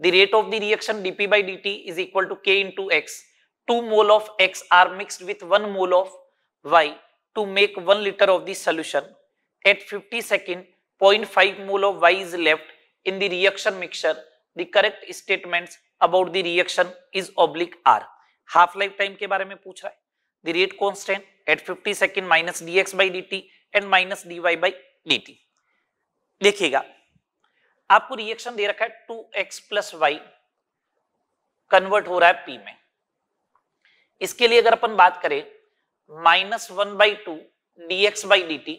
the rate of the reaction DP by D T is equal to K into X two mole of X are mixed with one mole of Y to make one litre of the At 50 second, 0.5 mole of Y is left in the reaction mixture. The correct statements about the reaction is oblique R. Half life time ke bare mein puch raha hai The rate constant at 50 second minus dx by dt and minus dy by dt. dekhiyega आपको reaction दे रखा है 2x plus Y convert हो रहा है p में इसके लिए अगर अपन बात करें minus one by two D X by D T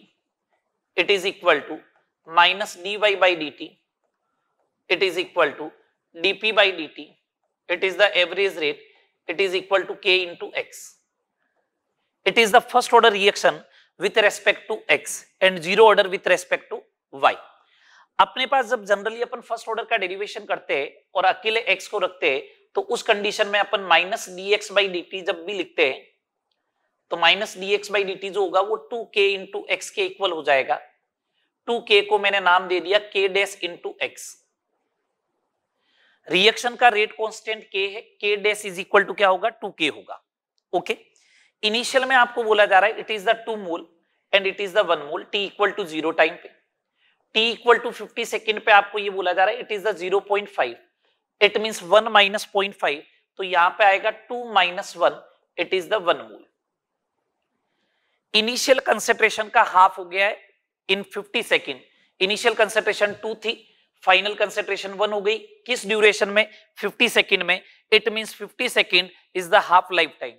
it is equal to minus dy by dt it is equal to dp by dt it is the average rate it is equal to k into x it is the first order reaction with respect to x and zero order with respect to y अपने पास जब generally अपन first order का derivation करते हैं और अकेले x को रखते हैं तो उस कंडीशन में अपन minus D X by D जब भी लिखते हैं तो minus D X by D T जो होगा वो टू के इंटू एक्स के इक्वल हो जाएगा टू के को मैंने नाम दे दिया के डेस इंटू एक्स रिएक्शन का रेट कॉन्स्टेंट के है के डेस इज इक्वल टू क्या होगा टू के होगा ओके इनिशियल में आपको बोला जा रहा है it is the two mole and it is the one mole T equal to zero time पे T equal to fifty second पे आपको ये बोला जा रहा है it is the zero point five it mean one minus point five तो यहां पे आएगा two minus one it is the one mole initial concentration का हाफ हो गया है in 50 second initial concentration to थी फाइनल कंसेंट्रेशन वन हो गई किस ड्यूरेशन में 50 सेकेंड में it means 50 second is the half life time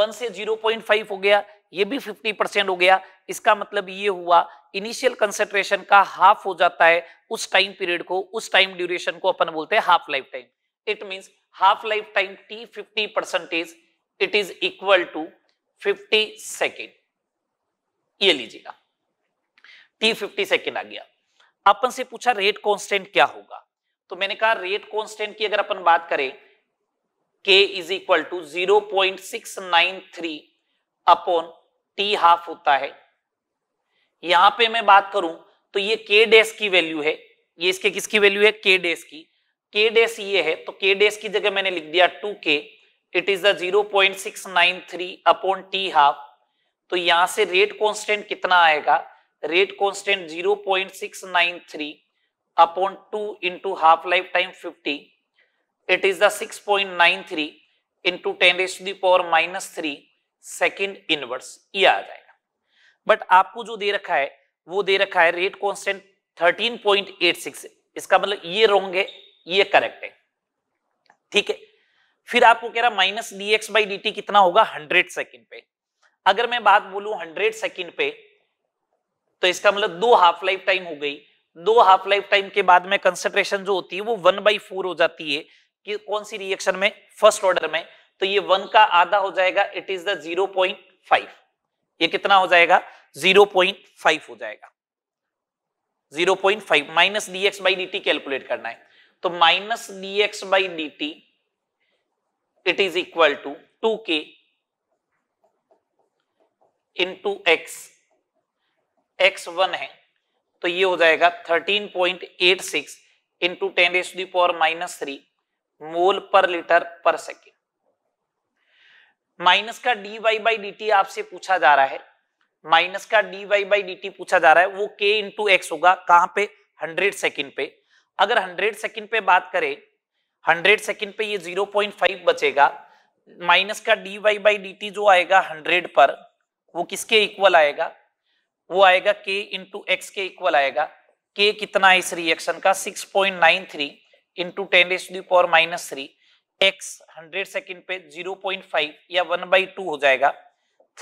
one से 0.5 हो गया ये भी 50 परसेंट हो गया इसका मतलब ये हुआ इनिशियल कंसेंट्रेशन का हाफ हो जाता है उस टाइम पीरियड को उस टाइम ड्यूरेशन को अपन बोलते हैं half life time it mean half life time T fifty percentage it is equal to fifty second ये लीजिएगा टी फिफ्टी सेकेंड आ गया अपन से पूछा रेट कांस्टेंट क्या होगा तो मैंने कहा रेट कांस्टेंट की अगर अपन बात करें K is equal to zero point six nine three upon T half होता है यहां पे मैं बात करूं तो ये के डेस की वैल्यू है ये इसके किसकी वैल्यू है के डेस की के डेस ये है तो के डेस की जगह मैंने लिख दिया two K it is the zero point six nine three upon T half तो यहां से रेट कांस्टेंट कितना आएगा rate constant 0.693 upon two into half life time fifty it is six point nine three into ten S to the power minus three second inverse ये आ जाएगा but आपको जो दे रखा है वो दे रखा है rate constant thirteen point eight six इसका मतलब ये रॉन्ग है ये करेक्ट है ठीक है फिर आपको कह रहा minus D X by D T कितना होगा हंड्रेड सेकेंड पे अगर मैं बात बोलू हंड्रेड सेकेंड पे तो इसका मतलब दो हाफ लाइफ टाइम हो गई दो हाफ लाइफ टाइम के बाद में कंसेंट्रेशन जो होती है वो वन बाई फोर हो जाती है कि कौन सी रिएक्शन में फर्स्ट ऑर्डर में तो ये वन का आधा हो जाएगा it is the zero point five ये कितना हो जाएगा जीरो पॉइंट फाइव हो जाएगा zero point five minus D X by D T calculate करना है तो minus D X by D T it is equal to two K into X X one है तो ये हो जाएगा thirteen point eight six into ten S the power minus three mole per litre per second minus का D Y by D T आपसे पूछा जा रहा है माइनस का D Y by D T पूछा जा रहा है वो के इंटू एक्स होगा कहां पे हंड्रेड सेकेंड पे अगर हंड्रेड सेकेंड पे बात करें हंड्रेड सेकेंड पे ये जीरो पॉइंट फाइव बचेगा माइनस का D Y by D T जो आएगा हंड्रेड पर वो किसके इक्वल आएगा वो आएगा के इंटू एक्स के इक्वल आएगा के कितना है इस रिएक्शन का 6.93 point nine three into ten S the power minus three X hundred second पे 0.5 या 1 बाई टू हो जाएगा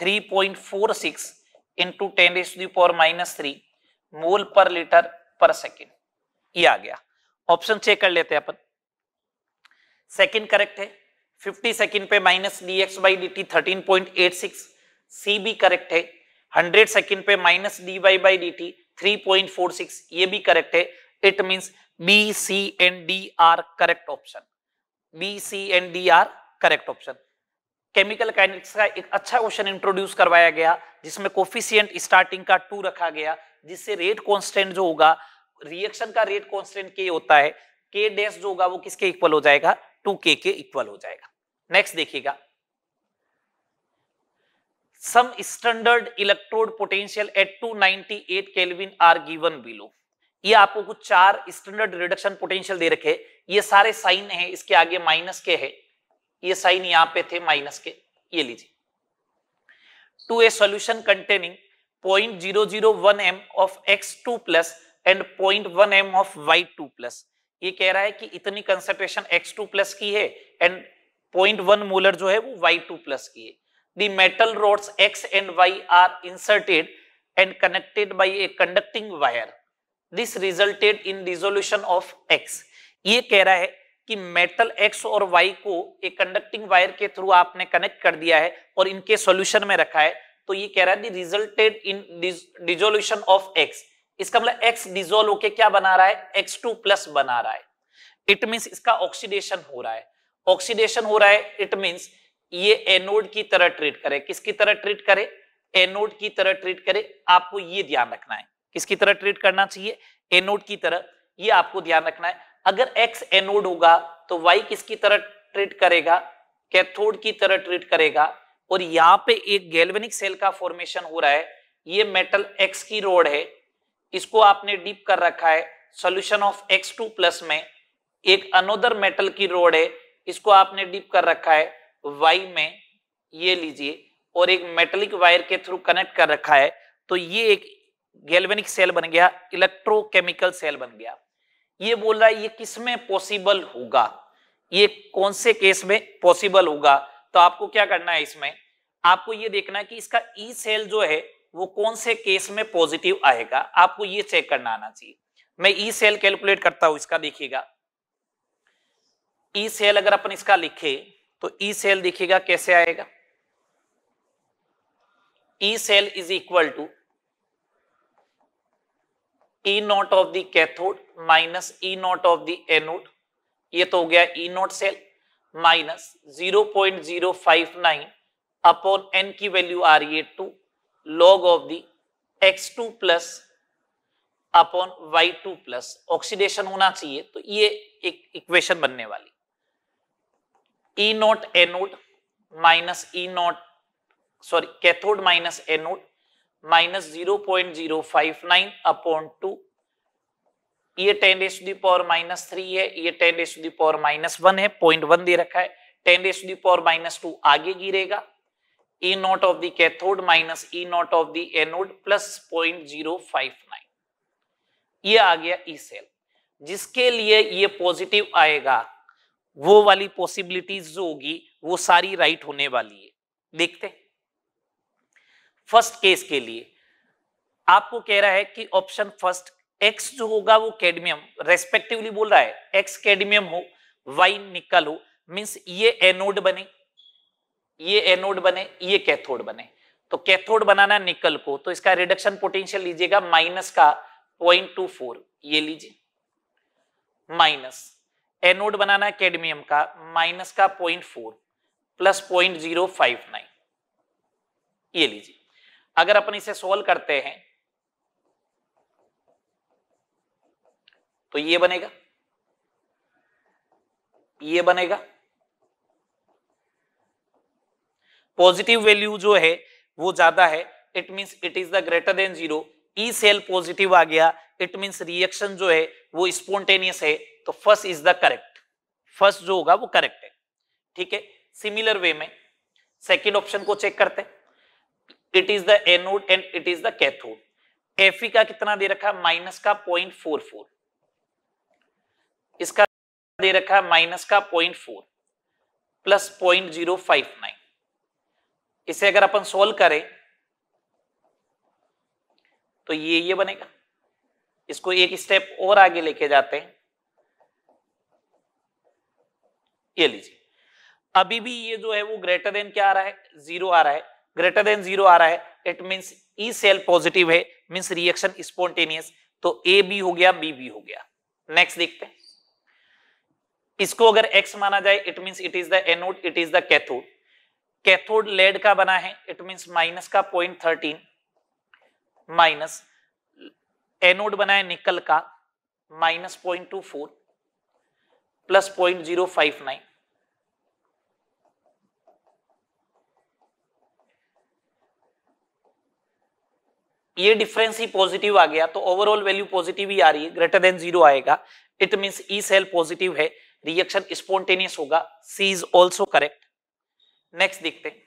3.46 point four six into ten S D power minus three mole per litre per second ये आ गया option check कर लेते हैं अपन सेकेंड करेक्ट है 50 सेकेंड पे minus D X by D T thirteen point eight six C भी correct है हंड्रेड सेकेंड पे minus D Y by D T three point four six ये भी करेक्ट है it means B C and D are correct option B C and D are correct option chemical kinetics का एक अच्छा question introduce करवाया गया जिसमें coefficient starting का टू रखा गया जिससे रेट कांस्टेंट जो होगा रिएक्शन का रेट कांस्टेंट के होता है के डैश जो होगा वो किसके इक्वल हो जाएगा टू के के इक्वल हो जाएगा नेक्स्ट देखिएगा some standard electrode potential at 298 kelvin are given below ये आपको कुछ चार स्टैंडर्ड रिडक्शन पोटेंशियल दे रखे ये सारे साइन है इसके आगे माइनस के है ये साइन यहां पे थे माइनस के ये लीजिए to a solution containing point zero zero one M of X two plus and point one M of Y two plus ये कह रहा है कि इतनी कंसेंट्रेशन एक्स टू प्लस की है एंड पॉइंट वन मोलर जो है वो वाई टू प्लस की है the metal rods X and Y are inserted and connected by a conducting wire. This resulted in dissolution of X. ye keh raha hai कि metal X और Y को एक conducting wire के through आपने connect कर दिया है और इनके सॉल्यूशन में रखा है तो ये कह रहा है resulted in dissolution of X. इसका मतलब X डिजोल्व होके क्या बना रहा है X2 प्लस बना रहा है इट मीन्स इसका ऑक्सीडेशन हो रहा है ऑक्सीडेशन हो रहा है इट मीन्स ये एनोड की तरह ट्रीट करे किसकी तरह ट्रीट करे एनोड की तरह ट्रीट करे आपको ये ध्यान रखना है किसकी तरह ट्रीट करना चाहिए एनोड की तरह ये आपको ध्यान रखना है अगर एक्स एनोड होगा तो वाई किसकी तरह ट्रीट करेगा कैथोड की तरह ट्रीट करेगा और यहाँ पे एक गैल्वेनिक सेल का फॉर्मेशन हो रहा है ये मेटल एक्स की रोड है इसको आपने डीप कर रखा है solution of X two plus में एक अनोदर मेटल की रोड है इसको आपने डीप कर रखा है वाई में ये लीजिए और एक मेटलिक वायर के थ्रू कनेक्ट कर रखा है तो ये एक गैल्वेनिक सेल बन गया इलेक्ट्रोकेमिकल सेल बन गया ये बोल रहा है ये किस में पॉसिबल होगा ये कौन से केस में पॉसिबल होगा तो आपको क्या करना है इसमें आपको ये देखना है कि इसका ई e सेल जो है वो कौन से केस में पॉजिटिव आएगा आपको ये चेक करना आना चाहिए मैं ई e सेल कैलकुलेट करता हूं इसका देखिएगा ई e सेल अगर अपन इसका लिखे तो ई सेल देखिएगा कैसे आएगा E cell is equal to E not of the cathode minus E not of the anode ये तो हो गया E not cell minus zero point zero five nine upon N की वैल्यू आ रही है two log of the X two plus upon Y two plus oxidation होना चाहिए तो ये एक इक्वेशन बनने वाली E not anode minus E not sorry cathode minus anode minus zero point zero five nine upon two ये ten S D power minus three है ये ten S D power minus one है point one दे रखा है ten S D power minus two आगे गिरेगा E not of the cathode minus E not of the anode plus point zero five nine ये आ गया ई e सेल जिसके लिए ये e पॉजिटिव आएगा वो वाली पॉसिबिलिटीज जो होगी वो सारी राइट होने वाली है देखते फर्स्ट केस के लिए आपको कह रहा है कि ऑप्शन फर्स्ट एक्स जो होगा वो कैडमियम रेस्पेक्टिवली बोल रहा है एक्स कैडमियम हो वाई निकल हो मीन्स ये एनोड बने ये एनोड बने ये कैथोड बने तो कैथोड बनाना निकल को तो इसका रिडक्शन पोटेंशियल लीजिएगा माइनस का पॉइंट टू फोर ये लीजिए माइनस एनोड बनाना है कैडमियम का माइनस का point four plus point zero five nine ये लीजिए अगर अपन इसे सोल्व करते हैं तो ये बनेगा ये बनेगा पॉजिटिव वैल्यू जो है वो ज्यादा है it means it is the greater than zero E cell positive आ गया इट मींस रिएक्शन जो है वो स्पॉन्टेनियस है तो first is the correct first जो होगा वो करेक्ट है ठीक है सिमिलर वे में सेकेंड ऑप्शन को चेक करते हैं it is the anode and it is the cathode F का कितना दे रखा माइनस का पॉइंट फोर फोर इसका दे रखा माइनस का point four plus point zero five nine इसे अगर अपन सोल्व करें तो ये ये बनेगा इसको एक स्टेप और आगे लेके जाते हैं ये लीजिए अभी भी ये जो है वो ग्रेटर देन क्या आ रहा है जीरो आ रहा है ग्रेटर देन जीरो आ रहा है it means E cell positive है मींस रिएक्शन स्पॉन्टेनियस तो ए बी हो गया बी बी हो गया नेक्स्ट देखते हैं इसको अगर एक्स माना जाए it means it is the anode it is the cathode cathode lead का बना है इट मींस माइनस का पॉइंट थर्टीन माइनस एनोड बना है निकल का minus point two four plus point zero five nine ये डिफरेंस ही पॉजिटिव आ गया तो ओवरऑल वैल्यू पॉजिटिव ही आ रही है ग्रेटर देन जीरो आएगा it means E cell positive है रिएक्शन स्पॉन्टेनियस होगा C is also correct next देखते हैं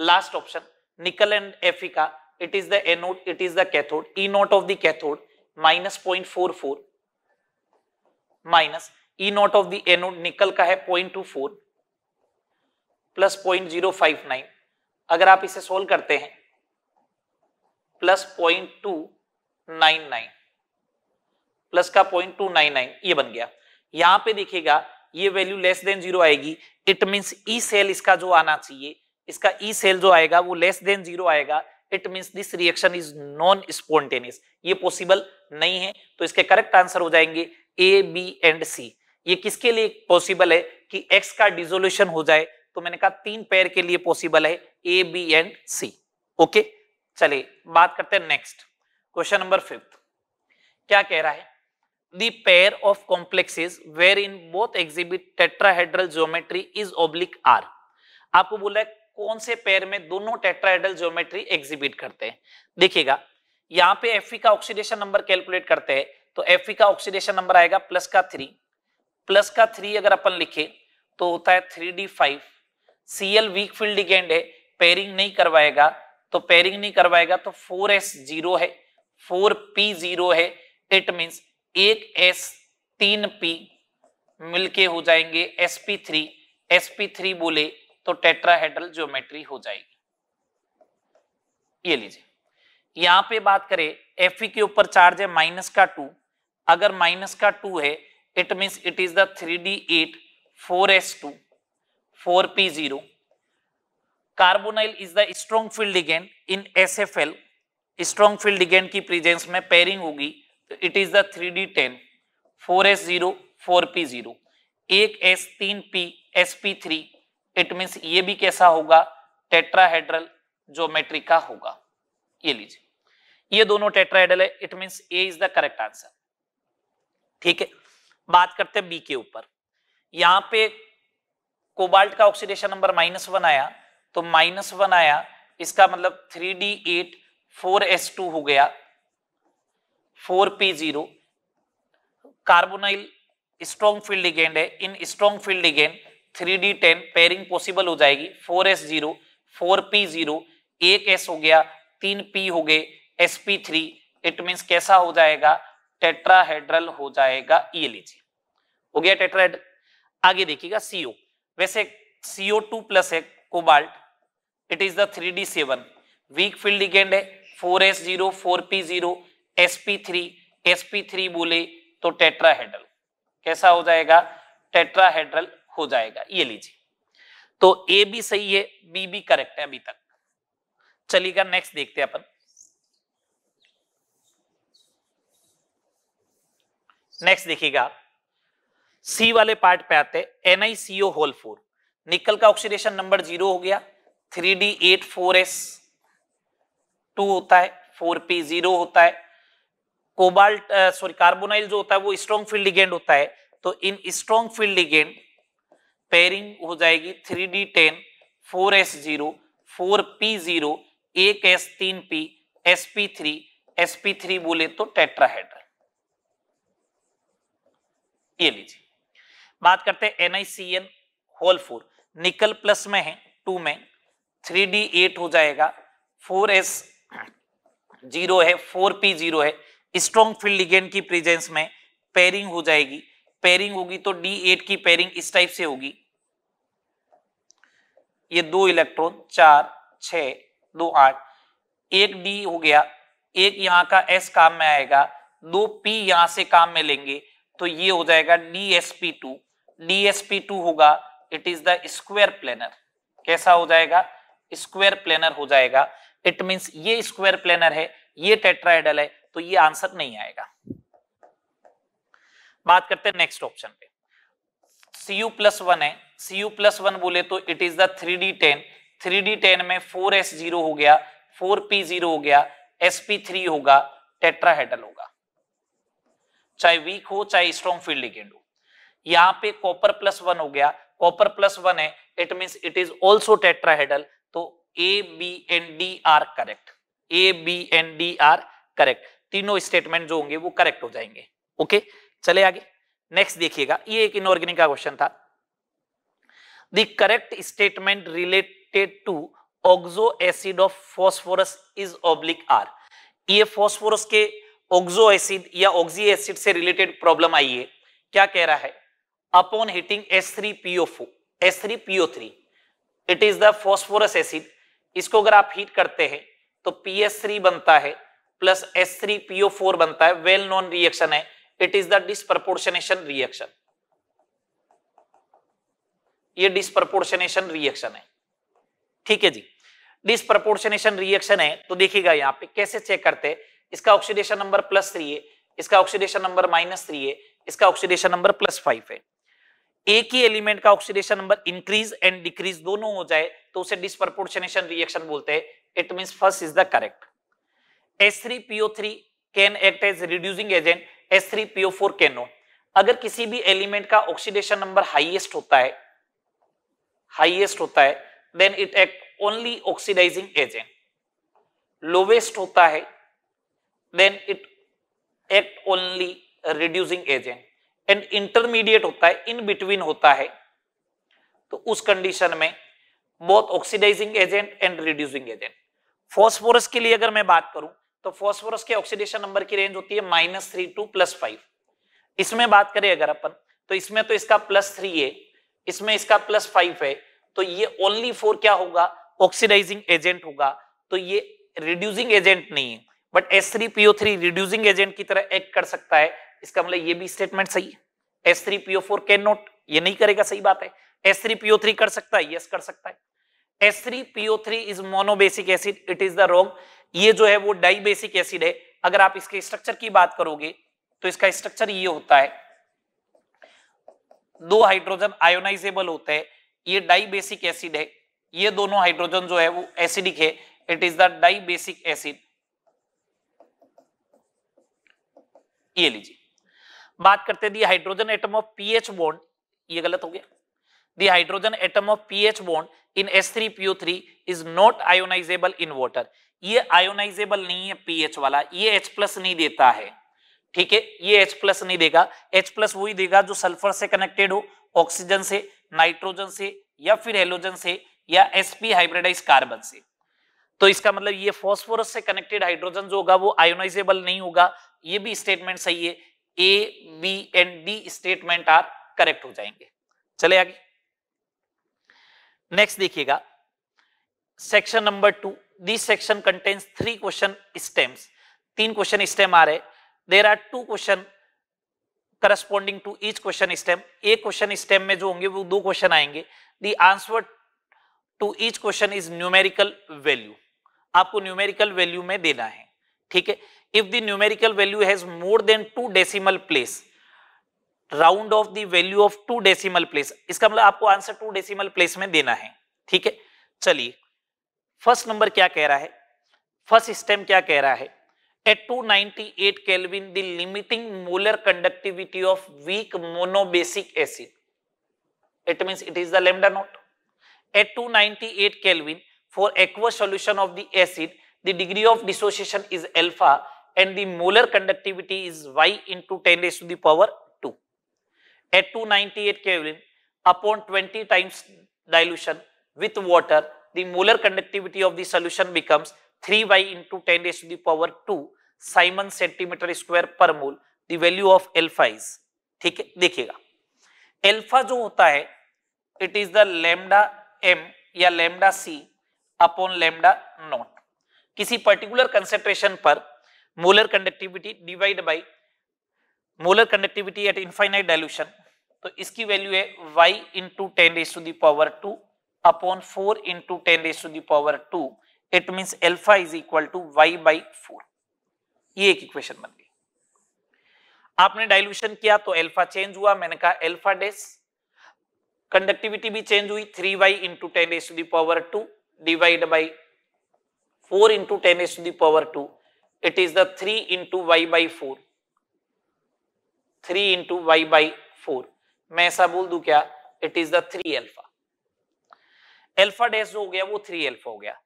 लास्ट ऑप्शन निकल एंड का it is the anode it is the cathode E cathode of the cathode minus point four four minus E naught of the anode nickel का है point two four plus point zero five nine अगर आप इसे solve करते हैं plus point two nine nine plus का point two nine nine ये बन गया यहां पे देखिएगा ये वैल्यू लेस देन जीरो आएगी इट मीन्स ई सेल इसका जो आना चाहिए इसका ई सेल जो आएगा वो लेस देन जीरो आएगा it means this reaction is non spontaneous ये पॉसिबल नहीं है तो इसके करेक्ट आंसर हो जाएंगे ए बी एंड सी ये किसके लिए पॉसिबल है कि एक्स का डिजोल्यूशन हो जाए तो मैंने कहा तीन पैर के लिए पॉसिबल है A B and C okay चलिए बात करते हैं नेक्स्ट क्वेश्चन नंबर फिफ्थ क्या कह रहा है the pair of complexes wherein both exhibit tetrahedral geometry is oblique r आपको बोला है कौन से पेयर में दोनों टेट्राहेड्रल ज्योमेट्री एग्जिबिट करते हैं देखिएगा यहाँ पे एफ का ऑक्सीडेशन नंबर कैलकुलेट करते हैं तो एफ का ऑक्सीडेशन नंबर आएगा प्लस का थ्री प्लस का थ्री अगर अपन लिखे तो होता है three D five C L weak field ligand है पेयरिंग नहीं करवाएगा तो पेयरिंग नहीं करवाएगा तो फोर एस जीरो है फोर पी जीरो है इट मीन्स एक एस तीन पी मिलके हो जाएंगे S P three S P three बोले तो टेट्राहेड्रल ज्योमेट्री हो जाएगी ये लीजिए यहां पे बात करें एफ e के ऊपर चार्ज है माइनस का टू अगर माइनस का टू है it means it is the three D eight four S two four P zero carbonyl is the strong field ligand in S F L strong field ligand की presence में pairing होगी तो it is the three D ten four S zero four P zero एक S तीन P S P three it means ये भी कैसा होगा टेट्राहेड्रल ज्योमेट्री का होगा ये लीजिए ये दोनों टेट्राहेड्रल है it means A is the correct answer ठीक है बात करते हैं बी के ऊपर यहां पे कोबाल्ट का ऑक्सीडेशन नंबर माइनस वन आया तो माइनस वन आया इसका मतलब three D eight four S two हो गया four P zero carbonyl strong field ligand है in strong field ligand three D ten pairing possible हो जाएगी four S zero four P zero एक एस हो गया तीन पी हो गए S P three it mean कैसा हो जाएगा टेट्राहेड्रल हो जाएगा ये लीजिए हो गया टेट्राहेड्रल आगे देखिएगा सीओ वैसे सीओ टू प्लस है cobalt it is three D seven weak field ligand है four S zero four P zero S P three S P three बोले तो टेट्रा हेड्रल कैसा हो जाएगा टेट्रा हेड्रल हो जाएगा ये लीजिए तो ए भी सही है बी भी करेक्ट है अभी तक चलिएगा नेक्स्ट देखते हैं अपन नेक्स्ट देखिएगा सी वाले पार्ट पे आते हैं एनआईसीओ होल फोर निकल का ऑक्सीडेशन नंबर जीरो हो गया three D eight four S two होता है फोर पी जीरो होता है कोबाल्ट सॉरी कार्बोनाइल जो होता है वो स्ट्रॉन्ग फील्ड लिगेंड होता है तो in strong field ligand pairing हो जाएगी three D ten four S zero four P zero एक एस तीन P S P three S P three बोले तो टेट्राहेड्रल ये लीजिए बात करते हैं NICN whole four nickel plus में है टू में थ्री डी एट हो जाएगा फोर एस जीरो है फोर पी जीरो है स्ट्रॉन्ग फील्ड लिगेंड की प्रेजेंस में पेयरिंग हो जाएगी पेयरिंग होगी तो डी एट की पेयरिंग इस टाइप से होगी ये दो इलेक्ट्रॉन चार छ दो आठ एक डी हो गया एक यहाँ का एस काम में आएगा दो पी यहां से काम में लेंगे तो ये हो जाएगा D S P two D S P two होगा it is the square planar कैसा हो जाएगा स्क्वायर प्लेनर हो जाएगा इट मींस ये स्क्वायर प्लेनर है ये टेट्राइडल है तो ये आंसर नहीं आएगा बात करते हैं नेक्स्ट ऑप्शन पे सी यू प्लस वन है सी यू प्लस वन बोले तो it is the three D ten three D ten में फोर एस जीरो हो गया फोर पी जीरो हो गया एस पी थ्री होगा टेट्राहेडल होगा चाहे वीक हो चाहे स्ट्रॉन्ग फील्ड लिगेंड हो यहां पे कॉपर प्लस वन हो गया कॉपर प्लस वन है it mean it is also tetrahedral A B and are correct A B and are correct तीनों स्टेटमेंट जो होंगे वो करेक्ट हो जाएंगे ओके चले आगे नेक्स्ट देखिएगा ये एक इनऑर्गेनिक का क्वेश्चन था the correct statement related to oxo acid of phosphorus is oblique are ये फॉस्फोरस के ऑक्सो एसिड या ऑक्सी एसिड से रिलेटेड प्रॉब्लम आई है क्या कह रहा है upon heating S three PO four S three PO three it is the phosphorus acid इसको अगर आप हीट करते हैं तो पी एस थ्री बनता है plus S three PO four बनता है वेल नॉन रिएक्शन है it is the disproportionation reaction ये डिस्प्रपोर्शनेशन रिएक्शन है ठीक है जी डिस्प्रपोर्शनेशन रिएक्शन है तो देखिएगा यहाँ पे कैसे चेक करते हैं इसका ऑक्सीडेशन नंबर प्लस थ्री है इसका ऑक्सीडेशन नंबर माइनस थ्री है इसका ऑक्सीडेशन नंबर प्लस फाइव है एक ही एलिमेंट का oxidation number increase and decrease दोनों हो जाए तो उसे डिसप्रोपोर्शनेशन रिएक्शन बोलते हैं it mean first is the correct S3PO3 can act as reducing agent S3PO4 can not अगर किसी भी एलिमेंट का ऑक्सीडेशन नंबर हाईएस्ट होता है हाईएस्ट होता है then it act only oxidising agent lowest होता है then it act only reducing agent and intermediate होता है इन बिटवीन होता है तो उस कंडीशन में बहुत oxidising agent and reducing agent phosphorus के लिए अगर मैं बात करूं तो फॉस्फोरस के ऑक्सीडेशन नंबर की रेंज होती है minus three to plus five इसमें बात करें अगर अपन तो इसमें तो इसका प्लस थ्री है इसमें इसका प्लस फाइव है तो ये ओनली फोर क्या होगा ऑक्सीडाइजिंग एजेंट होगा तो ये रिड्यूसिंग एजेंट नहीं है but S three PO three reducing agent की तरह एक्ट कर सकता है इसका मतलब ये भी स्टेटमेंट सही है S three PO four can not ये नहीं करेगा सही बात है एस थ्री पीओ थ्री कर सकता है यस कर सकता है S three PO three is monobasic acid it is the wrong ये जो है वो डाई बेसिक एसिड है अगर आप इसके स्ट्रक्चर की बात करोगे तो इसका स्ट्रक्चर ये होता है दो हाइड्रोजन आयोनाइजेबल होते हैं ये डाई बेसिक एसिड है ये दोनों हाइड्रोजन जो है वो एसिडिक है it is the dibasic acid ये लीजिए बात करते the hydrogen atom of PH bond ये गलत हो गया the hydrogen atom of PH bond in S three PO three is not ionisable in water ये आयोनाइजेबल नहीं है पीएच वाला ये एच प्लस नहीं देता है ठीक है ये एच प्लस नहीं देगा एच प्लस वही देगा जो सल्फर से कनेक्टेड हो ऑक्सीजन से नाइट्रोजन से या फिर हेलोजन से या पी हाइब्रिडाइज कार्बन से तो इसका मतलब ये फॉस्फोरस से कनेक्टेड हाइड्रोजन जो होगा वो आयोनाइजेबल नहीं होगा ये भी स्टेटमेंट सही है A B and D statement are correct हो जाएंगे चले आगे नेक्स्ट देखिएगा section number two this section contains three question stems तीन क्वेश्चन स्टेम आ रहे there are two question corresponding to each question stem एक क्वेश्चन स्टेम में जो होंगे वो दो क्वेश्चन आएंगे the answer to each question is numerical value आपको न्यूमेरिकल वैल्यू में देना है ठीक है if the numerical value has more than two decimal place round off the value of two decimal place इसका मतलब आपको आंसर टू डेसिमल प्लेस में देना है ठीक है चलिए फर्स्ट नंबर क्या कह रहा है फर्स्ट स्टेम क्या कह रहा है at 298 kelvin the limiting molar conductivity of weak monobasic acid it means it is the lambda naught at 298 kelvin for aqua solution of the acid the degree of dissociation is alpha and the molar conductivity is y into 10 raised to the power 2. At 298 Kelvin upon 20 times dilution with water, the molar conductivity of the solution becomes 3y into 10 raised to the power 2 simon centimeter square per mole the value of alpha is ठीक है देखिएगा alpha जो होता है it is the lambda m या lambda C upon lambda naught किसी particular concentration पर molar conductivity divide by molar conductivity at infinite dilution तो इसकी वैल्यू है y into ten raise to the power two upon four into ten raise to the power two it means alpha is equal to Y by four ये एक equation बन गई आपने dilution किया तो एल्फा चेंज हुआ मैंने कहा एल्फा डेस कंडक्टिविटी भी चेंज हुई three Y into ten raise to the power two divide by four into ten raise to the power two it is the 3 into y by 4 3 into y by 4 मैं ऐसा बोल दू क्या it is the alpha alpha dash जो हो गया वो three alpha हो गया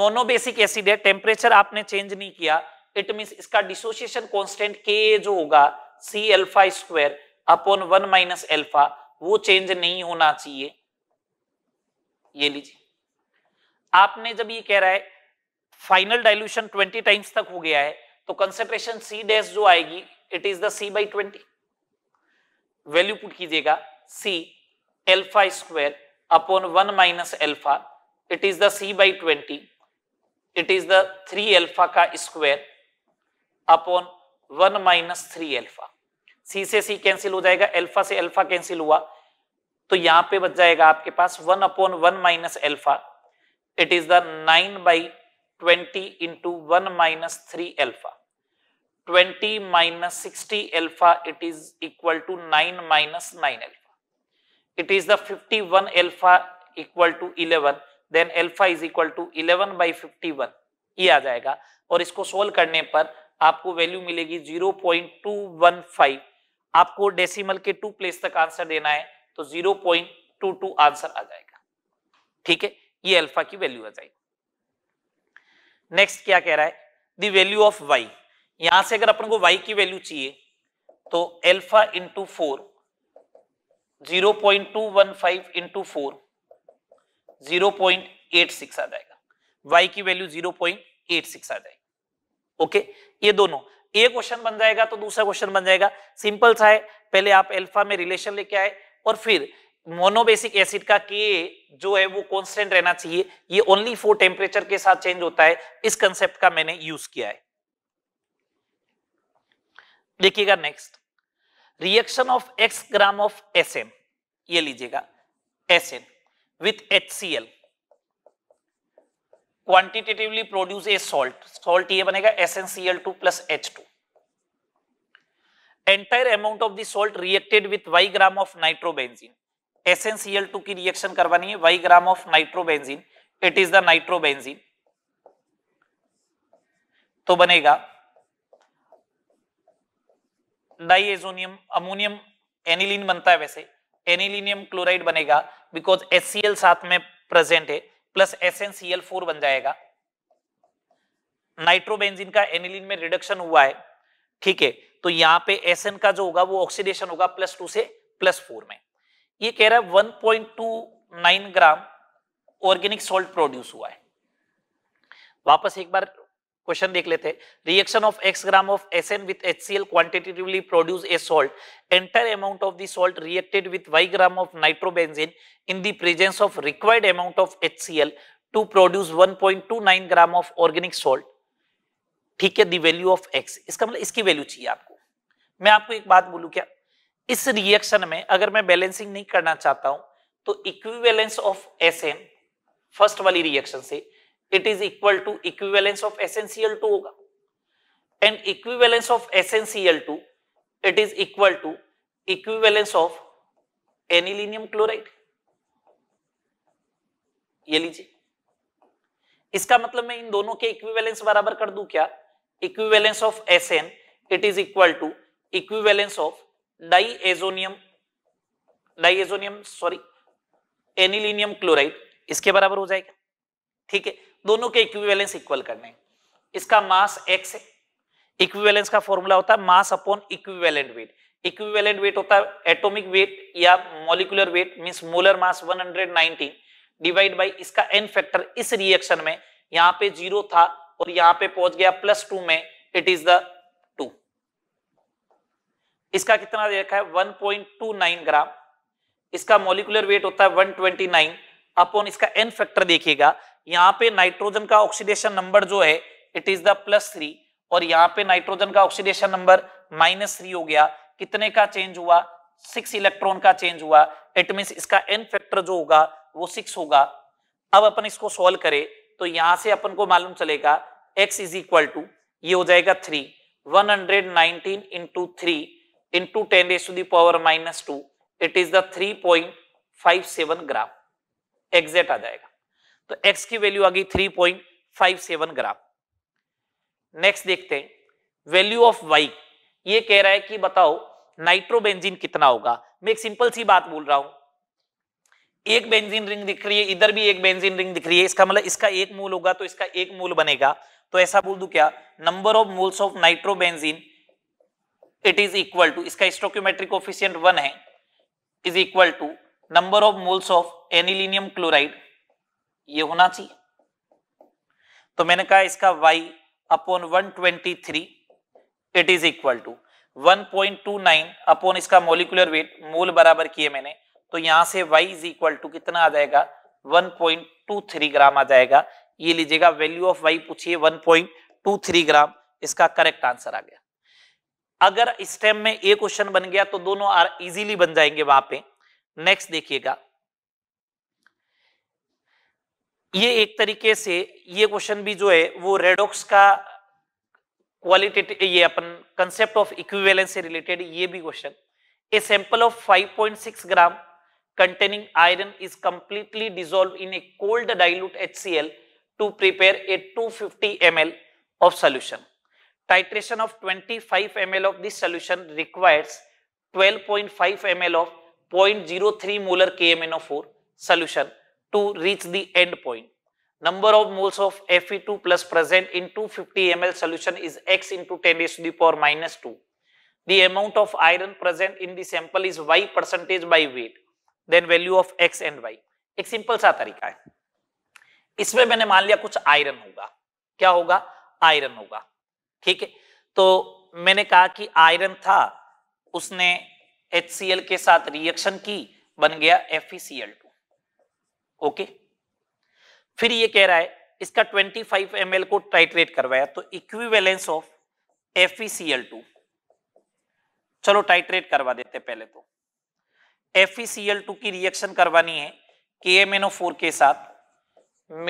मोनोबेसिक एसिड है टेम्परेचर आपने चेंज नहीं किया इट मीन इसका डिसोसिएशन कांस्टेंट के जो होगा C alpha square upon one minus alpha वो चेंज नहीं होना चाहिए ये लीजिए आपने जब ये कह रहा है फाइनल डाइल्यूशन 20 टाइम्स तक हो गया है तो कंसेंट्रेशन सी डैश जो आएगी it is the C by twenty value put कीजिएगा C alpha square upon one minus alpha it is the C by twenty it is the three alpha का square upon one minus three alpha C से C cancel हो जाएगा alpha से alpha cancel हुआ तो यहां पे बच जाएगा आपके पास one upon one minus alpha it is the nine by 20 into 1 minus 3 alpha. 20 minus 60 alpha, it is equal to 9 minus 9 alpha. It is the 51 alpha equal to 11, then alpha is equal to 11 by 51. ये आ जाएगा और इसको solve करने पर आपको value मिलेगी 0.215 आपको डेसिमल के टू प्लेस तक आंसर देना है तो 0.22 आंसर आ जाएगा ठीक है ये अल्फा की वैल्यू आ जाएगी नेक्स्ट क्या कह रहा है द वैल्यू ऑफ वाई यहां से अगर अपन को वाई की वैल्यू चाहिए तो alpha into four zero point two one five into four zero point eight six आ जाएगा वाई की value zero point eight six आ जाएगी ओके ये दोनों ये क्वेश्चन बन जाएगा तो दूसरा क्वेश्चन बन जाएगा सिंपल सा है पहले आप एल्फा में रिलेशन लेके आए और फिर मोनोबेसिक एसिड का के जो है वो कॉन्स्टेंट रहना चाहिए ये ओनली फोर टेम्परेचर के साथ चेंज होता है इस कंसेप्ट का मैंने यूज किया है देखिएगा next reaction of X gram of S N ये लीजिएगा S N with H C L quantitatively produce a salt salt ये बनेगा S N C L two plus H two entire amount of the salt reacted with Y gram of of SnCl2 की reaction करवानी है Y gram of nitrobenzene it is the nitrobenzene तो बनेगा diazonium ammonium aniline बनता है वैसे anilinium chloride बनेगा because S साथ में प्रेजेंट है प्लस एस बन जाएगा नाइट्रोबेंजीन का एनिलीन में रिडक्शन हुआ है ठीक है तो यहां पे एस का जो होगा वो ऑक्सीडेशन होगा प्लस टू से प्लस फोर में ये कह रहा है 1.29 ग्राम ऑर्गेनिक सोल्ट प्रोड्यूस हुआ है वापस एक बार क्वेश्चन देख लेते हैं reaction of X gram of S N with H C L quantitatively produce a salt entire amount of the salt reacted with Y gram of nitrobenzene in the presence of required amount of H C L to produce one point two nine gram of organic salt ठीक है दी value of x इसका मतलब इसकी value चाहिए आपको मैं आपको एक बात बोलू क्या इस रिएक्शन में अगर मैं बैलेंसिंग नहीं करना चाहता हूं तो इक्विवेलेंस ऑफ एसएन फर्स्ट वाली रिएक्शन से it is equal to equivalence of essential two होगा and equivalence of essential two it is equal to equivalence of anilinium chloride ये लीजिए इसका मतलब मैं इन दोनों के इक्विवेलेंस बराबर कर दूं क्या equivalence of S N it is equal to equivalence of diazonium diazonium sorry anilinium chloride इसके बराबर हो जाएगा ठीक है दोनों के इक्विवेलेंस इक्वल करने हैं इसका मास एक्स है इक्विवेलेंस का फॉर्मूला होता है mass upon equivalent weight equivalent weight होता है एटॉमिक वेट या molecular weight means molar mass 119 divide by इसका एन फैक्टर इस रिएक्शन में यहां पे जीरो था और यहां पे पहुंच गया प्लस टू में इट इज द इसका कितना दे रखा है 1.29 ग्राम इसका मोलिकुलर वेट होता है 129 अपॉन इसका एन फैक्टर देखिएगा यहाँ पे नाइट्रोजन का ऑक्सीडेशन नंबर जो है it is the plus three और यहाँ पे नाइट्रोजन का ऑक्सीडेशन नंबर माइनस थ्री हो गया कितने का चेंज हुआ सिक्स इलेक्ट्रॉन का चेंज हुआ इट मीन इसका एन फैक्टर जो होगा वो सिक्स होगा अब अपन इसको सोल्व करें तो यहां से अपन को मालूम चलेगा एक्स इज इक्वल टू ये हो जाएगा three one hundred nineteen into three into 10 raised to the power minus 2 it is the 3.57 gram exact आ जाएगा तो x की वैल्यू आ गई 3.57 ग्राम नेक्स्ट देखते हैं वैल्यू ऑफ y ये कह रहा है कि बताओ नाइट्रोबेंजीन कितना होगा मैं एक सिंपल सी बात बोल रहा हूं एक बेंजीन रिंग दिख रही है इधर भी एक बेंजीन रिंग दिख रही है इसका मतलब इसका एक मोल होगा तो इसका एक मोल बनेगा तो ऐसा बोल दू क्या number of moles of nitrobenzene it is equal to इसका स्टोक्योमेट्रिक ऑफिशियंट वन है is equal to number of moles of anilinium chloride ये होना चाहिए तो मैंने कहा इसका y upon one twenty three it is equal to one point two nine upon इसका मोलिकुलर वेट मोल बराबर किए मैंने तो यहां से y इज इक्वल टू कितना आ जाएगा one point two three gram आ जाएगा ये लीजिएगा वैल्यू ऑफ y पूछिए one point two three gram इसका करेक्ट आंसर आ गया अगर स्टेम में ए क्वेश्चन बन गया तो दोनों आर इजीली बन जाएंगे वहां पे नेक्स्ट देखिएगा ये एक तरीके से ये क्वेश्चन भी जो है वो रेडोक्स का क्वालिटेटिव ये अपन कंसेप्ट ऑफ इक्विवेलेंस से रिलेटेड ये भी question a sample of 5.6 gram containing iron is completely dissolve in a cold dilute H two prepare a two fifty of solution titration of 25 ml of this solution requires 12.5 ml of 0.03 molar KMNO4 solution to reach the end point. Number of moles of Fe2 plus present in 250 ml solution is x into 10 raised to the power minus 2. The amount of iron present in the sample is y percentage by weight. Then value of x and y. एक simple सा तरीका है इसमें मैंने मान लिया कुछ iron होगा क्या होगा आयरन होगा ठीक है तो मैंने कहा कि आयरन था उसने एच के साथ रिएक्शन की बन गया एफ ओके e फिर ये कह रहा है इसका 25 फाइव को टाइट्रेट करवाया तो इक्विवेलेंस ऑफ एफ चलो टाइट्रेट करवा देते पहले तो एफ e की रिएक्शन करवानी है के के साथ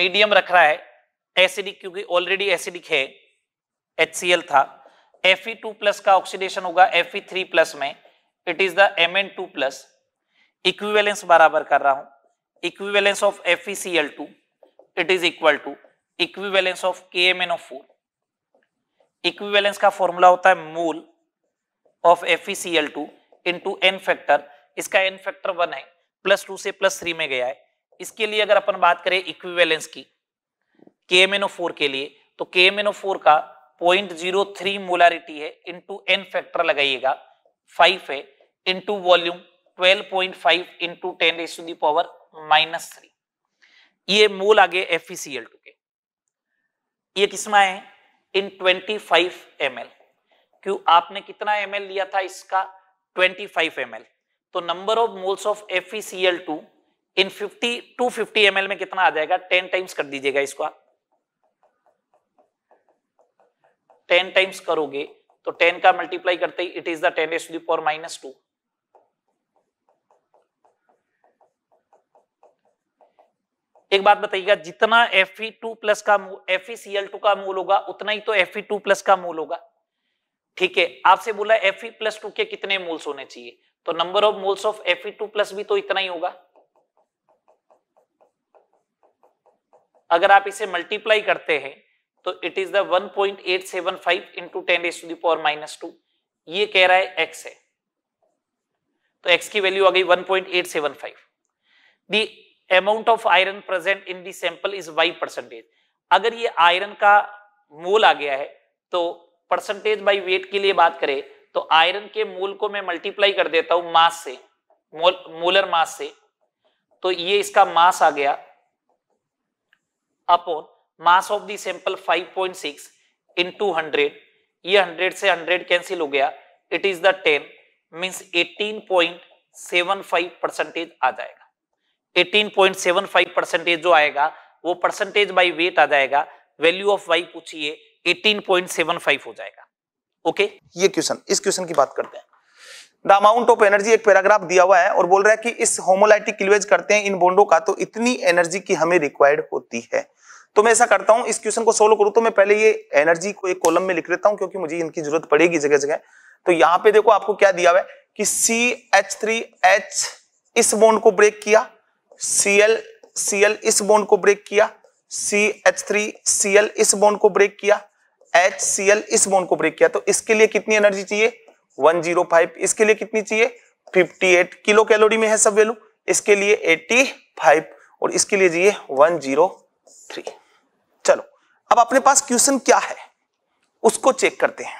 मीडियम रख रहा है एसिडिक क्योंकि ऑलरेडी एसिडिक है HCl था Fe2+ का ऑक्सीडेशन होगा Fe3+ में it is the Mn2+ equivalence बराबर कर रहा हूं equivalence of FeCl2 it is equal to equivalence of KMnO4 equivalence का फॉर्मूला होता है mole of FeCl2 into n factor इसका n फैक्टर 1 है प्लस 2 से प्लस 3 में गया है इसके लिए अगर अपन बात करें इक्विवेलेंस की KMnO4 के लिए तो KMnO4 का पॉइंट जीरो थ्री मोलारिटी है इंटू एन फैक्टर लगाइएगा फाइव है into volume twelve point five into ten raise to the power minus three ये मोल आगे F E C L two के ये किसमें है in twenty five M L क्यों आपने कितना एम एल लिया था इसका ट्वेंटी फाइव एम एल तो number of moles of F E C L two in fifty two fifty M L में कितना आ जाएगा टेन टाइम्स कर दीजिएगा इसको आप टेन टाइम्स करोगे तो टेन का मल्टीप्लाई करते ही it is the ten S to the power minus two एक बात बताइएगा जितना एफ ई टू प्लस का F E C L two का मोल होगा उतना ही तो एफ ई टू प्लस का मोल होगा ठीक है आपसे बोला एफ ई प्लस टू के कितने मोल्स होने चाहिए तो number of moles of F E two plus भी तो इतना ही होगा अगर आप इसे मल्टीप्लाई करते हैं तो it is the 1.875 point eight seven five into ten S to the power minus two ये कह रहा है एक्स है तो एक्स की वैल्यू आ गई 1.875 point eight seven five the amount of iron present in the sample is Y percentage अगर ये आयरन का मोल आ गया है तो परसेंटेज बाई वेट के लिए बात करें तो आयरन के मोल को मैं मल्टीप्लाई कर देता हूं मास से मोलर मास से तो ये इसका मास आ गया upon mass of the sample 5.6 in 100 ये 100 से 100 कैंसिल हो गया it is the 10 means 18.75 percentage आ जाएगा 18.75 परसेंटेज जो आएगा वो परसेंटेज बाय वेट आ जाएगा वैल्यू ऑफ वाई पूछिए 18.75 हो जाएगा ओके okay?
ये क्वेश्चन इस क्वेश्चन की बात करते हैं द अमाउंट ऑफ एनर्जी एक पैराग्राफ दिया हुआ है और बोल रहा है कि इस होमोलाइटिक क्लिवेज करते हैं इन बॉन्डों का तो इतनी एनर्जी की हमें रिक्वायर्ड होती है तो मैं ऐसा करता हूं इस क्वेश्चन को सोल्व करूं तो मैं पहले ये एनर्जी को एक कॉलम में लिख लेता हूं क्योंकि मुझे इनकी जरूरत पड़ेगी जगह जगह तो यहां पे देखो आपको क्या दिया हुआ है कि सी एच थ्री एच इस बोन्ड को ब्रेक किया सी एल सी एल इस बोन्ड को ब्रेक किया C H three C L इस बोन्ड को ब्रेक किया एच सी एल इस बोन्ड को ब्रेक किया तो इसके लिए कितनी एनर्जी चाहिए वन जीरो फाइव इसके लिए कितनी चाहिए फिफ्टी एट किलो कैलोरी में है सब वैल्यू इसके लिए एट्टी फाइव और इसके लिए चाहिए वन जीरो थ्री अब अपने पास क्वेश्चन क्या है उसको चेक करते हैं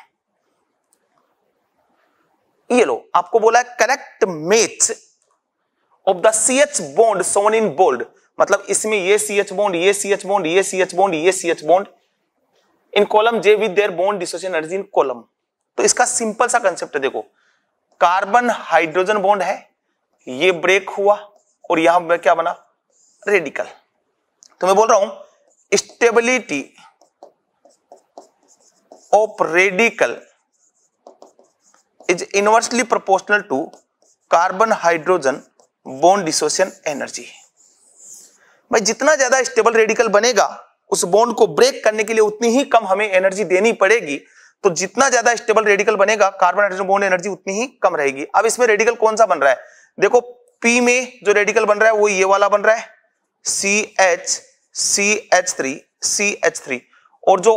ये लो आपको बोला है correct match of the C H bond shown in bold मतलब इसमें ये सी एच बॉन्ड ये सी एच बॉन्ड ये सी एच बॉन्ड ये C H bond in column J with their bond dissociation energy in column तो इसका simple सा concept है देखो कार्बन हाइड्रोजन बॉन्ड है ये ब्रेक हुआ और यहां क्या बना रेडिकल तो मैं बोल रहा हूं stability of radical is inversely proportional to carbon hydrogen bond dissociation energy भाई जितना ज्यादा स्टेबल रेडिकल बनेगा उस बॉन्ड को ब्रेक करने के लिए उतनी ही कम हमें एनर्जी देनी पड़ेगी तो जितना ज्यादा स्टेबल रेडिकल बनेगा कार्बन हाइड्रोजन बॉन्ड एनर्जी उतनी ही कम रहेगी अब इसमें रेडिकल कौन सा बन रहा है देखो पी में जो रेडिकल बन रहा है वो ये वाला बन रहा है C H C H three C H three और जो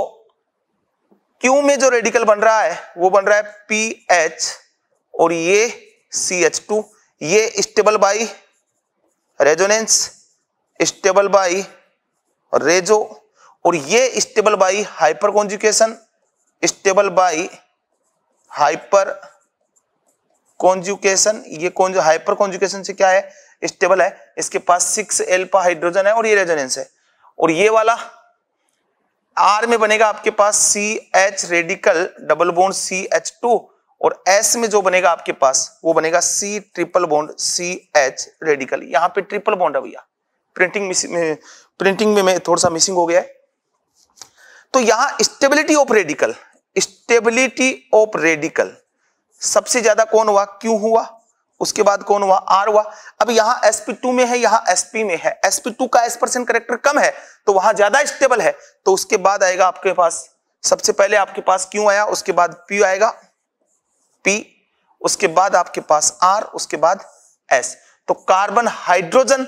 क्यू में जो रेडिकल बन रहा है वो बन रहा है पी एच और ये सी एच टू ये stable by resonance stable by रेजो और ये stable by hyperconjugation stable by hyperconjugation ये कौन हाइपर कॉन्जुकेशन से क्या है स्टेबल है इसके पास सिक्स एल्पा हाइड्रोजन है और ये रेजोनेंस है और ये वाला आर में बनेगा आपके पास C H radical double bond C H two और एस में जो बनेगा आपके पास वो बनेगा C triple bond C H radical यहाँ पे ट्रिपल बॉन्ड है भैया प्रिंटिंग में प्रिंटिंग में, में थोड़ा सा मिसिंग हो गया है तो यहां stability of radical stability of radical सबसे ज्यादा कौन हुआ क्यों हुआ उसके बाद कौन हुआ आर हुआ अब यहां sp2 में है यहां sp में है sp2 का एस परसेंट करेक्टर कम है तो वहां ज्यादा स्टेबल है तो उसके बाद आएगा आपके पास सबसे पहले आपके पास क्यों आया उसके बाद p आएगा p उसके बाद आपके पास r उसके बाद s तो carbon hydrogen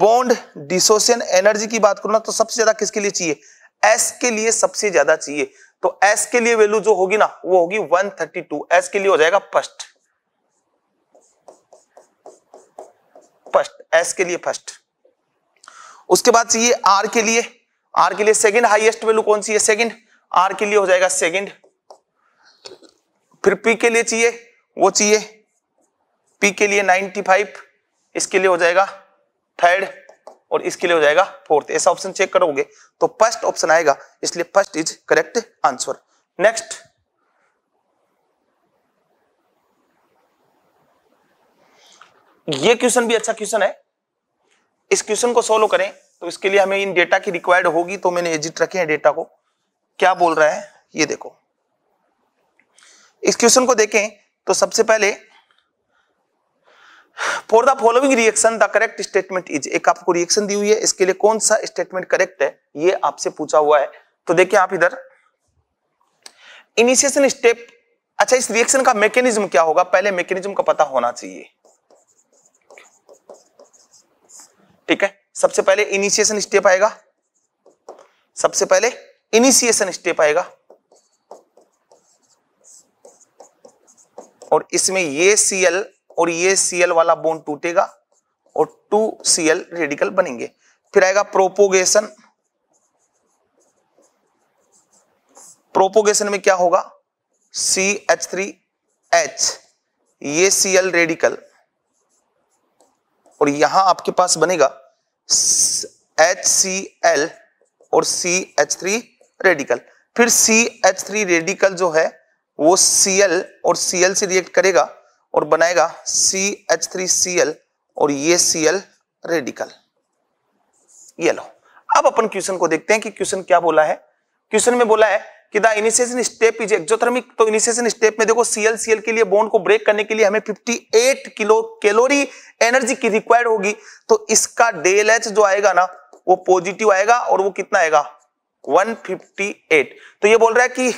bond dissociation energy की बात करो ना तो सबसे ज्यादा किसके लिए चाहिए एस के लिए सबसे ज्यादा चाहिए तो एस के लिए वैल्यू जो होगी ना वो होगी 132 एस के लिए हो जाएगा फर्स्ट फर्स्ट एस के लिए फर्स्ट उसके बाद चाहिए आर के लिए आर के लिए सेकंड हाईएस्ट वैल्यू कौन सी है सेकंड आर के लिए हो जाएगा सेकंड फिर पी के लिए चाहिए वो चाहिए पी के लिए 95 इसके लिए हो जाएगा थर्ड और इसके लिए हो जाएगा फोर्थ ऐसा ऑप्शन चेक करोगे तो फर्स्ट ऑप्शन आएगा इसलिए first is correct answer next ये क्वेश्चन भी अच्छा क्वेश्चन है इस क्वेश्चन को सोल्व करें तो इसके लिए हमें इन डेटा की रिक्वायर्ड होगी तो मैंने एजिट रखे हैं डेटा को क्या बोल रहा है ये देखो इस क्वेश्चन को देखें तो सबसे पहले for the following reaction the correct statement is एक आपको रिएक्शन दी हुई है इसके लिए कौन सा स्टेटमेंट करेक्ट है ये आपसे पूछा हुआ है तो देखिए आप इधर इनिशिएशन स्टेप अच्छा इस रिएक्शन का मैकेनिज्म क्या होगा पहले मैकेनिज्म का पता होना चाहिए ठीक है सबसे पहले इनिशिएशन स्टेप आएगा सबसे पहले इनिशिएशन स्टेप आएगा और इसमें ये सीएल और ये सीएल वाला बोन टूटेगा और टू सीएल रेडिकल बनेंगे फिर आएगा प्रोपोगेशन प्रोपोगेशन में क्या होगा सी एच थ्री एच ये सीएल रेडिकल और यहां आपके पास बनेगा एच सी एल और सी एच थ्री रेडिकल फिर सी एच थ्री रेडिकल जो है वो सी एल और सी एल से रिएक्ट करेगा और बनाएगा C H three C L और ये सी एल रेडिकल ये लो अब अपन क्वेश्चन को देखते हैं कि क्वेश्चन क्या बोला है क्वेश्चन में बोला है कि the initiation step is exothermic तो इनिशिएशन स्टेप में देखो सीएलसीएल के लिए बॉन्ड को ब्रेक करने के लिए हमें 58 किलो कैलोरी एनर्जी की रिक्वायर्ड होगी तो इसका डेल एच जो आएगा ना वो पॉजिटिव आएगा और वो कितना आएगा 158 तो ये बोल रहा है कि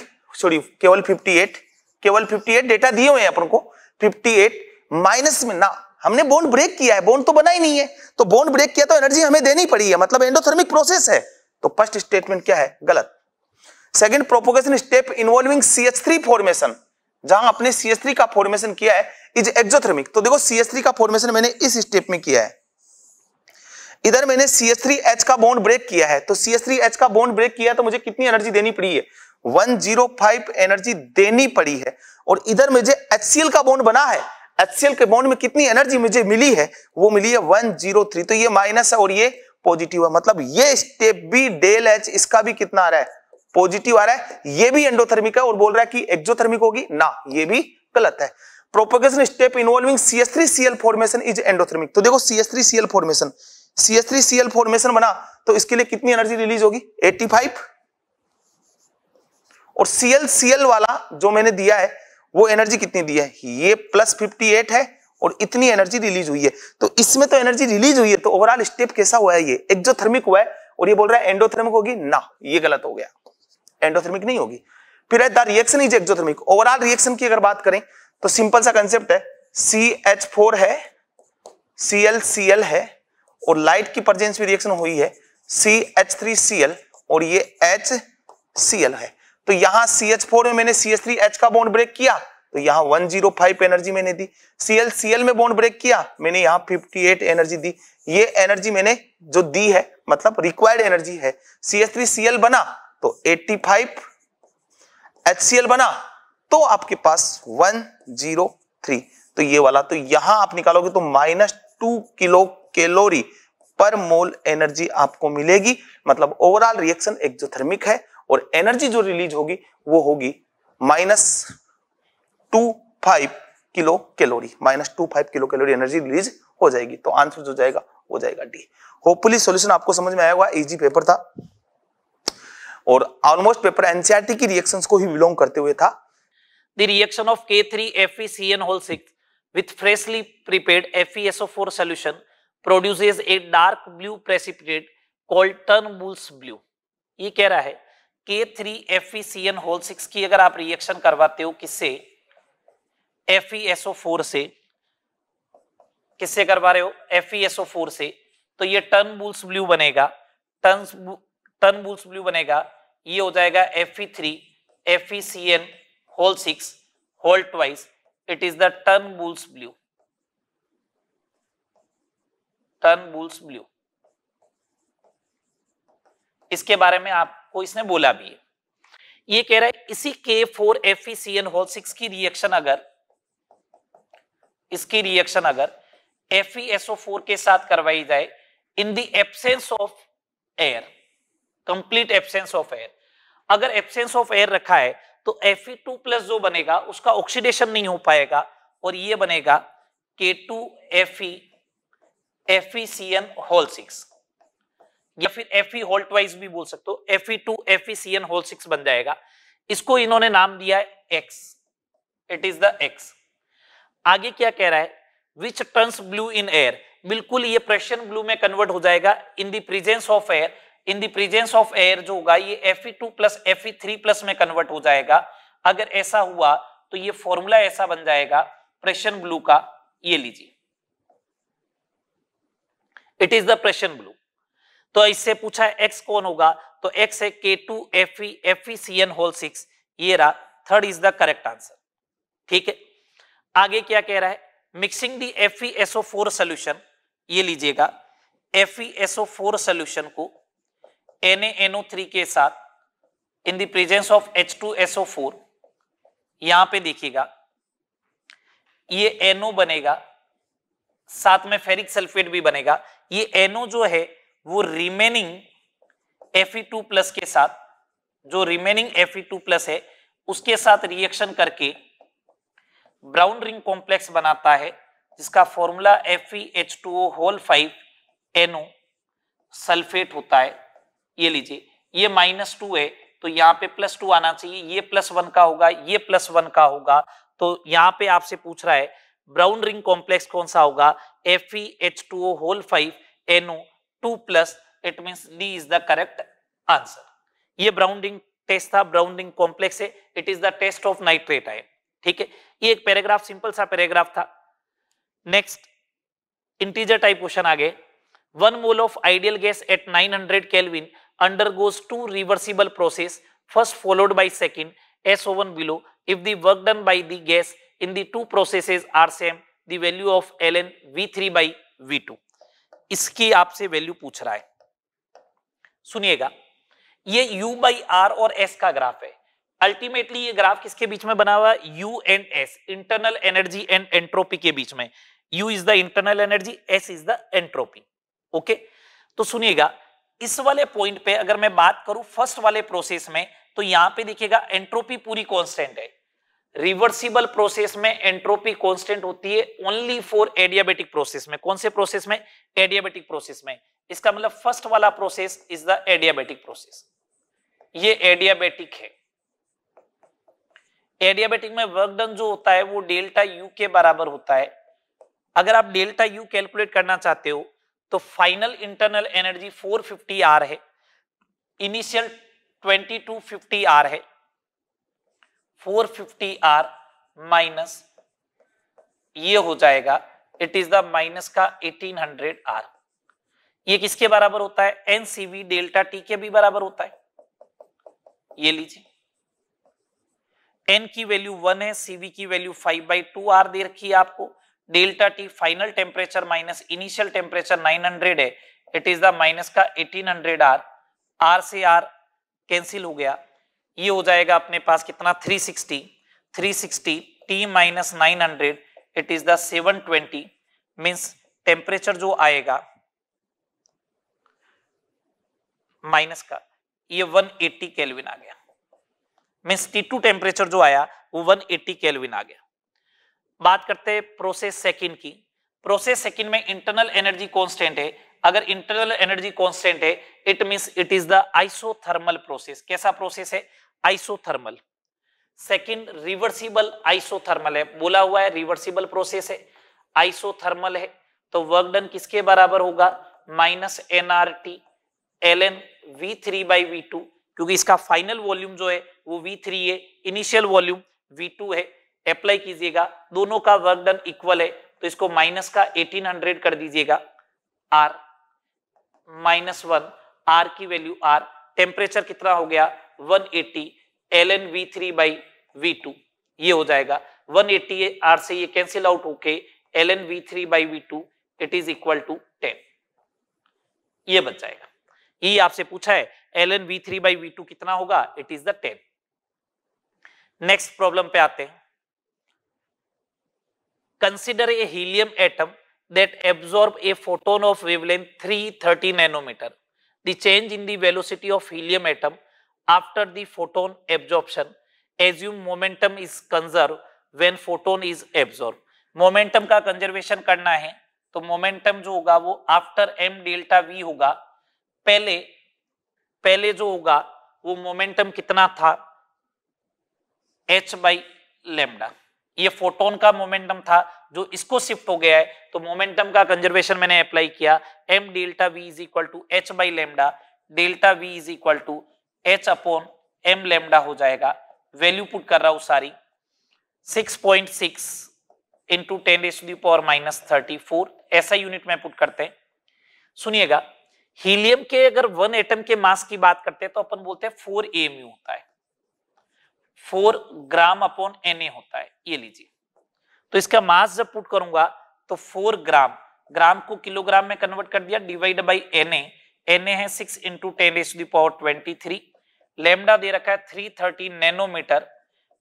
सॉरी केवल 58 केवल 58 डेटा दिए हुए हैं अपन को 58 माइनस में ना हमने बॉन्ड ब्रेक किया है बॉन्ड तो बना ही नहीं है तो बॉन्ड ब्रेक किया तो एनर्जी हमें देनी पड़ी है मतलब एंडोथर्मिक प्रोसेस है तो फर्स्ट स्टेटमेंट क्या है गलत second propagation step involving CH3 formation जहां आपने CH3 का फॉर्मेशन किया है इज एक्सोथर्मिक तो देखो CH3 का फॉर्मेशन मैंने इस स्टेप में किया है इधर मैंने CH3H का बॉन्ड ब्रेक किया है तो CH3H का बॉन्ड ब्रेक किया है तो मुझे कितनी एनर्जी देनी पड़ी है 105 एनर्जी देनी पड़ी है और इधर मुझे HCl का बॉन्ड बना है HCl के बॉन्ड में कितनी एनर्जी मुझे मिली है वो मिली है 103 तो ये माइनस है और ये पॉजिटिव है मतलब ये स्टेप भी डेल एच इसका भी कितना आ रहा है पॉजिटिव आ रहा है ये भी एंडोथर्मिक है और बोल रहा है कि एक्जोथर्मिक होगी ना ये भी गलत है propagation step involving CS formation is endothermic तो देखो सीएस फॉर्मेशन सीएस फॉर्मेशन बना तो इसके लिए कितनी एनर्जी रिलीज होगी 85 और सीएल सीएल वाला जो मैंने दिया है वो एनर्जी कितनी दी है ये प्लस 58 है और इतनी एनर्जी रिलीज हुई है तो इसमें तो एनर्जी रिलीज हुई है तो ओवरऑल स्टेप कैसा हुआ है ये एक्जोथर्मिक हुआ है और ये बोल रहा है एंडोथर्मिक होगी ना ये गलत हो गया एंडोथर्मिक नहीं होगी फिर है the reaction is exothermic overall reaction की अगर बात करें तो सिंपल सा कंसेप्ट है सी एच फोर है सी एल सी एल है और लाइट की प्रजेंस में रिएक्शन हुई है C H three C L और ये एच सी एल है तो यहां सी एच फोर में मैंने सी एच थ्री एच का बॉन्ड ब्रेक किया तो यहां वन जीरो फाइव एनर्जी मैंने दी सी एल सी एल में बॉन्ड ब्रेक किया मैंने यहां फिफ्टी एट एनर्जी दी ये एनर्जी मैंने जो दी है मतलब रिक्वायर्ड एनर्जी है C H three C L बना तो 85 फाइव एच बना तो आपके पास 103 तो ये वाला तो यहां आप निकालोगे तो माइनस टू किलो कैलोरी पर मोल एनर्जी आपको मिलेगी मतलब ओवरऑल रिएक्शन एक्जोथर्मिक है और एनर्जी जो रिलीज होगी वो होगी minus two five kilo calorie minus two five kilo calorie energy release हो जाएगी तो आंसर जो जाएगा वो जाएगा डी होपफुली सॉल्यूशन आपको समझ में आया होगा इजी पेपर था और ऑलमोस्ट पेपर एनसीईआरटी की रिएक्शंस को ही बिलोंग करते हुए था
the reaction of K three F E C N whole six with freshly prepared F E S O four solution produces a dark blue precipitate called Turnbull's blue ये कह रहा है K three F E C N whole six की अगर आप reaction करवाते हो किससे F E S O four से किससे करवा रहे हो F E S O four से तो ये टर्नबुल्स ब्लू बनेगा टर्न टर्नबुल्स ब्लू बनेगा ये e हो जाएगा F E three F E C N whole six whole twice it is the Turnbull's blue Turnbull's blue इसके बारे में आपको इसने बोला भी है ये कह रहा है इसी के four F E C N whole six की रिएक्शन अगर इसकी रिएक्शन अगर एफ ई एसओ फोर के साथ करवाई जाए in the absence of air complete absence of air अगर एब्सेंस ऑफ एयर रखा है तो Fe2+ जो बनेगा उसका ऑक्सीडेशन नहीं हो पाएगा और ये बनेगा K two F F C N whole six या फिर एफ ई होल ट्वाइस भी बोल सकते हो F E two F C N whole six बन जाएगा इसको इन्होंने नाम दिया है X it is the X आगे क्या कह रहा है which turns blue in air बिल्कुल ये प्रेशन ब्लू में कन्वर्ट हो जाएगा in the presence of air in presence of air जो होगा ये F E two plus F E three plus में कन्वर्ट हो जाएगा अगर ऐसा हुआ तो ये फॉर्मूला ऐसा बन जाएगा प्रेशन ब्लू का ये लीजिए it is the Prussian blue तो इससे पूछा एक्स कौन होगा तो एक्स है K two F E F E C N whole six ये रहा third is the correct answer ठीक है आगे क्या कह रहा है mixing the F E SO four solution ये लीजिएगा F E SO four solution को NaNO3 के साथ इन दी प्रेजेंस ऑफ H2SO4 यहां पे देखिएगा ये NO बनेगा साथ में फेरिक सल्फेट भी बनेगा ये NO जो है वो रिमेनिंग Fe2 प्लस के साथ जो रिमेनिंग Fe2 प्लस है उसके साथ रिएक्शन करके ब्राउन रिंग कॉम्प्लेक्स बनाता है जिसका formula FeH2O whole five NO sulphate होता है ये लीजिए ये माइनस टू है तो यहाँ पे प्लस टू आना चाहिए ये प्लस वन का होगा ये प्लस वन का होगा तो यहाँ पे आपसे पूछ रहा है ब्राउन रिंग कॉम्प्लेक्स कौन सा होगा F E H two O whole five NO two plus it mean D is the correct answer ये ब्राउन रिंग टेस्ट था ब्राउन रिंग कॉम्प्लेक्स है it is the test of nitrate ion ठीक है ये एक पैराग्राफ सिंपल सा paragraph था next integer type question आगे one mole of ideal gas at 900 kelvin undergoes two reversible process first followed by second as shown below if the work done by the gas in the two processes are same the value of ln v3 by v2 इसकी आपसे value पूछ रहा है सुनिएगा ये u by R और s का graph है अल्टीमेटली ये ग्राफ किसके बीच में बना हुआ है u and s internal energy and entropy के बीच में u is the internal energy s is the entropy okay तो सुनिएगा इस वाले पॉइंट पे अगर मैं बात करूं फर्स्ट वाले प्रोसेस में तो यहां पे देखिएगा एंट्रोपी पूरी कांस्टेंट है रिवर्सिबल प्रोसेस में एंट्रोपी कांस्टेंट होती है ओनली फॉर एडियाबेटिक प्रोसेस में कौन से प्रोसेस में एडियाबेटिक प्रोसेस में इसका मतलब फर्स्ट वाला process is the adiabatic process ये एडियाबेटिक है एडियाबेटिक में वर्क डन जो होता है वो डेल्टा यू के बराबर होता है अगर आप डेल्टा यू कैलकुलेट करना चाहते हो तो फाइनल इंटरनल एनर्जी 450 आर है इनिशियल 2250 आर है 450 आर माइनस ये हो जाएगा इट इज द माइनस का 1800 आर ये किसके बराबर होता है एनसीवी डेल्टा टी के भी बराबर होता है ये लीजिए एन की वैल्यू वन है सीवी की value five by two R दे रखी है आपको delta T final temperature minus initial temperature 900 है इट इज द माइनस का 1800 आर आर से आर कैंसिल हो गया ये हो जाएगा अपने पास कितना 360 360 T minus nine hundred it is the 720 twenty means temperature जो आएगा माइनस का ये 180 केल्विन आ गया मीन्स टू टेम्परेचर जो आया वो 180 केल्विन आ गया बात करते हैं प्रोसेस सेकंड की प्रोसेस सेकंड में इंटरनल एनर्जी कांस्टेंट है अगर इंटरनल एनर्जी कांस्टेंट है it means it is the isothermal process कैसा प्रोसेस है आइसोथर्मल सेकंड रिवर्सिबल आइसोथर्मल है बोला हुआ है रिवर्सिबल प्रोसेस है आइसोथर्मल है तो वर्क डन किसके बराबर होगा minus N R T L N V three by V two क्योंकि इसका फाइनल वॉल्यूम जो है वो वी थ्री है इनिशियल वॉल्यूम वी टू है अप्लाई कीजिएगा दोनों का वर्क डन इक्वल है तो इसको माइनस का 1800 कर दीजिएगा आर माइनस वन आर की वैल्यू आर टेम्परेचर कितना हो गया 180 eighty L N V three by V two ये हो जाएगा 180 एटी आर से ये कैंसिल आउट होके L N V three by V two it is equal to ten ये बच जाएगा ये आपसे पूछा है L N V three by V two कितना होगा it is the ten next problem पे आते हैं consider a helium atom that absorb a photon of wavelength 330 nanometer. The change in the velocity of helium atom after the photon absorption assume momentum is conserved when photon is absorbed. Momentum का conservation करना है तो momentum जो होगा वो after M delta we होगा पहले पहले जो होगा वो मोमेंटम कितना था एच बाई लेमडा ये फोटोन का मोमेंटम था जो इसको शिफ्ट हो गया है तो मोमेंटम का कंजर्वेशन मैंने अप्लाई किया M delta V is equal to H by lambda delta V is equal to H upon M lambda हो जाएगा वैल्यू पुट कर रहा हूं सारी 6.6 point six into ten S D power minus thirty four ऐसा unit में put करते हैं सुनिएगा हीलियम के अगर वन एटम के मास की बात करते हैं तो अपन बोलते हैं फोर एम होता है four gram upon N A होता है ये लीजिए तो इसका मास जब पुट करूंगा तो फोर ग्राम ग्राम को किलोग्राम में कन्वर्ट कर दिया divide by N A N A है six into ten H D power twenty three lambda दे रखा है थ्री थर्टी नैनोमीटर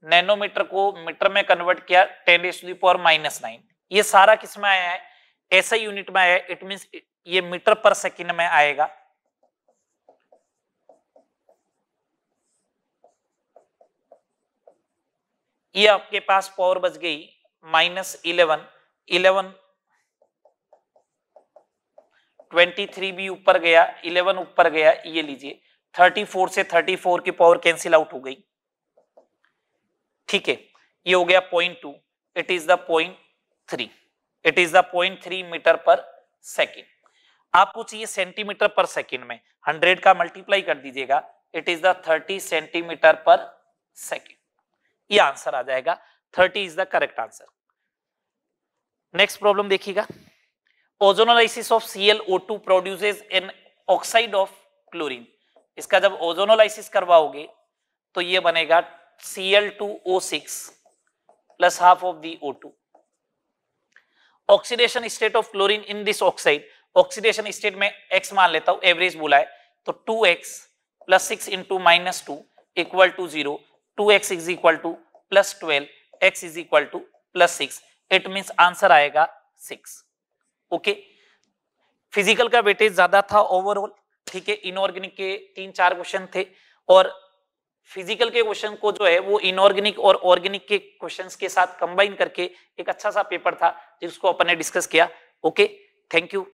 नैनोमीटर को मीटर में कन्वर्ट किया ten H D power minus nine ये सारा किस में आया है ऐसा यूनिट में आया है इट मीन ये मीटर पर सेकेंड में आएगा ये e आपके पास पावर बच गई minus eleven eleven twenty three भी ऊपर गया इलेवन ऊपर गया ये लीजिए थर्टी फोर से थर्टी फोर की पावर कैंसिल आउट हो गई ठीक है ये हो गया point two it is the point three it is the point three metre पर सेकेंड आपको चाहिए सेंटीमीटर पर सेकेंड में हंड्रेड का मल्टीप्लाई कर दीजिएगा it is the thirty centimetre पर सेकेंड ये आंसर आ जाएगा thirty is the correct answer next problem देखिएगा ozonolysis of L O two produce an oxide of chlorine इसका जब ओजोनोलाइसिस करवाओगे तो ये बनेगा CL two O six plus half of the O two oxidation state of chlorine in this oxide oxidation state में X मान लेता हूं एवरेज बोला है तो two x plus six into minus two equal to zero two X is equal to plus twelve X is equal to plus six it mean answer आएगा six okay physical का weightage ज्यादा था overall ठीक है inorganic के तीन चार question थे और फिजिकल के क्वेश्चन को जो है वो इनऑर्गेनिक और ऑर्गेनिक के क्वेश्चंस के साथ कंबाइन करके एक अच्छा सा पेपर था जिसको अपन ने डिस्कस किया ओके थैंक यू